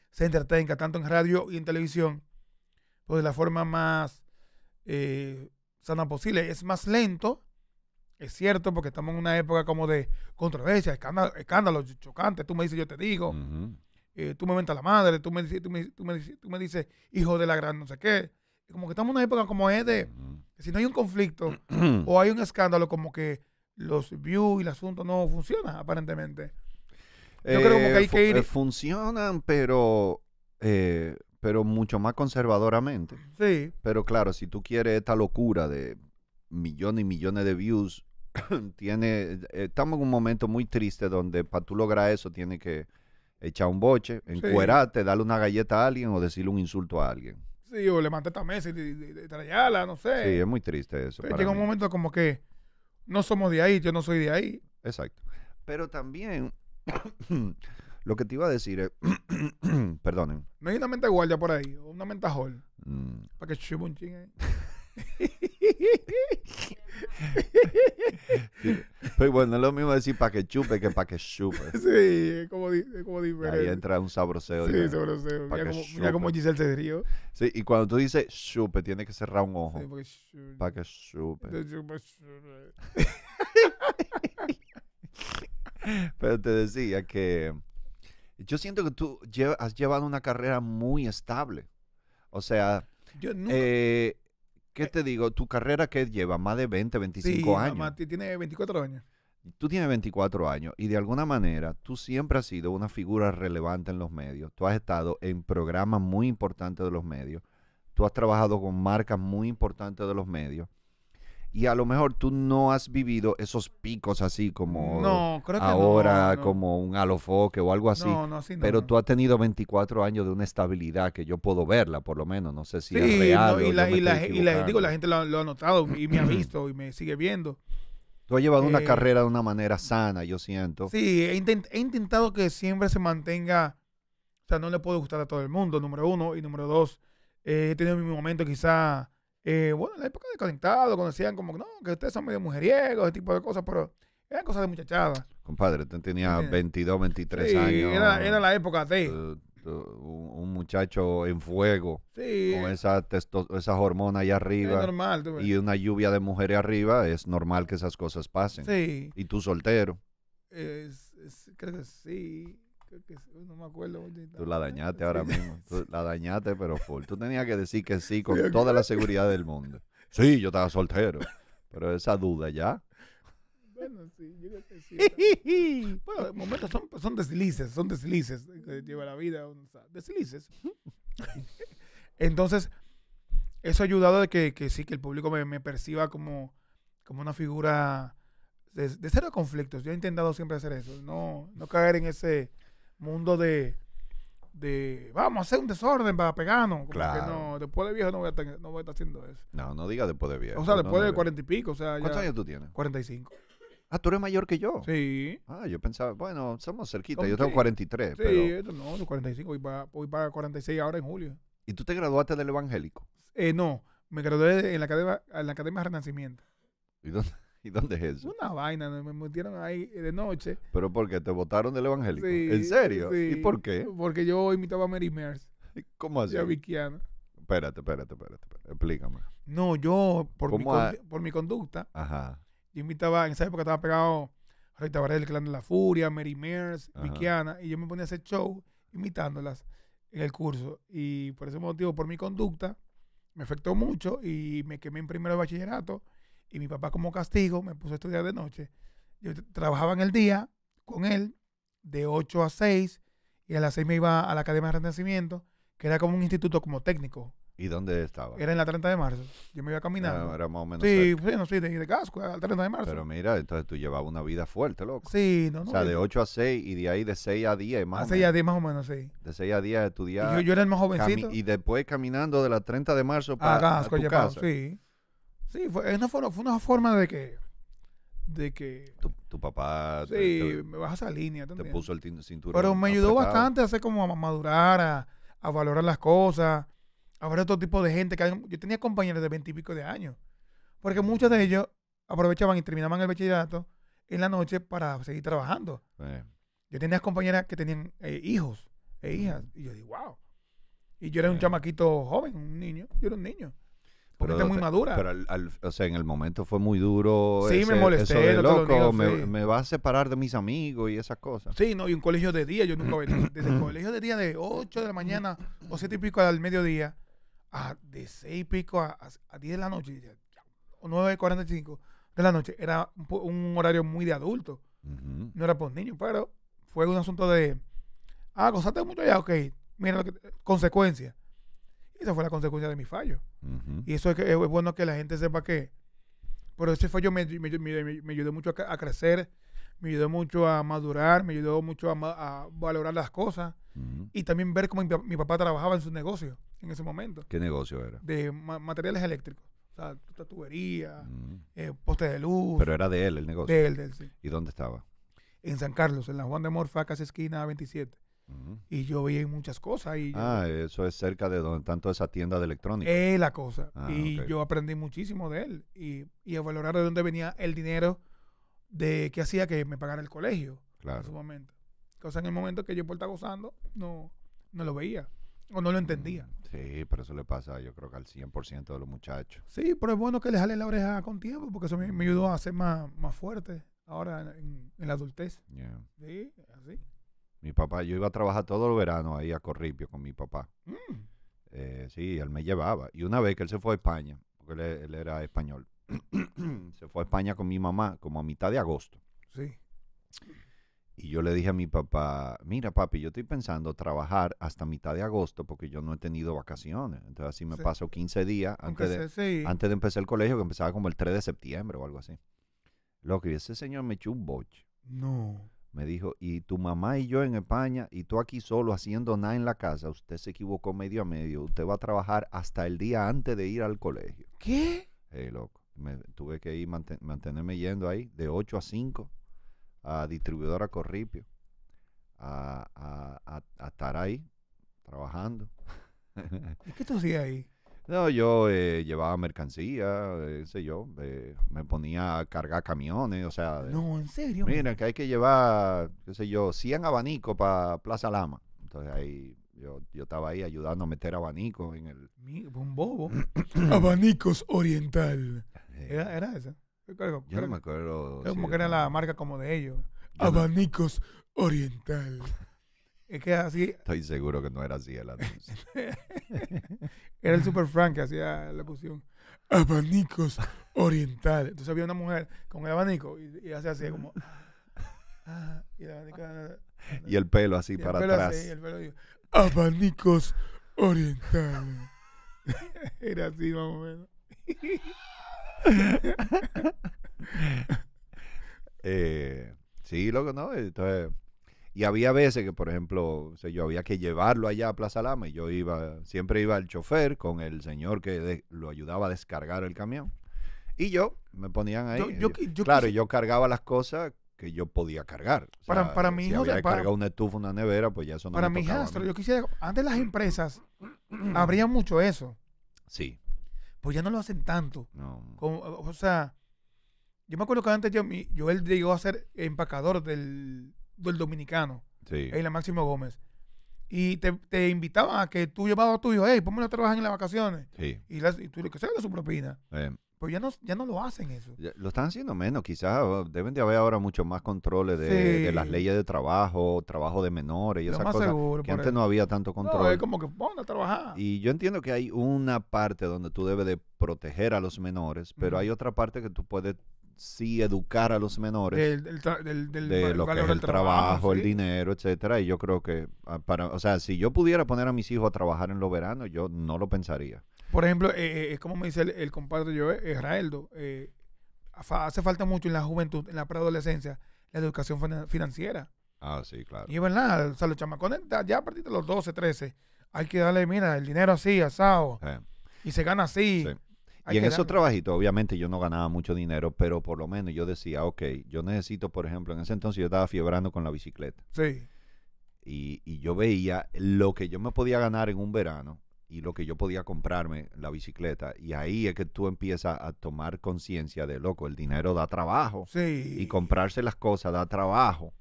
se entretenga, tanto en radio y en televisión, pues de la forma más eh, sana posible. Es más lento, es cierto, porque estamos en una época como de controversia, escándalos escándalo, chocantes. Tú me dices, yo te digo. Eh, tú me mentas la madre, tú me, tú, me, dices, hijo de la gran no sé qué. Como que estamos en una época como es de, si no hay un conflicto o hay un escándalo, como que los views y el asunto no funciona aparentemente. Yo creo que hay eh, que ir. Eh, funcionan, pero. Eh, pero mucho más conservadoramente. Sí. Pero claro, si tú quieres esta locura de millones y millones de views, tiene, estamos en un momento muy triste donde para tú lograr eso tienes que echar un boche, encuerarte, darle una galleta a alguien o decirle un insulto a alguien. Sí, o levantar esta mesa y, y, trayala, no sé. Sí, es muy triste eso. Pero llega un momento como que no somos de ahí, yo no soy de ahí. Exacto. Pero también Lo que te iba a decir es. perdonen. No hay una mente guardia por ahí, una mentajol. Mm. Para que chupe un ching ahí. Pero bueno, es lo mismo decir para que chupe que para que chupe. Sí, como, como diferente. Ahí entra un sabroseo. Sí, sabroseo. Mira como, como, Giselle se río. Sí, y cuando tú dices chupe, tienes que cerrar un ojo. para que chupe. Para que este chupe. Pero te decía que yo siento que tú has llevado una carrera muy estable. O sea, eh, ¿qué eh, te digo? Tu carrera ¿qué? lleva más de 20, 25 sí, años. Tienes tiene 24 años. Tú tienes 24 años y de alguna manera tú siempre has sido una figura relevante en los medios. Tú has estado en programas muy importantes de los medios. Tú has trabajado con marcas muy importantes de los medios y a lo mejor tú no has vivido esos picos así como no, creo que ahora, no, como un alofoque o algo así. pero tú has tenido 24 años de una estabilidad que yo puedo verla, por lo menos. No sé si es real. y, la, y, la, y la, digo, la gente lo, ha notado y me ha visto y me sigue viendo. Tú has llevado una eh, carrera de una manera sana, yo siento. Sí, he, intentado que siempre se mantenga. O sea, no le puedo gustar a todo el mundo, número uno. Y número dos, eh, he tenido mi momento quizá eh, bueno, en la época de Conectado, cuando decían como, no, que ustedes son medio mujeriegos, ese tipo de cosas, pero eran cosas de muchachadas. Compadre, usted tenía 22, 23 años. Era, la época de... un, muchacho en fuego sí. con esas hormonas allá arriba normal, y una lluvia de mujeres arriba, es normal que esas cosas pasen. Sí. Y tú soltero. es, creo que sí no me acuerdo. Tú la dañaste ahora mismo. Tú la dañaste, pero full. Tú tenías que decir que sí con toda la seguridad del mundo. Sí, yo estaba soltero. Pero esa duda ya. Bueno, sí, yo creo que sí. bueno, son, deslices, son deslices lleva la vida. deslices. Entonces, eso ha ayudado de que, sí, que el público me, perciba como, como una figura de, de, cero conflictos. Yo he intentado siempre hacer eso, no, no caer en ese mundo de, de vamos a hacer un desorden para pegarnos. claro. que no, después de viejo no voy, a estar, no voy a estar haciendo eso. No, no digas después de viejo. O sea, después de cuarenta y pico. O sea, ¿Cuántos años tú tienes? Cuarenta y cinco. Ah, tú eres mayor que yo. Sí. Ah, yo pensaba, bueno, somos cerquita. Yo cuarenta tengo 43. Sí, pero... no, 45. Voy para, cuarenta y seis ahora en julio. ¿Y tú te graduaste del evangélico? Eh, no, me gradué en la Academia, en la academia Renacimiento. ¿Y dónde? dónde es eso? Una vaina, me metieron ahí de noche. ¿Pero por qué? ¿Te votaron del evangélico? ¿En serio? ¿Y por qué? Porque yo imitaba a Mary Mears. ¿Cómo así? Espérate, espérate, espérate, espérate, Explícame. No, yo, por, mi, por mi conducta, Ajá. yo imitaba, en esa época estaba pegado Rita Varela, el Clan de la Furia, Mary Mears, Vickiana, y yo me ponía a hacer show imitándolas en el curso. Y por ese motivo, por mi conducta, me afectó mucho y me quemé en primero de bachillerato y mi papá como castigo me puso a estudiar de noche. Yo trabajaba en el día con él de 8 a 6 y a las 6 me iba a la Academia de Renacimiento, que era como un instituto como técnico. ¿Y dónde estaba? Era en la 30 de marzo. Yo me iba caminando. caminar. era más o menos. Sí, sí no, de, de casco, a la 30 de marzo. Pero mira, entonces tú llevabas una vida fuerte, loco. Sí, no, no. O sea, de 8 a 6 y de ahí de 6 a 10, más. de 6 a 10, más o menos, sí. De 6 a 10 estudiar. Yo, yo, era el más jovencito. Y después caminando de la 30 de marzo para. A casco, a sí. Sí, fue una, forma, de que. De que. Tu, papá. Sí, me bajas esa línea. ¿te, te puso el cinturón. Pero me ayudó bastante a hacer como a madurar, a, valorar las cosas, a ver otro tipo de gente. que Yo tenía compañeras de veintipico de años. Porque muchos de ellos aprovechaban y terminaban el bachillerato en la noche para seguir trabajando. Eh. Yo tenía compañeras que tenían eh, hijos e hijas. Y yo dije wow. Y yo era un eh. chamaquito joven, un niño. Yo era un niño. Porque está muy madura. Pero o sea, en el momento fue muy duro. Sí, me molesté. loco, me, va a separar de mis amigos y esas cosas. Sí, no, y un colegio de día, yo nunca venía. Desde el colegio de día de 8 de la mañana o 7 y pico al mediodía, a, de 6 y pico a, a, 10 de la noche, o 9 y 45 de la noche, era un, horario muy de adulto. No era por niños, pero fue un asunto de, ah, gozaste mucho ya, ok, mira, lo que, consecuencia. Esa fue la consecuencia de mi fallo. Y eso es, que, bueno que la gente sepa que. Pero ese fallo me, me, ayudó mucho a, crecer, me ayudó mucho a madurar, me ayudó mucho a, valorar las cosas y también ver cómo mi, papá trabajaba en su negocio en ese momento. ¿Qué negocio era? De materiales eléctricos. O sea, tubería, mm. eh, postes de luz. Pero era de él el negocio. De él, sí. ¿Y dónde estaba? En San Carlos, en la Juan de Morfa, casi esquina 27. Y yo veía muchas cosas. Y ah, eso es cerca de donde tanto esa tienda de electrónica. Es la cosa. Ah, y yo aprendí muchísimo de él. Y, y a valorar de dónde venía el dinero de que hacía que me pagara el colegio. En su momento. Cosa en el momento que yo por estar gozando no, no lo veía. O no lo entendía. Mm, sí, pero eso le pasa yo creo que al 100% de los muchachos. Sí, pero es bueno que le jale la oreja con tiempo porque eso me, ayudó a ser más, fuerte ahora en, la adultez. Sí, así. Mi papá, yo iba a trabajar todo el verano ahí a Corripio con mi papá. Mm. Eh, sí, él me llevaba. Y una vez que él se fue a España, porque él, era español, se fue a España con mi mamá como a mitad de agosto. Sí. Y yo le dije a mi papá, mira papi, yo estoy pensando trabajar hasta mitad de agosto porque yo no he tenido vacaciones. Entonces así me pasó paso 15 días antes de, antes de empezar el colegio, que empezaba como el 3 de septiembre o algo así. Lo que ese señor me echó un boche. No. Me dijo, y tu mamá y yo en España, y tú aquí solo haciendo nada en la casa, usted se equivocó medio a medio, usted va a trabajar hasta el día antes de ir al colegio. ¿Qué? Eh, loco, me, tuve que ir, mantenerme yendo ahí, de 8 a 5, a distribuidora Corripio, a, a, a, estar ahí, trabajando. ¿Y qué tú hacías ahí? No, yo eh, llevaba mercancía, eh, sé yo, eh, me ponía a cargar camiones, o sea... No, en serio. Mira, que hay que llevar, qué sé yo, 100 abanicos para Plaza Lama. Entonces ahí yo, estaba ahí ayudando a meter abanicos en el... un bobo. Abanicos Oriental. ¿Era, esa? yo no me acuerdo. Es como que era la marca como de ellos. Abanicos Oriental. Es que así. Estoy seguro que no era así el anuncio. era el Super Frank que hacía la poción Abanicos orientales. Entonces había una mujer con el abanico y, y hace así como. Ah, y, el abanico, ah, y, el pelo así para el pelo atrás. Así, y el pelo abanicos orientales. era así más o menos. Eh, sí, loco, ¿no? Entonces. Y había veces que, por ejemplo, yo había que llevarlo allá a Plaza Lama y yo iba, siempre iba el chofer con el señor que lo ayudaba a descargar el camión. Y yo me ponían ahí. yo, claro, yo cargaba las cosas que yo podía cargar. para, para eh, mi si Había cargado cargar una estufa, una nevera, pues ya eso no Para mi yo quisiera. Antes las empresas abrían mucho eso. Sí. Pues ya no lo hacen tanto. No. o sea, yo me acuerdo que antes yo, yo él llegó a ser empacador del, del dominicano, sí. la Máximo Gómez. Y te, te, invitaban a que tú llevabas a tu hijo, hey, ¡Ponme a trabajar en las vacaciones. Sí. Y, tú le que de su propina. Eh. Pero pues ya no, ya no lo hacen eso. lo están haciendo menos, quizás oh, deben de haber ahora mucho más controles de, las leyes de trabajo, trabajo de menores y esas más cosas seguro, que antes no había tanto control. No, como que ¡Pon a trabajar. Y yo entiendo que hay una parte donde tú debes de proteger a los menores, pero hay otra parte que tú puedes sí educar a los menores del, de lo el trabajo, el dinero, etcétera. Y yo creo que, ah, para, o sea, si yo pudiera poner a mis hijos a trabajar en los veranos, yo no lo pensaría. Por ejemplo, eh, eh, es como me dice el, compadre yo, eh, Israeldo, hace falta mucho en la juventud, en la preadolescencia, la educación financiera. Ah, sí, claro. Y es verdad, o sea, los chamacones ya a partir de los 12, 13, hay que darle, mira, el dinero así, asado, y se gana así y en esos trabajitos, obviamente yo no ganaba mucho dinero, pero por lo menos yo decía, ok, yo necesito, por ejemplo, en ese entonces yo estaba fiebrando con la bicicleta. Sí. Y, y yo veía lo que yo me podía ganar en un verano y lo que yo podía comprarme la bicicleta. Y ahí es que tú empiezas a tomar conciencia de loco, el dinero da trabajo. Sí. Y comprarse las cosas da trabajo.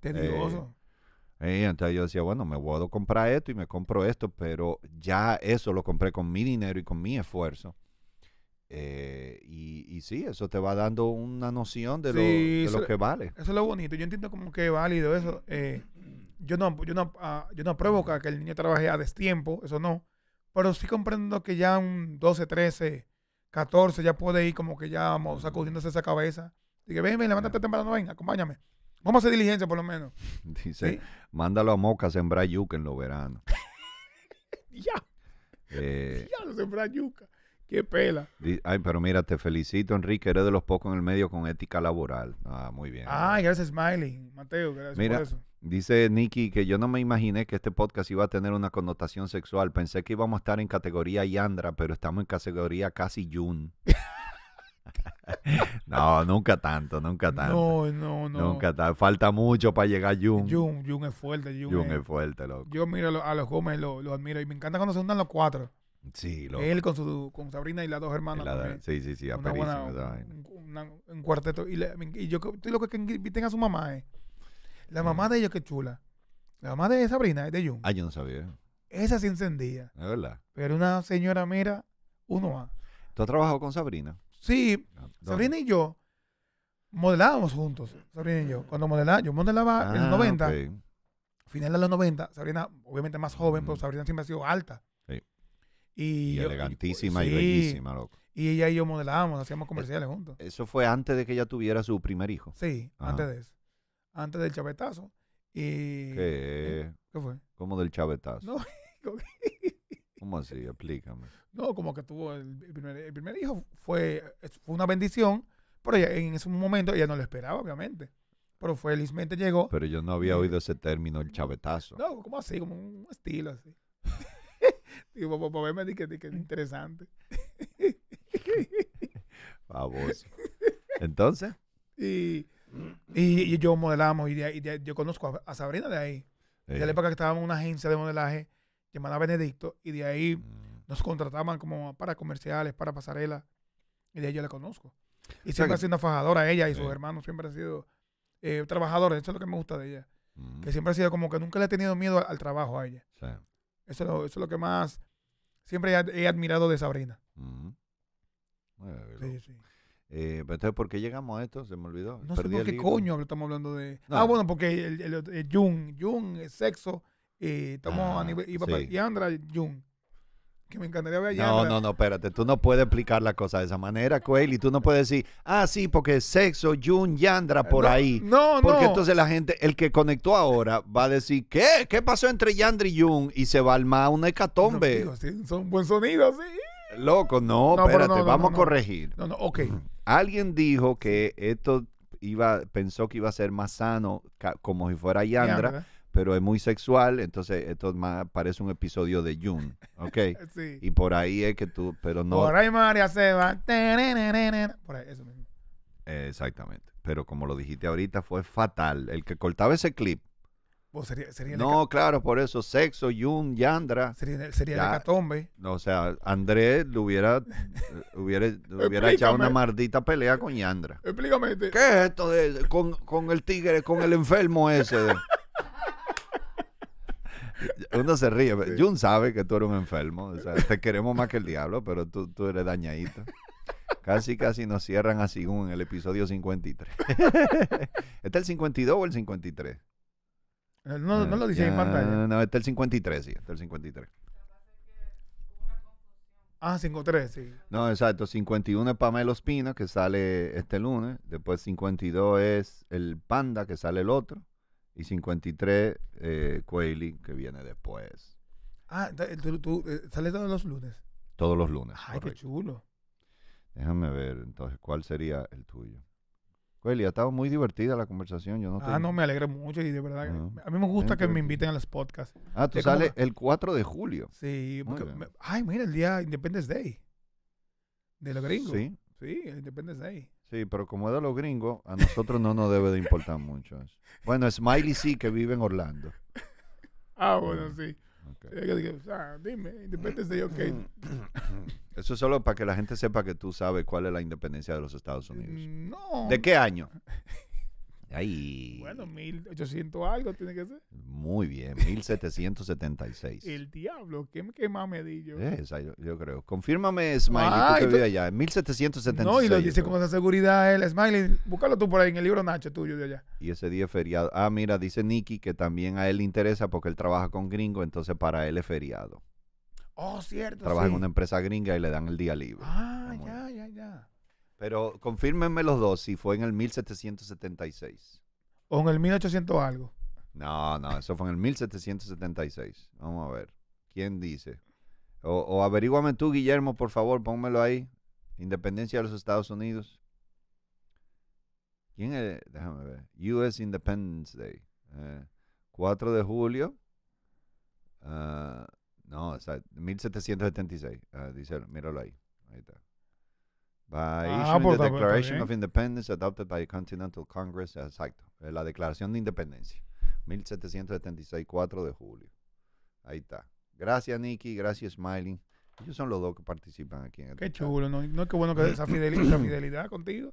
Tedioso. Eh, eh, entonces yo decía, bueno, me puedo comprar esto y me compro esto, pero ya eso lo compré con mi dinero y con mi esfuerzo. Eh, y, sí, eso te va dando una noción de, lo, que vale. Eso es lo bonito. Yo entiendo como que es válido eso. Eh, yo no, yo no, ah, yo no apruebo que, el niño trabaje a destiempo, eso no. Pero sí comprendo que ya un 12, 13, 14 ya puede ir como que ya vamos, sacudiéndose esa cabeza. Dije, ven, ven, levántate temprano, ven, acompáñame. Vamos a hacer diligencia por lo menos. Dice, mándalo a Moca a sembrar yuca en los veranos. ya. Eh, ya ya, sembrar yuca. Qué pela. Ay, pero mira, te felicito, Enrique. Eres de los pocos en el medio con ética laboral. Ah, muy bien. Ay, gracias, Smiley. Mateo, gracias por eso. Dice Nicky que yo no me imaginé que este podcast iba a tener una connotación sexual. Pensé que íbamos a estar en categoría Yandra, pero estamos en categoría casi Jun. no, nunca tanto, nunca tanto. No, no, no. Nunca tanto. Falta mucho para llegar Jun. Jun, Jun es fuerte. Jun, es, fuerte, loco. Yo miro a los, Gómez, lo, admiro y me encanta cuando se juntan los cuatro. Él con su con Sabrina y las dos hermanas. sí, sí, sí, un, cuarteto. Y, yo lo que inviten a su mamá eh. La mamá de ellos que chula. La mamá de Sabrina es de Jung Ah, yo no sabía. Esa se encendía. Es verdad. Pero una señora mira uno a ¿Tú has trabajado con Sabrina? Sí. Ah, Sabrina y yo modelábamos juntos, Sabrina y yo. Cuando modelaba, yo modelaba en los 90. Ah, finales Final de los 90, Sabrina, obviamente más joven, pero Sabrina siempre ha sido alta. Y, elegantísima y, bellísima, loco. Y ella y yo modelábamos, hacíamos comerciales juntos. E, eso fue antes de que ella tuviera su primer hijo. Sí, antes de eso. Antes del chavetazo. Y, ¿Qué? ¿Qué fue? ¿Cómo del chavetazo? No, ¿Cómo así? Explícame. No, como que tuvo el, primer, hijo fue, una bendición, pero ella, en ese momento ella no lo esperaba, obviamente. Pero felizmente llegó. Pero yo no había oído ese término, el chavetazo. No, como así, como un estilo así. Y vos me di que, interesante. Entonces. Y, y, yo modelamos y, de, yo conozco a, Sabrina de ahí. De eh. la época que estábamos en una agencia de modelaje llamada Benedicto y de ahí mm. nos contrataban como para comerciales, para pasarela y de ahí yo la conozco. Y siempre ha sido una fajadora ella y sus eh. hermanos siempre han sido eh, trabajadores, eso es lo que me gusta de ella. Mm. Que siempre ha sido como que nunca le he tenido miedo al, trabajo a ella. Eso, es lo, eso es lo que más siempre he admirado de Sabrina. sí, sí. Eh, entonces, ¿por qué llegamos a esto? Se me olvidó. No Perdí sé por qué coño estamos hablando de. Ah, bueno, porque el, el, sexo, eh, a ah, nivel. y Andra, Jun que me encantaría ver allá. No, no, no, espérate. Tú no puedes explicar la cosa de esa manera, Coeli. Tú no puedes decir, ah, sí, porque sexo, Jun, Yandra, por ahí. No, Porque entonces la gente, el que conectó ahora, va a decir, ¿qué? ¿Qué pasó entre Yandra y Jun? Y se va a armar una hecatombe. son buen sonidos, sí. Loco, no, espérate, vamos a corregir. No, no, ok. Alguien dijo que esto iba, pensó que iba a ser más sano como si fuera Yandra pero es muy sexual, entonces esto más parece un episodio de June, ¿ok? Y por ahí es que tú, pero no... Por ahí María se va... Por ahí, eso mismo. exactamente, pero como lo dijiste ahorita, fue fatal. El que cortaba ese clip... Pues no, claro, por eso, sexo, Jun, Yandra. Sería, sería ya, hecatombe. O sea, Andrés le hubiera, hubiera, hubiera echado una maldita pelea con Yandra. Explícame. ¿Qué es esto de, con, con el tigre, con el enfermo ese? uno se ríe. Jun sabe que tú eres un enfermo. te queremos más que el diablo, pero tú, tú eres dañadito. Casi, casi nos cierran así en el episodio 53. ¿Está el 52 o el 53? Eh, no, lo dice eh, en pantalla. No, está el 53, sí, está el 53. Ah, 53, sí. No, exacto. 51 es Pamela Ospina, que sale este lunes. Después 52 es el Panda, que sale el otro y 53 eh, que viene después. Ah, eh, ¿tú, eh, sales todos los lunes? Todos los lunes. Ay, qué chulo. Déjame ver, entonces, ¿cuál sería el tuyo? Quayle, ha estado muy divertida la conversación. Yo no ah, no, me alegro mucho y de verdad. Eh, a mí me gusta que me inviten a los podcasts. Ah, tú sales el 4 de julio. Sí, porque, ay, mira, el día Independence Day de los gringos. Sí. Sí, Independence Day. Sí, pero como es de los gringos, a nosotros no nos debe de importar mucho eso. Bueno, Smiley sí que vive en Orlando. Ah, bueno, sí. Ah, dime, independencia Eso es solo para que la gente sepa que tú sabes cuál es la independencia de los Estados Unidos. Mm, no. ¿De qué año? Bueno, 1800 algo tiene que ser. Muy bien, 1776. el diablo, ¿qué, más me di yo? Eh, yo, creo. Confírmame, Smiley, tú que allá, en 1776. No, y lo dice con esa seguridad él. Smiley, búscalo tú por ahí en el libro Nacho tuyo de allá. Y ese día es feriado. Ah, mira, dice Nicky que también a él le interesa porque él trabaja con gringo, entonces para él es feriado. Oh, cierto. Trabaja en una empresa gringa y le dan el día libre. Ah, ya, ya, ya. Pero confírmenme los dos si fue en el 1776. O en el 1800 algo. No, no, eso fue en el 1776. Vamos a ver. ¿Quién dice? O, o tú, Guillermo, por favor, pónmelo ahí. Independencia de los Estados Unidos. ¿Quién es? Déjame ver. US Independence Day. 4 eh, de julio. Eh, no, o sea, 1776. Eh, díselo, míralo ahí. Ahí está. By ah, issuing the Declaration of Independence adopted by the Continental Congress, exacto, eh, la Declaración de Independencia, 1776, 4 de julio. Ahí está. Gracias, Nicky, gracias, Smiling Ellos son los dos que participan aquí en el este Qué chulo, ¿no? es que bueno que esa fidelidad, esa fidelidad contigo.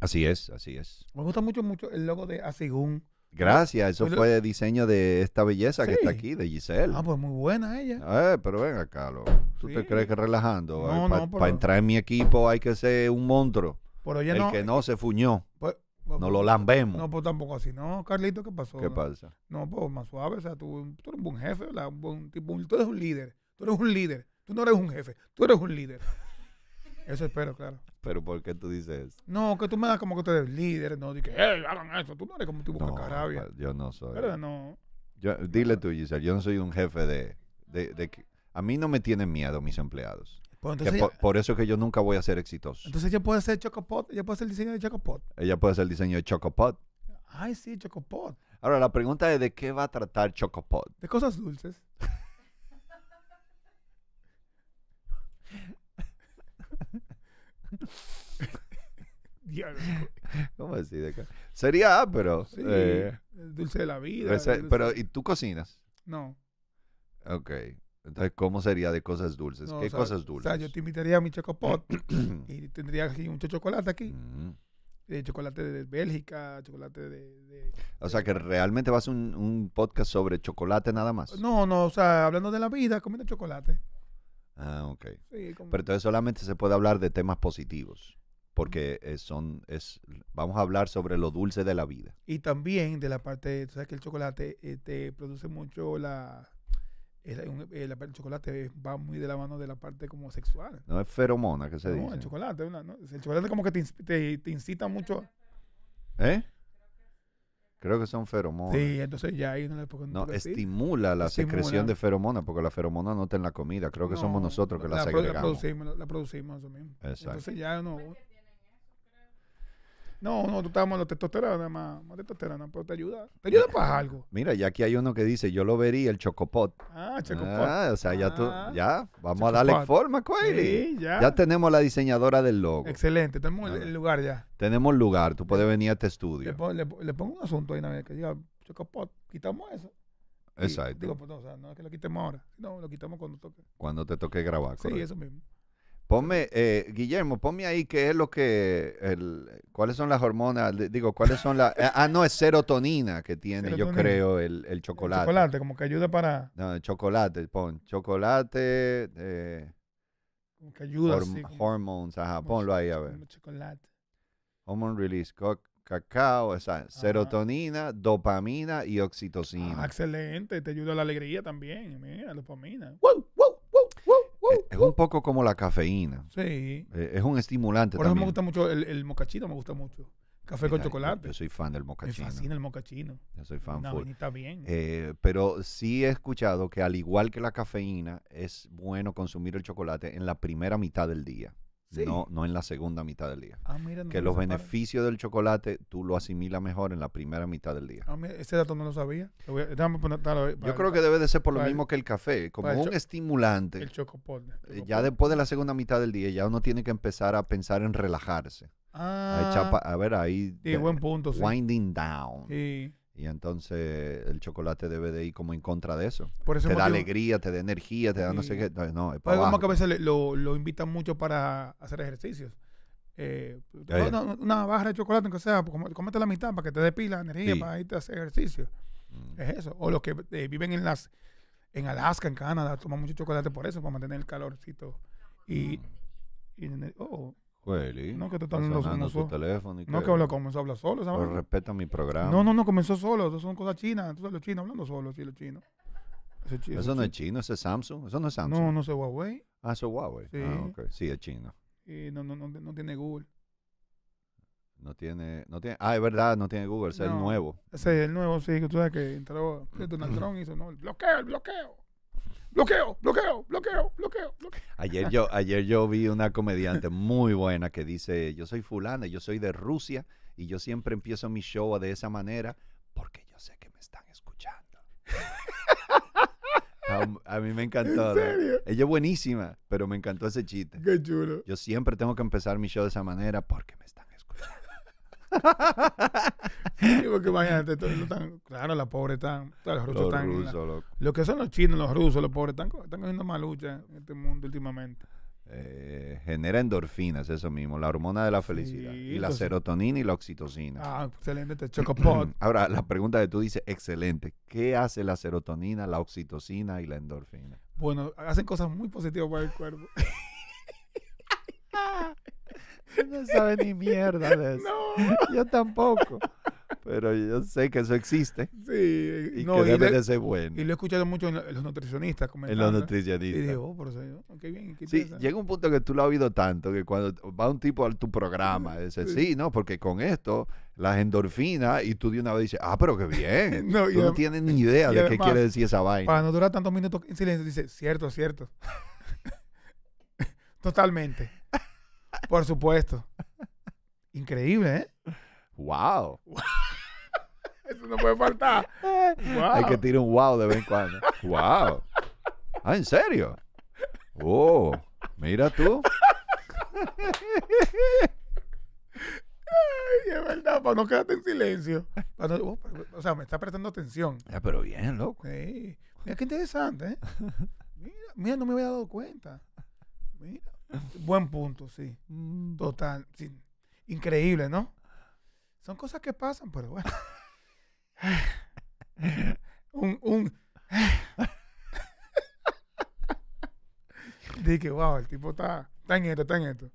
Así es, así es. Me gusta mucho, mucho el logo de Asigún Gracias, eso fue diseño de esta belleza que está aquí, de Giselle. Ah, pues muy buena ella. Eh, pero venga Carlos ¿tú te crees que relajando? Para entrar en mi equipo hay que ser un monstruo. el que eh, no se fuñó. Pues, no pues, lo lambemos. No, pues tampoco así. No, Carlito, ¿qué pasó? ¿Qué pasa? No, pues más suave. O sea, tú, eres un buen jefe, Un tú eres un líder. Tú eres un líder. Tú no eres un jefe. Tú eres un líder. Eso espero, claro. Pero ¿por qué tú dices eso? No, que tú me das como que tú eres líder, no, dije, hey, hagan eso. tú no eres como un tipo no, Yo no soy. ¿Verdad? No. dile tú, Giselle, yo no soy un jefe de, de, a mí no me tienen miedo mis empleados. Pues por, eso es que yo nunca voy a ser exitoso. Entonces ella puede ser Chocopot, ella puede hacer el diseño de Chocopot. Ella puede hacer el diseño de Chocopot. Ay, sí, Chocopot. Ahora, la pregunta es de qué va a tratar Chocopot. De cosas dulces. ¿Cómo decir Sería pero. Eh, dulce de la vida. pero, ¿y tú cocinas? No. Ok. Entonces, ¿cómo sería de cosas dulces? ¿Qué cosas dulces? O sea, yo te invitaría a mi chocopot y tendría aquí mucho chocolate aquí. Mm. Eh, chocolate de Bélgica, chocolate de, O sea, que realmente vas a un, un podcast sobre chocolate nada más. No, no, o sea, hablando de la vida, comiendo chocolate. Ah, ok. Pero entonces solamente se puede hablar de temas positivos, porque son, es, vamos a hablar sobre lo dulce de la vida. Y también de la parte, tú sabes que el chocolate eh, te produce mucho eh, la... El, chocolate va muy de la mano de la parte como sexual. No es feromona que se dice. No, el chocolate. Una, el chocolate como que te, te, te incita mucho. ¿Eh? Creo que son feromonas. Sí, entonces ya ahí no le puedo No, estimula la secreción de feromonas, porque la feromona no está en la comida. Creo que somos nosotros que la, la Producimos, la producimos, eso mismo. Exacto. Entonces ya no. No, no, tú estabas en los testosterona, más, más testosterona, pero te ayuda. Te ayuda para algo. Mira, ya aquí hay uno que dice, yo lo vería el chocopot. Ah, chocopot. Ah, o sea, ya tú, ah. ya, vamos a darle forma, Coeli. Sí, ya. ya. tenemos la diseñadora del logo. Excelente, tenemos el lugar ya. Tenemos lugar, tú puedes venir a este estudio. Le, pongo, un asunto ahí, una vez que diga, chocopot, quitamos eso. Exacto. digo, pues, no, o sea, no es que lo quitemos ahora, no, lo quitamos cuando toque. Cuando te toque grabar. Sí, eso mismo. Ponme, eh, Guillermo, ponme ahí qué es lo que, cuáles son las hormonas, digo, cuáles son las, eh, ah, no, es serotonina que tiene, yo creo, el, chocolate. El chocolate, como que ayuda para... No, el chocolate, pon, chocolate, eh, como que ayuda, hormones, ajá, ponlo ahí a ver. Chocolate. Hormone release, cacao, esa, serotonina, dopamina y oxitocina. Ah, excelente, te ayuda a la alegría también, mira, dopamina. ¡Wow! es un uh, uh. poco como la cafeína. Sí. Eh, es un estimulante. Por eso me gusta mucho el, el mocachino, me gusta mucho. Café con chocolate. Yo soy fan del mocachino. Me fascina el mocachino. Yo soy fan. No, está bien. Eh, pero sí he escuchado que al igual que la cafeína, es bueno consumir el chocolate en la primera mitad del día. No, no en la segunda mitad del día. Ah, que los beneficios del chocolate tú lo asimilas mejor en la primera mitad del día. este dato no lo sabía. Yo creo que debe de ser por lo mismo que el café, como un estimulante. El chocopol, eh, Ya después de la segunda mitad del día ya uno tiene que empezar a pensar en relajarse. Ah, a, ver, ahí. punto. Winding down. Y entonces el chocolate debe de ir como en contra de eso. te da alegría, te da energía, te da no sé qué. No, es para como que a pues. veces lo, invitan mucho para hacer ejercicios. Eh, una barra de chocolate, aunque sea, comete la mitad para que te dé pila, energía, para irte a hacer ejercicio. Mm. Es eso. O los que eh, viven en las en Alaska, en Canadá, toman mucho chocolate por eso, para mantener el calorcito. Y, mm. y oh, no, que te están hablando su teléfono. Y no, que, habla, comenzó a hablar solo. Pero respeta mi programa. No, no, no, comenzó solo. Eso son cosas chinas. entonces los chinos hablando solo, sí, los chinos. eso no es chino, ese es Samsung. Eso no es Samsung. No, no es Huawei. Ah, eso es Huawei. Sí. Ah, Sí, es chino. Y no, no, no, no tiene Google. No tiene, no tiene, ah, es verdad, no tiene Google, es el nuevo. Ese es el nuevo, sí, que tú sabes que entró Donald Trump hizo, no, el bloqueo, el bloqueo bloqueo, bloqueo, bloqueo, bloqueo, Ayer yo, ayer yo vi una comediante muy buena que dice, yo soy fulana, yo soy de Rusia y yo siempre empiezo mi show de esa manera porque yo sé que me están escuchando. a, mí me encantó. ¿En serio? Ella es buenísima, pero me encantó ese chiste. Yo siempre tengo que empezar mi show de esa manera porque me están escuchando. porque imagínate, claro, la pobre están, los rusos los lo... que son los chinos, los rusos, los pobres, están, están cogiendo más lucha en este mundo últimamente. Eh, genera endorfinas, eso mismo, la hormona de la felicidad. y la serotonina y la oxitocina. Ah, excelente, te chocopot. Ahora, la pregunta de tú dices, excelente. ¿Qué hace la serotonina, la oxitocina y la endorfina? Bueno, hacen cosas muy positivas para el cuerpo. no sabe ni mierda de eso. Yo tampoco. Pero yo sé que eso existe. Sí. Y no, que debe de ser bueno. Y lo he escuchado mucho en, los nutricionistas En los nutricionistas. Y digo, oh, por oh, bien, Sí, llega un punto que tú lo has oído tanto que cuando va un tipo a tu programa, dice, sí, no, porque con esto las endorfinas y tú de una vez dices, ah, pero qué bien. no, tú no tienes ni idea de qué quiere decir esa vaina. Para no durar tantos minutos en silencio, dice, cierto, cierto. Totalmente. Por supuesto. Increíble, ¿eh? Wow. Eso no puede faltar. Hay que tirar un wow de vez en cuando. Wow. Ah, ¿en serio? Oh, mira tú. Ay, es verdad, para no quedarte en silencio. Oh, o sea, me está prestando atención. Ah, pero bien, loco. Mira, qué interesante, ¿eh? Mira, mira, no me había dado cuenta. Buen punto, sí. Mm. Total. Sí. Increíble, ¿no? Son cosas que pasan, pero bueno un, un Dije, wow, el tipo está, está en esto, está en esto.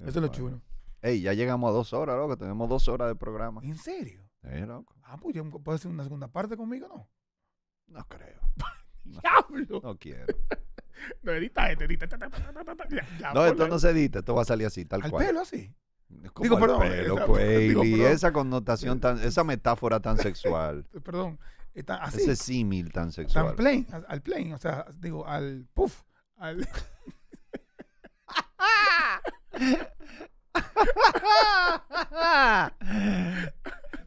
Eso es lo chulo. Ey, ya llegamos a dos horas, loco. Tenemos dos horas de programa. ¿En serio? Sí, loco. Ah, pues ¿puedes hacer una segunda parte conmigo, ¿no? No creo. ¡Diablo! No quiero. no, edita este, no, esto no se edita, esto va a salir así, tal cual. ¿Al pelo así? Digo, perdón, pelo, pues, esa, connotación tan, esa metáfora tan sexual. perdón, ese símil tan sexual. Tan plain, al, plain, o sea, digo, al puff, al.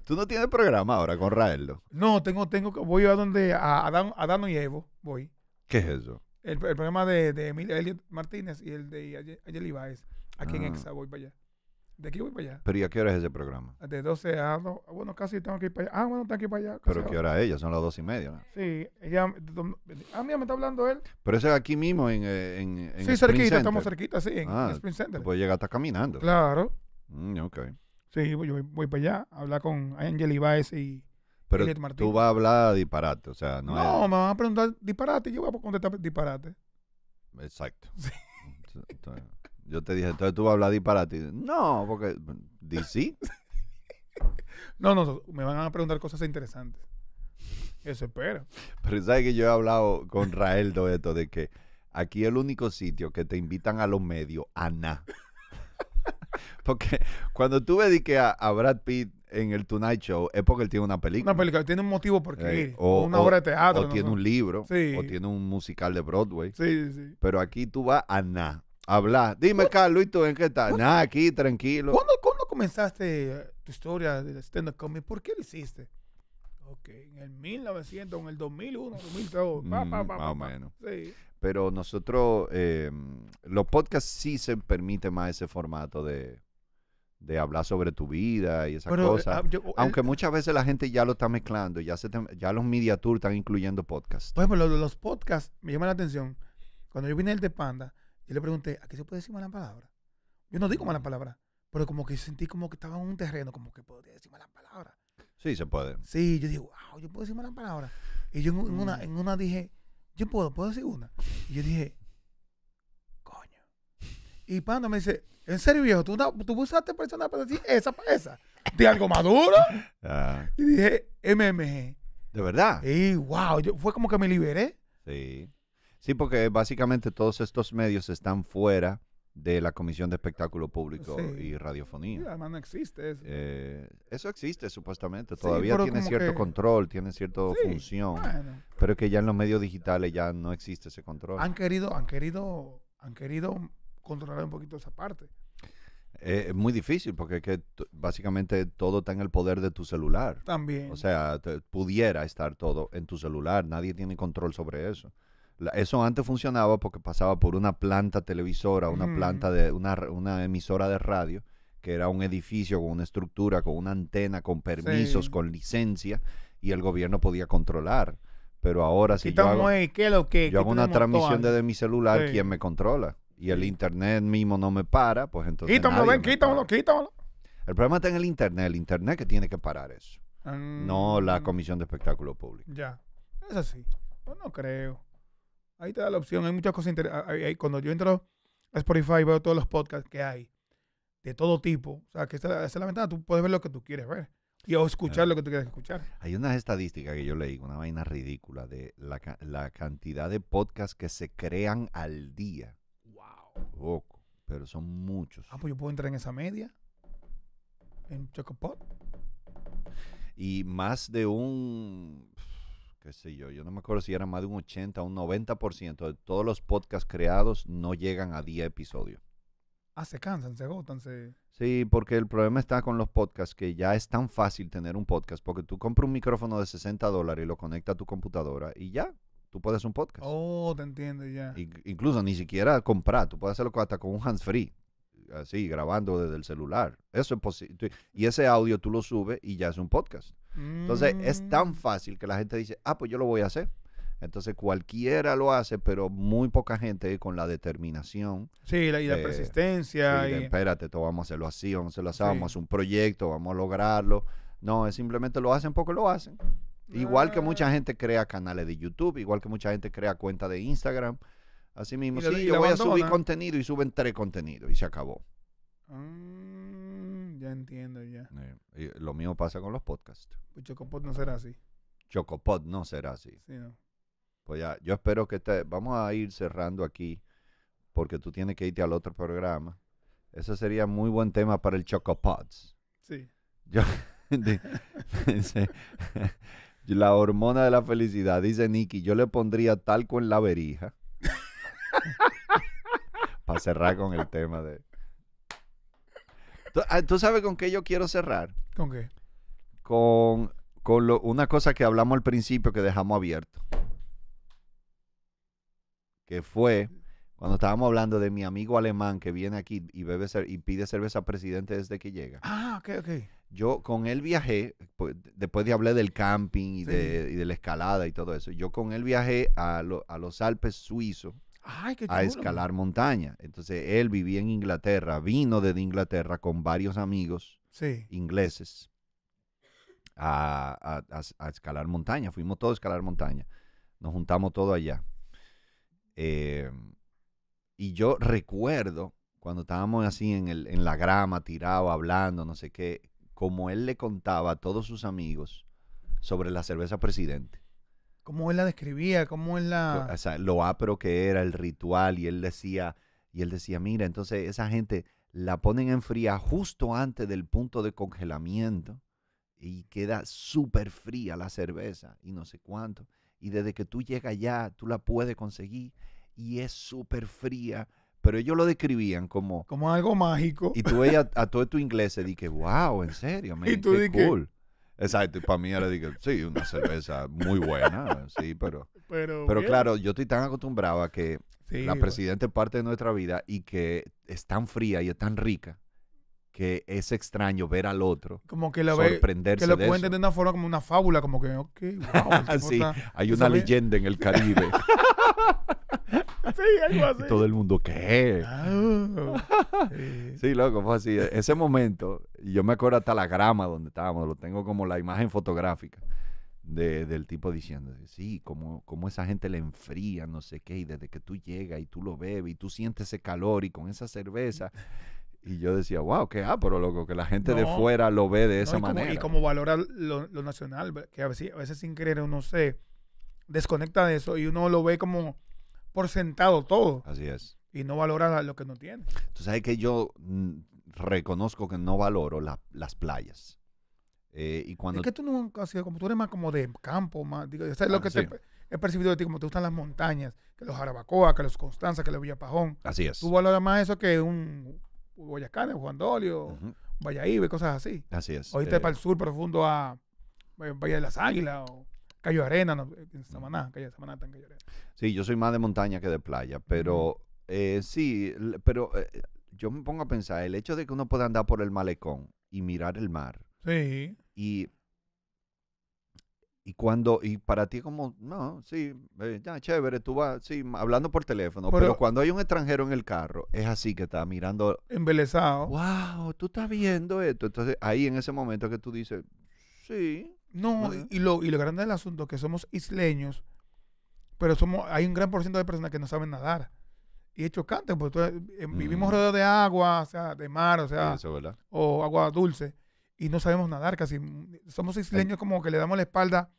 Tú no tienes programa ahora con Raeldo. No, tengo, tengo, voy a donde a Adán, y Evo, voy. ¿Qué es eso? El, programa de, Emilio Martínez y el de Angel Ibáez. Aquí en ah. Exa voy para allá. De aquí voy para allá. ¿Pero y a qué hora es ese programa? Ah, de 12 a 2. Bueno, casi tengo que ir para allá. Ah, bueno, tengo que ir para allá. ¿Pero qué hora es ella? Son las 2 y media. ¿no? Sí. Ella, ah, mira, me está hablando él. Pero ese es aquí mismo en, eh, en, en Sí, cerquita. Estamos cerquita, sí, en, ah, Spring Center. Pues llega hasta caminando. Claro. Mm, ok. Sí, yo voy, voy para allá a hablar con Angel Ibáez y... Pero tú vas a hablar disparate, o sea, no No, me van a preguntar disparate y yo voy a contestar disparate. Exacto. Sí. Yo te dije, entonces tú vas a hablar disparate. No, porque. ¿Di sí? no, no, me van a preguntar cosas interesantes. Eso espero. Pero sabes que yo he hablado con Rael de esto, de que aquí el único sitio que te invitan a los medios, a nada. Porque cuando tú dediques que a, Brad Pitt en el Tonight Show es porque él tiene una película. Una película, tiene un motivo por qué eh, o, una obra de teatro. O tiene un libro. O tiene un musical de Broadway. Sí, sí. Pero aquí tú vas a nada hablar. Dime, Carlos, ¿y tú en qué estás? Nada, aquí, tranquilo. ¿Cuándo, comenzaste eh, tu historia del stand-up comedy? ¿Por qué lo hiciste? Ok, en el 1900, en el 2001, 2002, mm, más o menos. Pero nosotros, em, los podcasts sí se permite más ese formato de, hablar sobre tu vida y esas eh, cosas. Ah, Aunque muchas veces la gente ya lo está mezclando, ya, se, ya los media tour están incluyendo podcasts. Bueno, los, podcasts me llama la atención. Cuando yo vine el de Panda, yo le pregunté, ¿a qué se puede decir mala palabra? Yo no digo mala mm. palabra, pero como que sentí como que estaba en un terreno, como que podía decir malas palabra Sí, se puede. Sí, yo digo, wow, yo puedo decir malas palabras. Y yo en, una, mm. en una dije, yo puedo, puedo decir una. Y yo dije, coño. Y Panda me dice, ¿en serio, viejo? ¿Tú, tú usaste persona para decir esa, para esa? ¿De algo maduro? Ah. Y dije, MMG. ¿De verdad? Y wow, yo, fue como que me liberé. Sí. Sí, porque básicamente todos estos medios están fuera de la Comisión de Espectáculo Público y Radiofonía. Sí, además no existe eso. Eh, eso existe supuestamente, todavía tiene cierto control, tiene cierta función, pero que ya en los medios digitales ya no existe ese control. Han querido, han querido, han querido controlar un poquito esa parte. Eh, es muy difícil porque que básicamente todo está en el poder de tu celular. También. O sea, pudiera estar todo en tu celular, nadie tiene control sobre eso eso antes funcionaba porque pasaba por una planta televisora, una planta de una, emisora de radio, que era un edificio con una estructura, con una antena, con permisos, con licencia, y el gobierno podía controlar. Pero ahora si yo hago, lo que, yo hago una transmisión desde mi celular, ¿quién me controla? Y el internet mismo no me para, pues entonces. Quítamelo, ven, quítamelo, quítamelo. El problema está en el internet, el internet que tiene que parar eso. no la mm. comisión de espectáculo público. Ya, es así. Yo no creo. Ahí te da la opción. Hay muchas cosas interesantes. Cuando yo entro a Spotify veo todos los podcasts que hay, de todo tipo. O sea, que esa, es la ventana, Tú puedes ver lo que tú quieres ver. Y o escuchar lo que tú quieres escuchar. Hay unas estadísticas que yo leí, una vaina ridícula, de la, cantidad de podcasts que se crean al día. ¡Wow! Poco, pero son muchos. Ah, pues yo puedo entrar en esa media. En Chocopod. Y más de un qué sé yo, yo no me acuerdo si era más de un 80 o un 90% de todos los podcasts creados no llegan a 10 episodios. Ah, se cansan, se agotan, se... Sí, porque el problema está con los podcasts, que ya es tan fácil tener un podcast, porque tú compras un micrófono de 60 dólares y lo conectas a tu computadora y ya, tú puedes hacer un podcast. Oh, te entiendes ya. Incluso ni siquiera comprar, tú puedes hacerlo hasta con un hands free así, grabando desde el celular. Eso es posible. Y ese audio tú lo subes y ya es un podcast. Entonces, es tan mm. fácil que la gente dice, ah, pues yo lo voy a hacer. Entonces cualquiera lo hace, pero muy poca gente con la determinación. Sí, la, y la eh, persistencia. espérate, todo vamos a hacerlo así, vamos a hacerlo así, vamos a hacer un proyecto, vamos a lograrlo. No, es simplemente lo hacen porque lo hacen. Igual que ah. mucha gente crea canales de YouTube, igual que mucha gente crea cuenta de Instagram, Así mismo, sí, yo voy a subir contenido y suben tres contenidos y se acabó. Mm, ya entiendo, ya. lo mismo pasa con los podcasts. Pues Chocopod no será así. Chocopod no será así. Sí, Pues ya, yo espero que te... Vamos a ir cerrando aquí porque tú tienes que irte al otro programa. Ese sería muy buen tema para el Chocopods. Sí. Yo, la hormona de la felicidad, dice Nicky, yo le pondría talco en la berija para cerrar con el tema de... Ah, ¿Tú, sabes con qué yo quiero cerrar? ¿Con qué? Con, con lo, una cosa que hablamos al principio que dejamos abierto. Que fue cuando estábamos hablando de mi amigo alemán que viene aquí y, bebe y pide cerveza presidente desde que llega. Ah, ok, ok. Yo con él viajé, pues, después de hablar del camping y, de, la escalada y todo eso, yo con él viajé a, a los Alpes suizos a escalar montaña. Entonces él vivía en Inglaterra, vino desde Inglaterra con varios amigos ingleses a, escalar montaña. Fuimos todos a escalar montaña. Nos juntamos todos allá. Em, y yo recuerdo cuando estábamos así en, en la grama, tirado, hablando, no sé qué, como él le contaba a todos sus amigos sobre la cerveza presidente cómo él la describía, cómo él la... O sea, lo apro que era el ritual y él decía, y él decía, mira, entonces esa gente la ponen en fría justo antes del punto de congelamiento y queda súper fría la cerveza y no sé cuánto. Y desde que tú llegas allá, tú la puedes conseguir y es súper fría. Pero ellos lo describían como... Como algo mágico. Y tú veías a, todo tu inglés y dije, wow, en serio, y tú qué cool. Exacto, y para mí era, digo, sí, una cerveza muy buena, sí, pero... Pero, claro, yo estoy tan acostumbrado a que la presidenta es parte de nuestra vida y que es tan fría y es tan rica que es extraño ver al otro. Como que la sorprenderse que lo pueden entender de una forma como una fábula, como que, ok, wow. hay una leyenda en el Caribe. sí, Y todo el mundo, ¿qué? Ah, sí. loco, fue así. Ese momento, yo me acuerdo hasta la grama donde estábamos, lo tengo como la imagen fotográfica de, del tipo diciendo, sí, como, como esa gente le enfría, no sé qué, y desde que tú llegas y tú lo bebes y tú sientes ese calor y con esa cerveza. Y yo decía, wow, qué ah, pero loco, que la gente de fuera lo ve de esa manera. y como valora lo, nacional, que a veces, a veces sin querer uno se desconecta de eso y uno lo ve como por sentado todo. Así es. Y no valora lo que no tiene. Tú sabes que yo mm, reconozco que no valoro las playas. Eh, y cuando es que tú no has sido como tú eres más como de campo, más. Digo, lo ah, que te, he percibido de ti, como te gustan las montañas, que los Jarabacoa, que los Constanza, que los Villapajón. Así es. Tú valoras más eso que un Boyacán, Juan Dolio, uh cosas así. Así es. O te eh. para el sur profundo a eh, Valle de las Águilas. O, Cayo Arena, no, eh, en Samaná, Calle Samaná está en Cayo Arena. Sí, yo soy más de montaña que de playa, pero eh, sí, pero eh, yo me pongo a pensar, el hecho de que uno pueda andar por el malecón y mirar el mar. Sí. Y, cuando, y para ti como, no, sí, ya, chévere, tú vas, sí, hablando por teléfono, pero, cuando hay un extranjero en el carro, es así que está mirando. Embelesado. Wow, tú estás viendo esto. Entonces ahí en ese momento que tú dices, sí, no, y, lo, y lo grande del asunto es que somos isleños, pero somos, hay un gran porcentaje de personas que no saben nadar. Y es chocante, porque eh, em, vivimos mm. rodeados de agua, o sea, de mar, o sea, o agua dulce, y no sabemos nadar casi. Somos eh. isleños como que le damos la espalda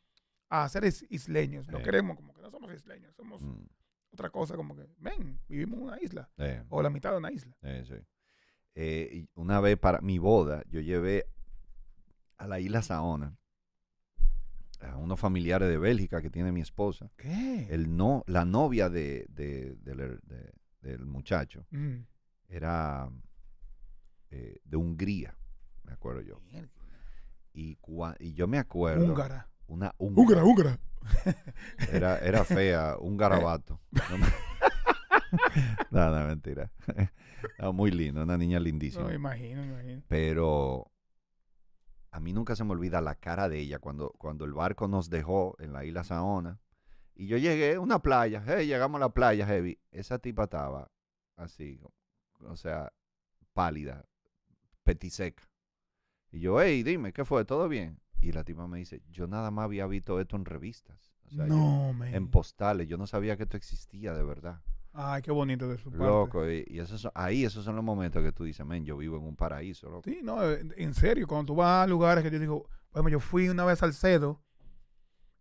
a ser isleños. no eh. queremos, como que no somos isleños, somos mm. otra cosa, como que, ven, vivimos en una isla, o la mitad de una isla. una vez para mi boda, yo llevé a la isla Saona a unos familiares de Bélgica que tiene mi esposa. ¿Qué? El no, la novia de, del muchacho mm. era eh, de Hungría, me acuerdo yo. Y, y yo me acuerdo. Húngara. Una húngara. Húngara, Era, fea, un garabato. no, no, mentira. muy lindo, una niña lindísima. No, imagino, me imagino. Pero a mí nunca se me olvida la cara de ella cuando, cuando el barco nos dejó en la isla Saona. Y yo llegué a una playa, hey, llegamos a la playa, Heavy. Esa tipa estaba así, o sea, pálida, petiseca. Y yo, hey, dime, ¿qué fue? ¿Todo bien? Y la tipa me dice, yo nada más había visto esto en revistas. no, en postales, yo no sabía que esto existía de verdad. Ay, qué bonito de su parte. Loco, y, esos ahí esos son los momentos que tú dices, men, yo vivo en un paraíso, loco. Sí, no, eh, en serio, cuando tú vas a lugares que yo digo, bueno, yo fui una vez a Salcedo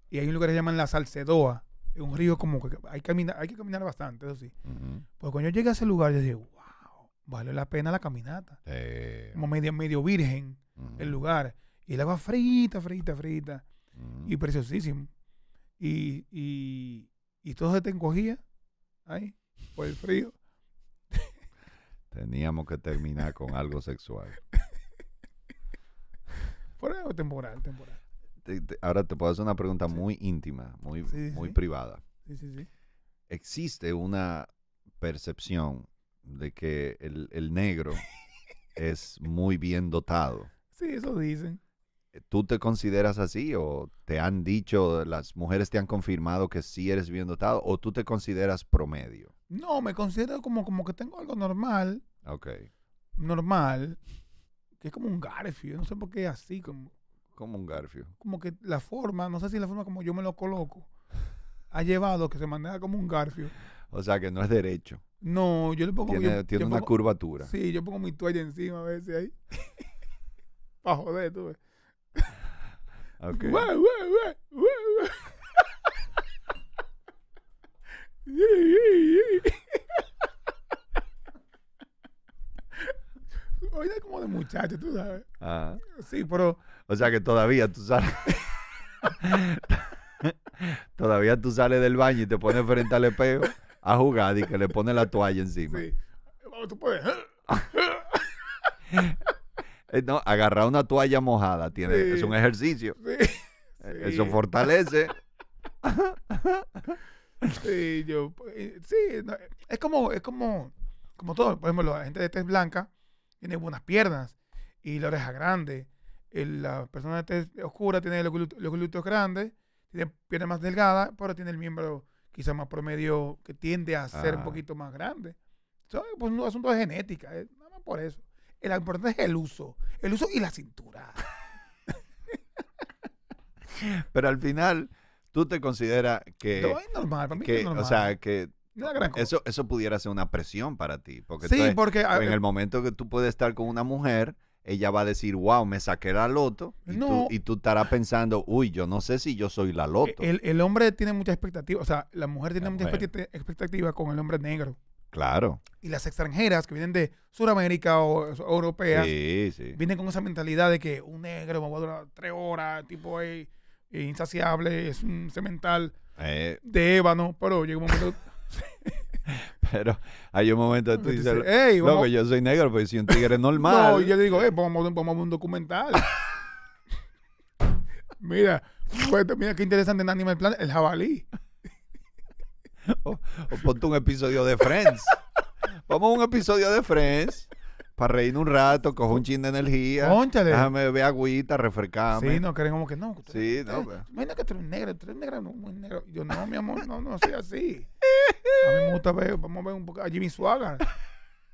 y hay un lugar que se llama La Salcedoa, es un río como que hay, caminar, hay que caminar bastante, eso sí. Pues cuando yo llegué a ese lugar, yo dije, wow, vale la pena la caminata. Como medio, medio virgen el lugar. Y el agua frita, frita, frita. Y preciosísimo. Y, y, y todo se te encogía ahí por el frío. Teníamos que terminar con algo sexual. Por algo temporal, temporal. ahora te puedo hacer una pregunta muy íntima, muy, muy privada. Existe una percepción de que el, el negro es muy bien dotado. Sí, eso dicen. Eh, ¿Tú te consideras así o te han dicho, las mujeres te han confirmado que sí eres bien dotado o tú te consideras promedio? No, me considero como, como que tengo algo normal. Ok. Normal. Que es como un Garfio. No sé por qué es así. Como, como un Garfio. Como que la forma, no sé si la forma como yo me lo coloco, ha llevado que se maneja como un Garfio. O sea, que no es derecho. No, yo le pongo... Tiene, yo, tiene una curvatura. Sí, yo pongo mi toalla encima a veces ahí. Para joder, tú Oye, como de muchacho, tú sabes. Ah. Sí, pero. O sea que todavía tú sales. todavía tú sales del baño y te pones frente al espejo a jugar y que le pones la toalla encima. Sí. Tú puedes. Eh, no, agarrar una toalla mojada tiene, es un ejercicio. Sí. Eh, eso fortalece sí, yo, sí, es como, es como, como todo. Por ejemplo, la gente de test blanca tiene buenas piernas y la oreja grande. la persona de test oscura tiene los, glúteos grandes, tiene piernas más delgadas, pero tiene el miembro quizá más promedio que tiende a ser un ah. poquito más grande. Eso es pues, un asunto de genética, nada más por eso. El importante es el uso, el uso y la cintura. pero al final ¿Tú te consideras que... No, es normal, para mí es normal. O sea, que... Eso, eso pudiera ser una presión para ti. Porque sí, porque... en eh el momento que tú puedes estar con una mujer, ella va a decir, wow, me saqué la loto. Y, tú, y tú estarás pensando, uy, yo no sé si yo soy la e-, loto. El, hombre tiene mucha expectativas. O sea, la mujer tiene muchas mucha expectativa con el hombre negro. Claro. Y las extranjeras que vienen de Sudamérica o, Europea, europeas vienen con esa mentalidad de que un negro me va a durar tres horas, tipo ahí insaciable, es un cemental eh. de ébano, pero llega un momento. pero hay un momento que tú dices, loco, yo soy negro, pues si un tigre es normal. no, yo le digo, eh, vamos, vamos un documental. mira, pues, mira qué interesante en Animal Planet, el jabalí. o, ponte un episodio de Friends. Vamos un episodio de Friends para reírnos un rato, cojo un chin de energía. Pónchale. Déjame beber agüita, refrescarme. Sí, no, creen como que no. sí, no. Eh, pues. imagina que tú eres negro, tú eres negro, no, muy negro. Yo, no, mi amor, no, no sea así. A mí me gusta ver, vamos a ver un poco a Jimmy Suárez.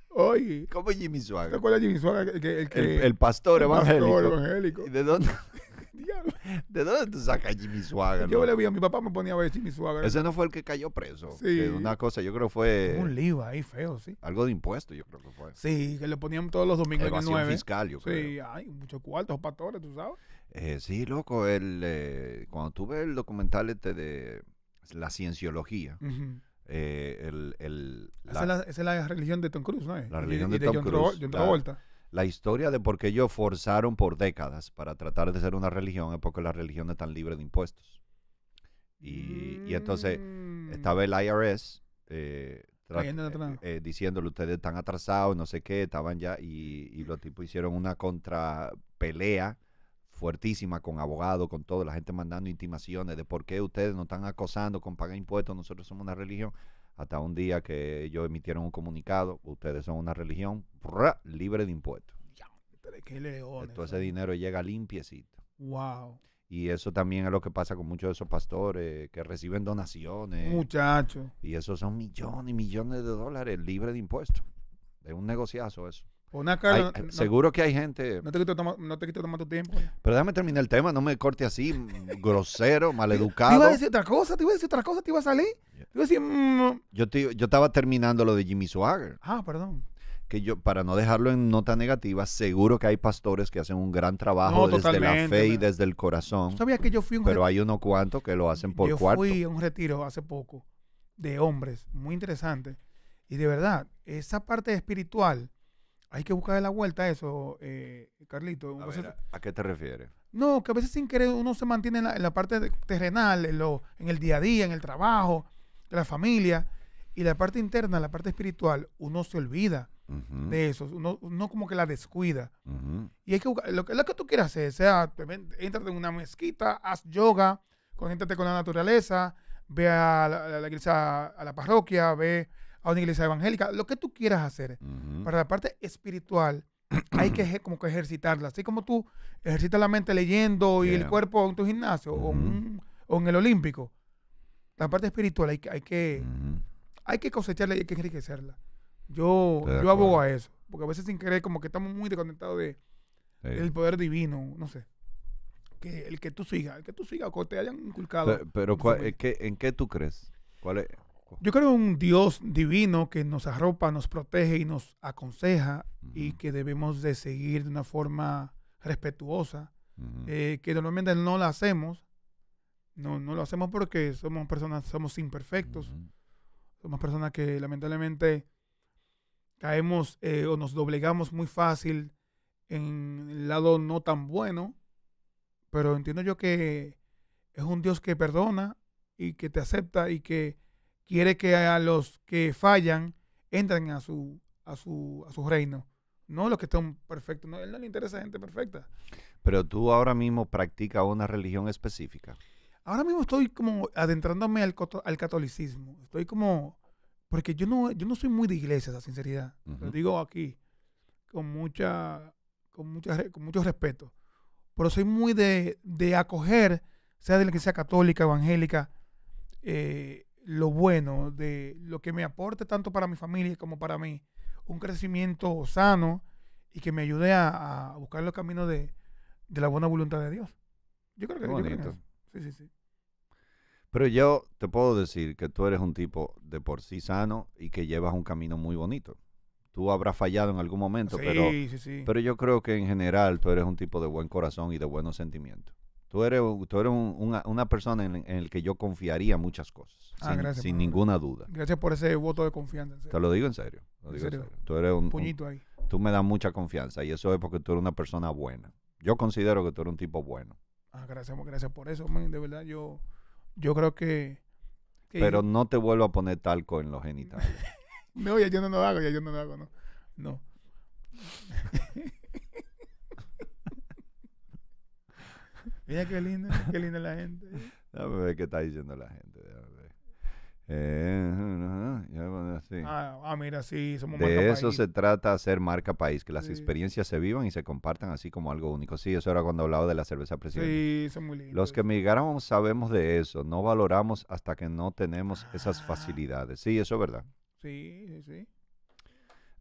Oye. ¿Cómo es Jimmy Suárez? ¿Te acuerdas de Jimmy Suárez? El, el, el, pastor, evangélico. pastor evangélico. ¿Y de dónde? Diablo. ¿De dónde tú sacas Jimmy Swagger? Yo le vi a mi papá, me ponía a ver Jimmy Swagger. Ese no fue el que cayó preso. Sí. una cosa, yo creo que fue. Un lío ahí feo, sí. Algo de impuestos, yo creo que fue. Sí, que le ponían todos los domingos Evasión en el fiscal, yo creo. Sí, hay muchos cuartos, pastores, tú sabes. Eh, sí, loco, el, eh, cuando tú ves el documental este de la cienciología. Eh, el, el, esa, es la, religión de Tom Cruise, ¿no? La religión de, y de Tom John Cruise. John la historia de por qué ellos forzaron por décadas para tratar de ser una religión es porque las religiones están libres de impuestos. Y, entonces mm. estaba el IRS eh, eh, eh, diciéndole ustedes están atrasados, no sé qué, estaban ya y, y los tipos hicieron una contrapelea fuertísima con abogados, con todo, la gente mandando intimaciones de por qué ustedes nos están acosando con pagar impuestos, nosotros somos una religión hasta un día que ellos emitieron un comunicado, ustedes son una religión libre de impuestos. Todo ese dinero llega limpiecito. Wow. Y eso también es lo que pasa con muchos de esos pastores que reciben donaciones. Muchachos. Y esos son millones y millones de dólares libre de impuestos. Es un negociazo eso. Eh, seguro que hay gente. No te quito tomar, tu tiempo. Pero déjame terminar el tema, no me corte así, grosero, maleducado. Te iba a decir otra cosa, te iba a decir otra cosa, te iba a salir. Te iba mm, yo, estaba terminando lo de Jimmy Swagger. Ah, perdón. Que yo, para no dejarlo en nota negativa, seguro que hay pastores que hacen un gran trabajo desde la fe y desde el corazón. Sabía que yo fui un Pero hay unos cuantos que lo hacen por cuarto. Yo fui a un retiro hace poco de hombres, muy interesante. Y de verdad, esa parte espiritual hay que buscar la vuelta a eso, eh, Carlito. A, qué te refieres? No, que a veces sin querer uno se mantiene en la, parte terrenal, en, lo, en el día a día, en el trabajo, en la familia. Y la parte interna, la parte espiritual, uno se olvida de eso. Uno, como que la descuida. Y hay que buscar lo, que tú quieras hacer. Sea, entrate en una mezquita, haz yoga, conéctate con la naturaleza, ve a la iglesia, a la parroquia, ve a una iglesia evangélica, lo que tú quieras hacer. Para la parte espiritual hay que como que ejercitarla, así como tú ejercitas la mente leyendo y el cuerpo en tu gimnasio o, en, el olímpico. La parte espiritual hay, hay que hay que cosecharla y hay que enriquecerla. Yo yo abogo a eso, porque a veces sin querer como que estamos muy descontentados de, el del poder divino, no sé. Que el que tú sigas, el que tú sigas, que te hayan inculcado. Pero, en, qué, ¿en qué tú crees? ¿Cuál es? Yo creo en un Dios divino que nos arropa, nos protege y nos aconseja y que debemos de seguir de una forma respetuosa, eh, que normalmente no lo hacemos. No, lo hacemos porque somos personas, somos imperfectos. Somos personas que lamentablemente caemos eh, o nos doblegamos muy fácil en el lado no tan bueno. Pero entiendo yo que es un Dios que perdona, y que te acepta y que quiere que a los que fallan entren a su, a su, a su reino. No los que están perfectos. No, a él no le interesa gente perfecta. Pero tú ahora mismo practicas una religión específica. Ahora mismo estoy como adentrándome al, al catolicismo. Estoy como... Porque yo no, yo no soy muy de iglesia, esa sinceridad. Lo digo aquí con, mucha, con, mucha, con mucho respeto. Pero soy muy de, de acoger, sea de la iglesia católica, evangélica, eh, lo bueno, de lo que me aporte tanto para mi familia como para mí, un crecimiento sano y que me ayude a, buscar los caminos de, la buena voluntad de Dios. Yo creo que, yo Sí, sí, sí. Pero yo te puedo decir que tú eres un tipo de por sí sano y que llevas un camino muy bonito. Tú habrás fallado en algún momento, pero, pero yo creo que en general tú eres un tipo de buen corazón y de buenos sentimientos. Tú eres, tú una, persona en, la el que yo confiaría muchas cosas. Ah, sin, ninguna duda. Gracias por ese voto de confianza. Te lo digo en serio. ¿En serio? Tú eres un, puñito ahí. Tú me das mucha confianza y eso es porque tú eres una persona buena. Yo considero que tú eres un tipo bueno. Ah, gracias, gracias por eso, man. De verdad, yo, yo creo que, Pero no te vuelvo a poner talco en los genitales. no, ya yo no lo hago, ya yo no lo hago, no. No. Mira qué linda, qué linda la gente. Déjame ver qué está diciendo la gente. Eh, ah, ah, mira, sí, somos De eso se trata hacer marca país, que las experiencias se vivan y se compartan así como algo único. Sí, eso era cuando hablaba de la cerveza presidente. Sí, es muy lindo. Los que migramos sabemos de eso, no valoramos hasta que no tenemos esas ah. facilidades. Sí, eso es verdad. Sí, sí, sí.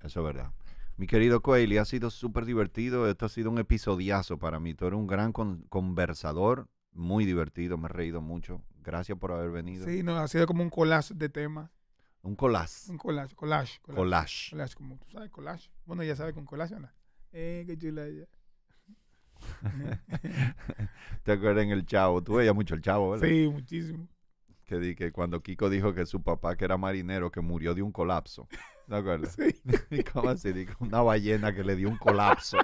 Eso es verdad. Mi querido Coeli, ha sido súper divertido. Esto ha sido un episodiazo para mí. Tú eres un gran conversador, muy divertido, me he reído mucho. Gracias por haber venido. Sí, no, ha sido como un collage de temas. Un collage. Un collage, collage. Collage. como tú sabes, collage. Bueno, ya sabes con collage, ¿no? Eh, qué chula ella. ¿Te acuerdas en el Chavo? Tú veías mucho el Chavo, ¿verdad? Sí, muchísimo. Que, di, que cuando Kiko dijo que su papá, que era marinero, que murió de un colapso. ¿No acuerdo. Sí. ¿Cómo así? una ballena que le dio un colapso.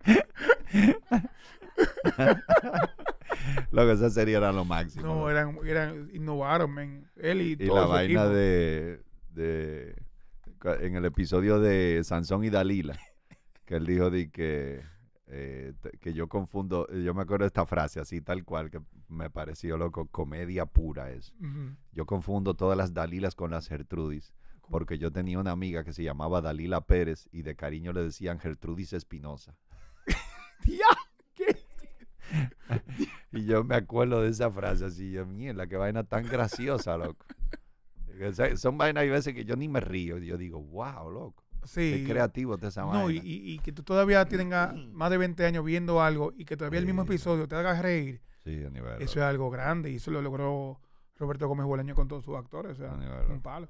Lo que esa sería era lo máximo. No, eran, eran innovaron, Él y, y la vaina de, En el episodio de Sansón y Dalila, que él dijo de que. Eh, que yo confundo, yo me acuerdo de esta frase así tal cual que me pareció loco, comedia pura es. Yo confundo todas las Dalilas con las Gertrudis porque yo tenía una amiga que se llamaba Dalila Pérez y de cariño le decían Gertrudis Espinosa. y yo me acuerdo de esa frase así, yo, la que vaina tan graciosa, loco. son vainas hay veces que yo ni me río, yo digo, wow, loco. Sí. Qué creativo de esa no, Y, y, que tú todavía tengas más de 20 años viendo algo y que todavía el mismo episodio te haga reír. Sí, a nivel. Eso es algo grande y eso lo logró Roberto Gómez Bolaño con todos sus actores. a nivel, un palo.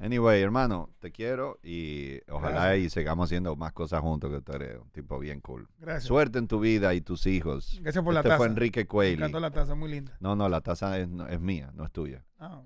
Anyway, hermano, te quiero y ojalá y sigamos haciendo más cosas juntos, que tú eres un tipo bien cool. Gracias. Suerte en tu vida y tus hijos. Gracias por la este taza. fue Enrique Cuello. Me encantó la taza, muy linda. No, no, la taza es, es mía, no es tuya. Ah.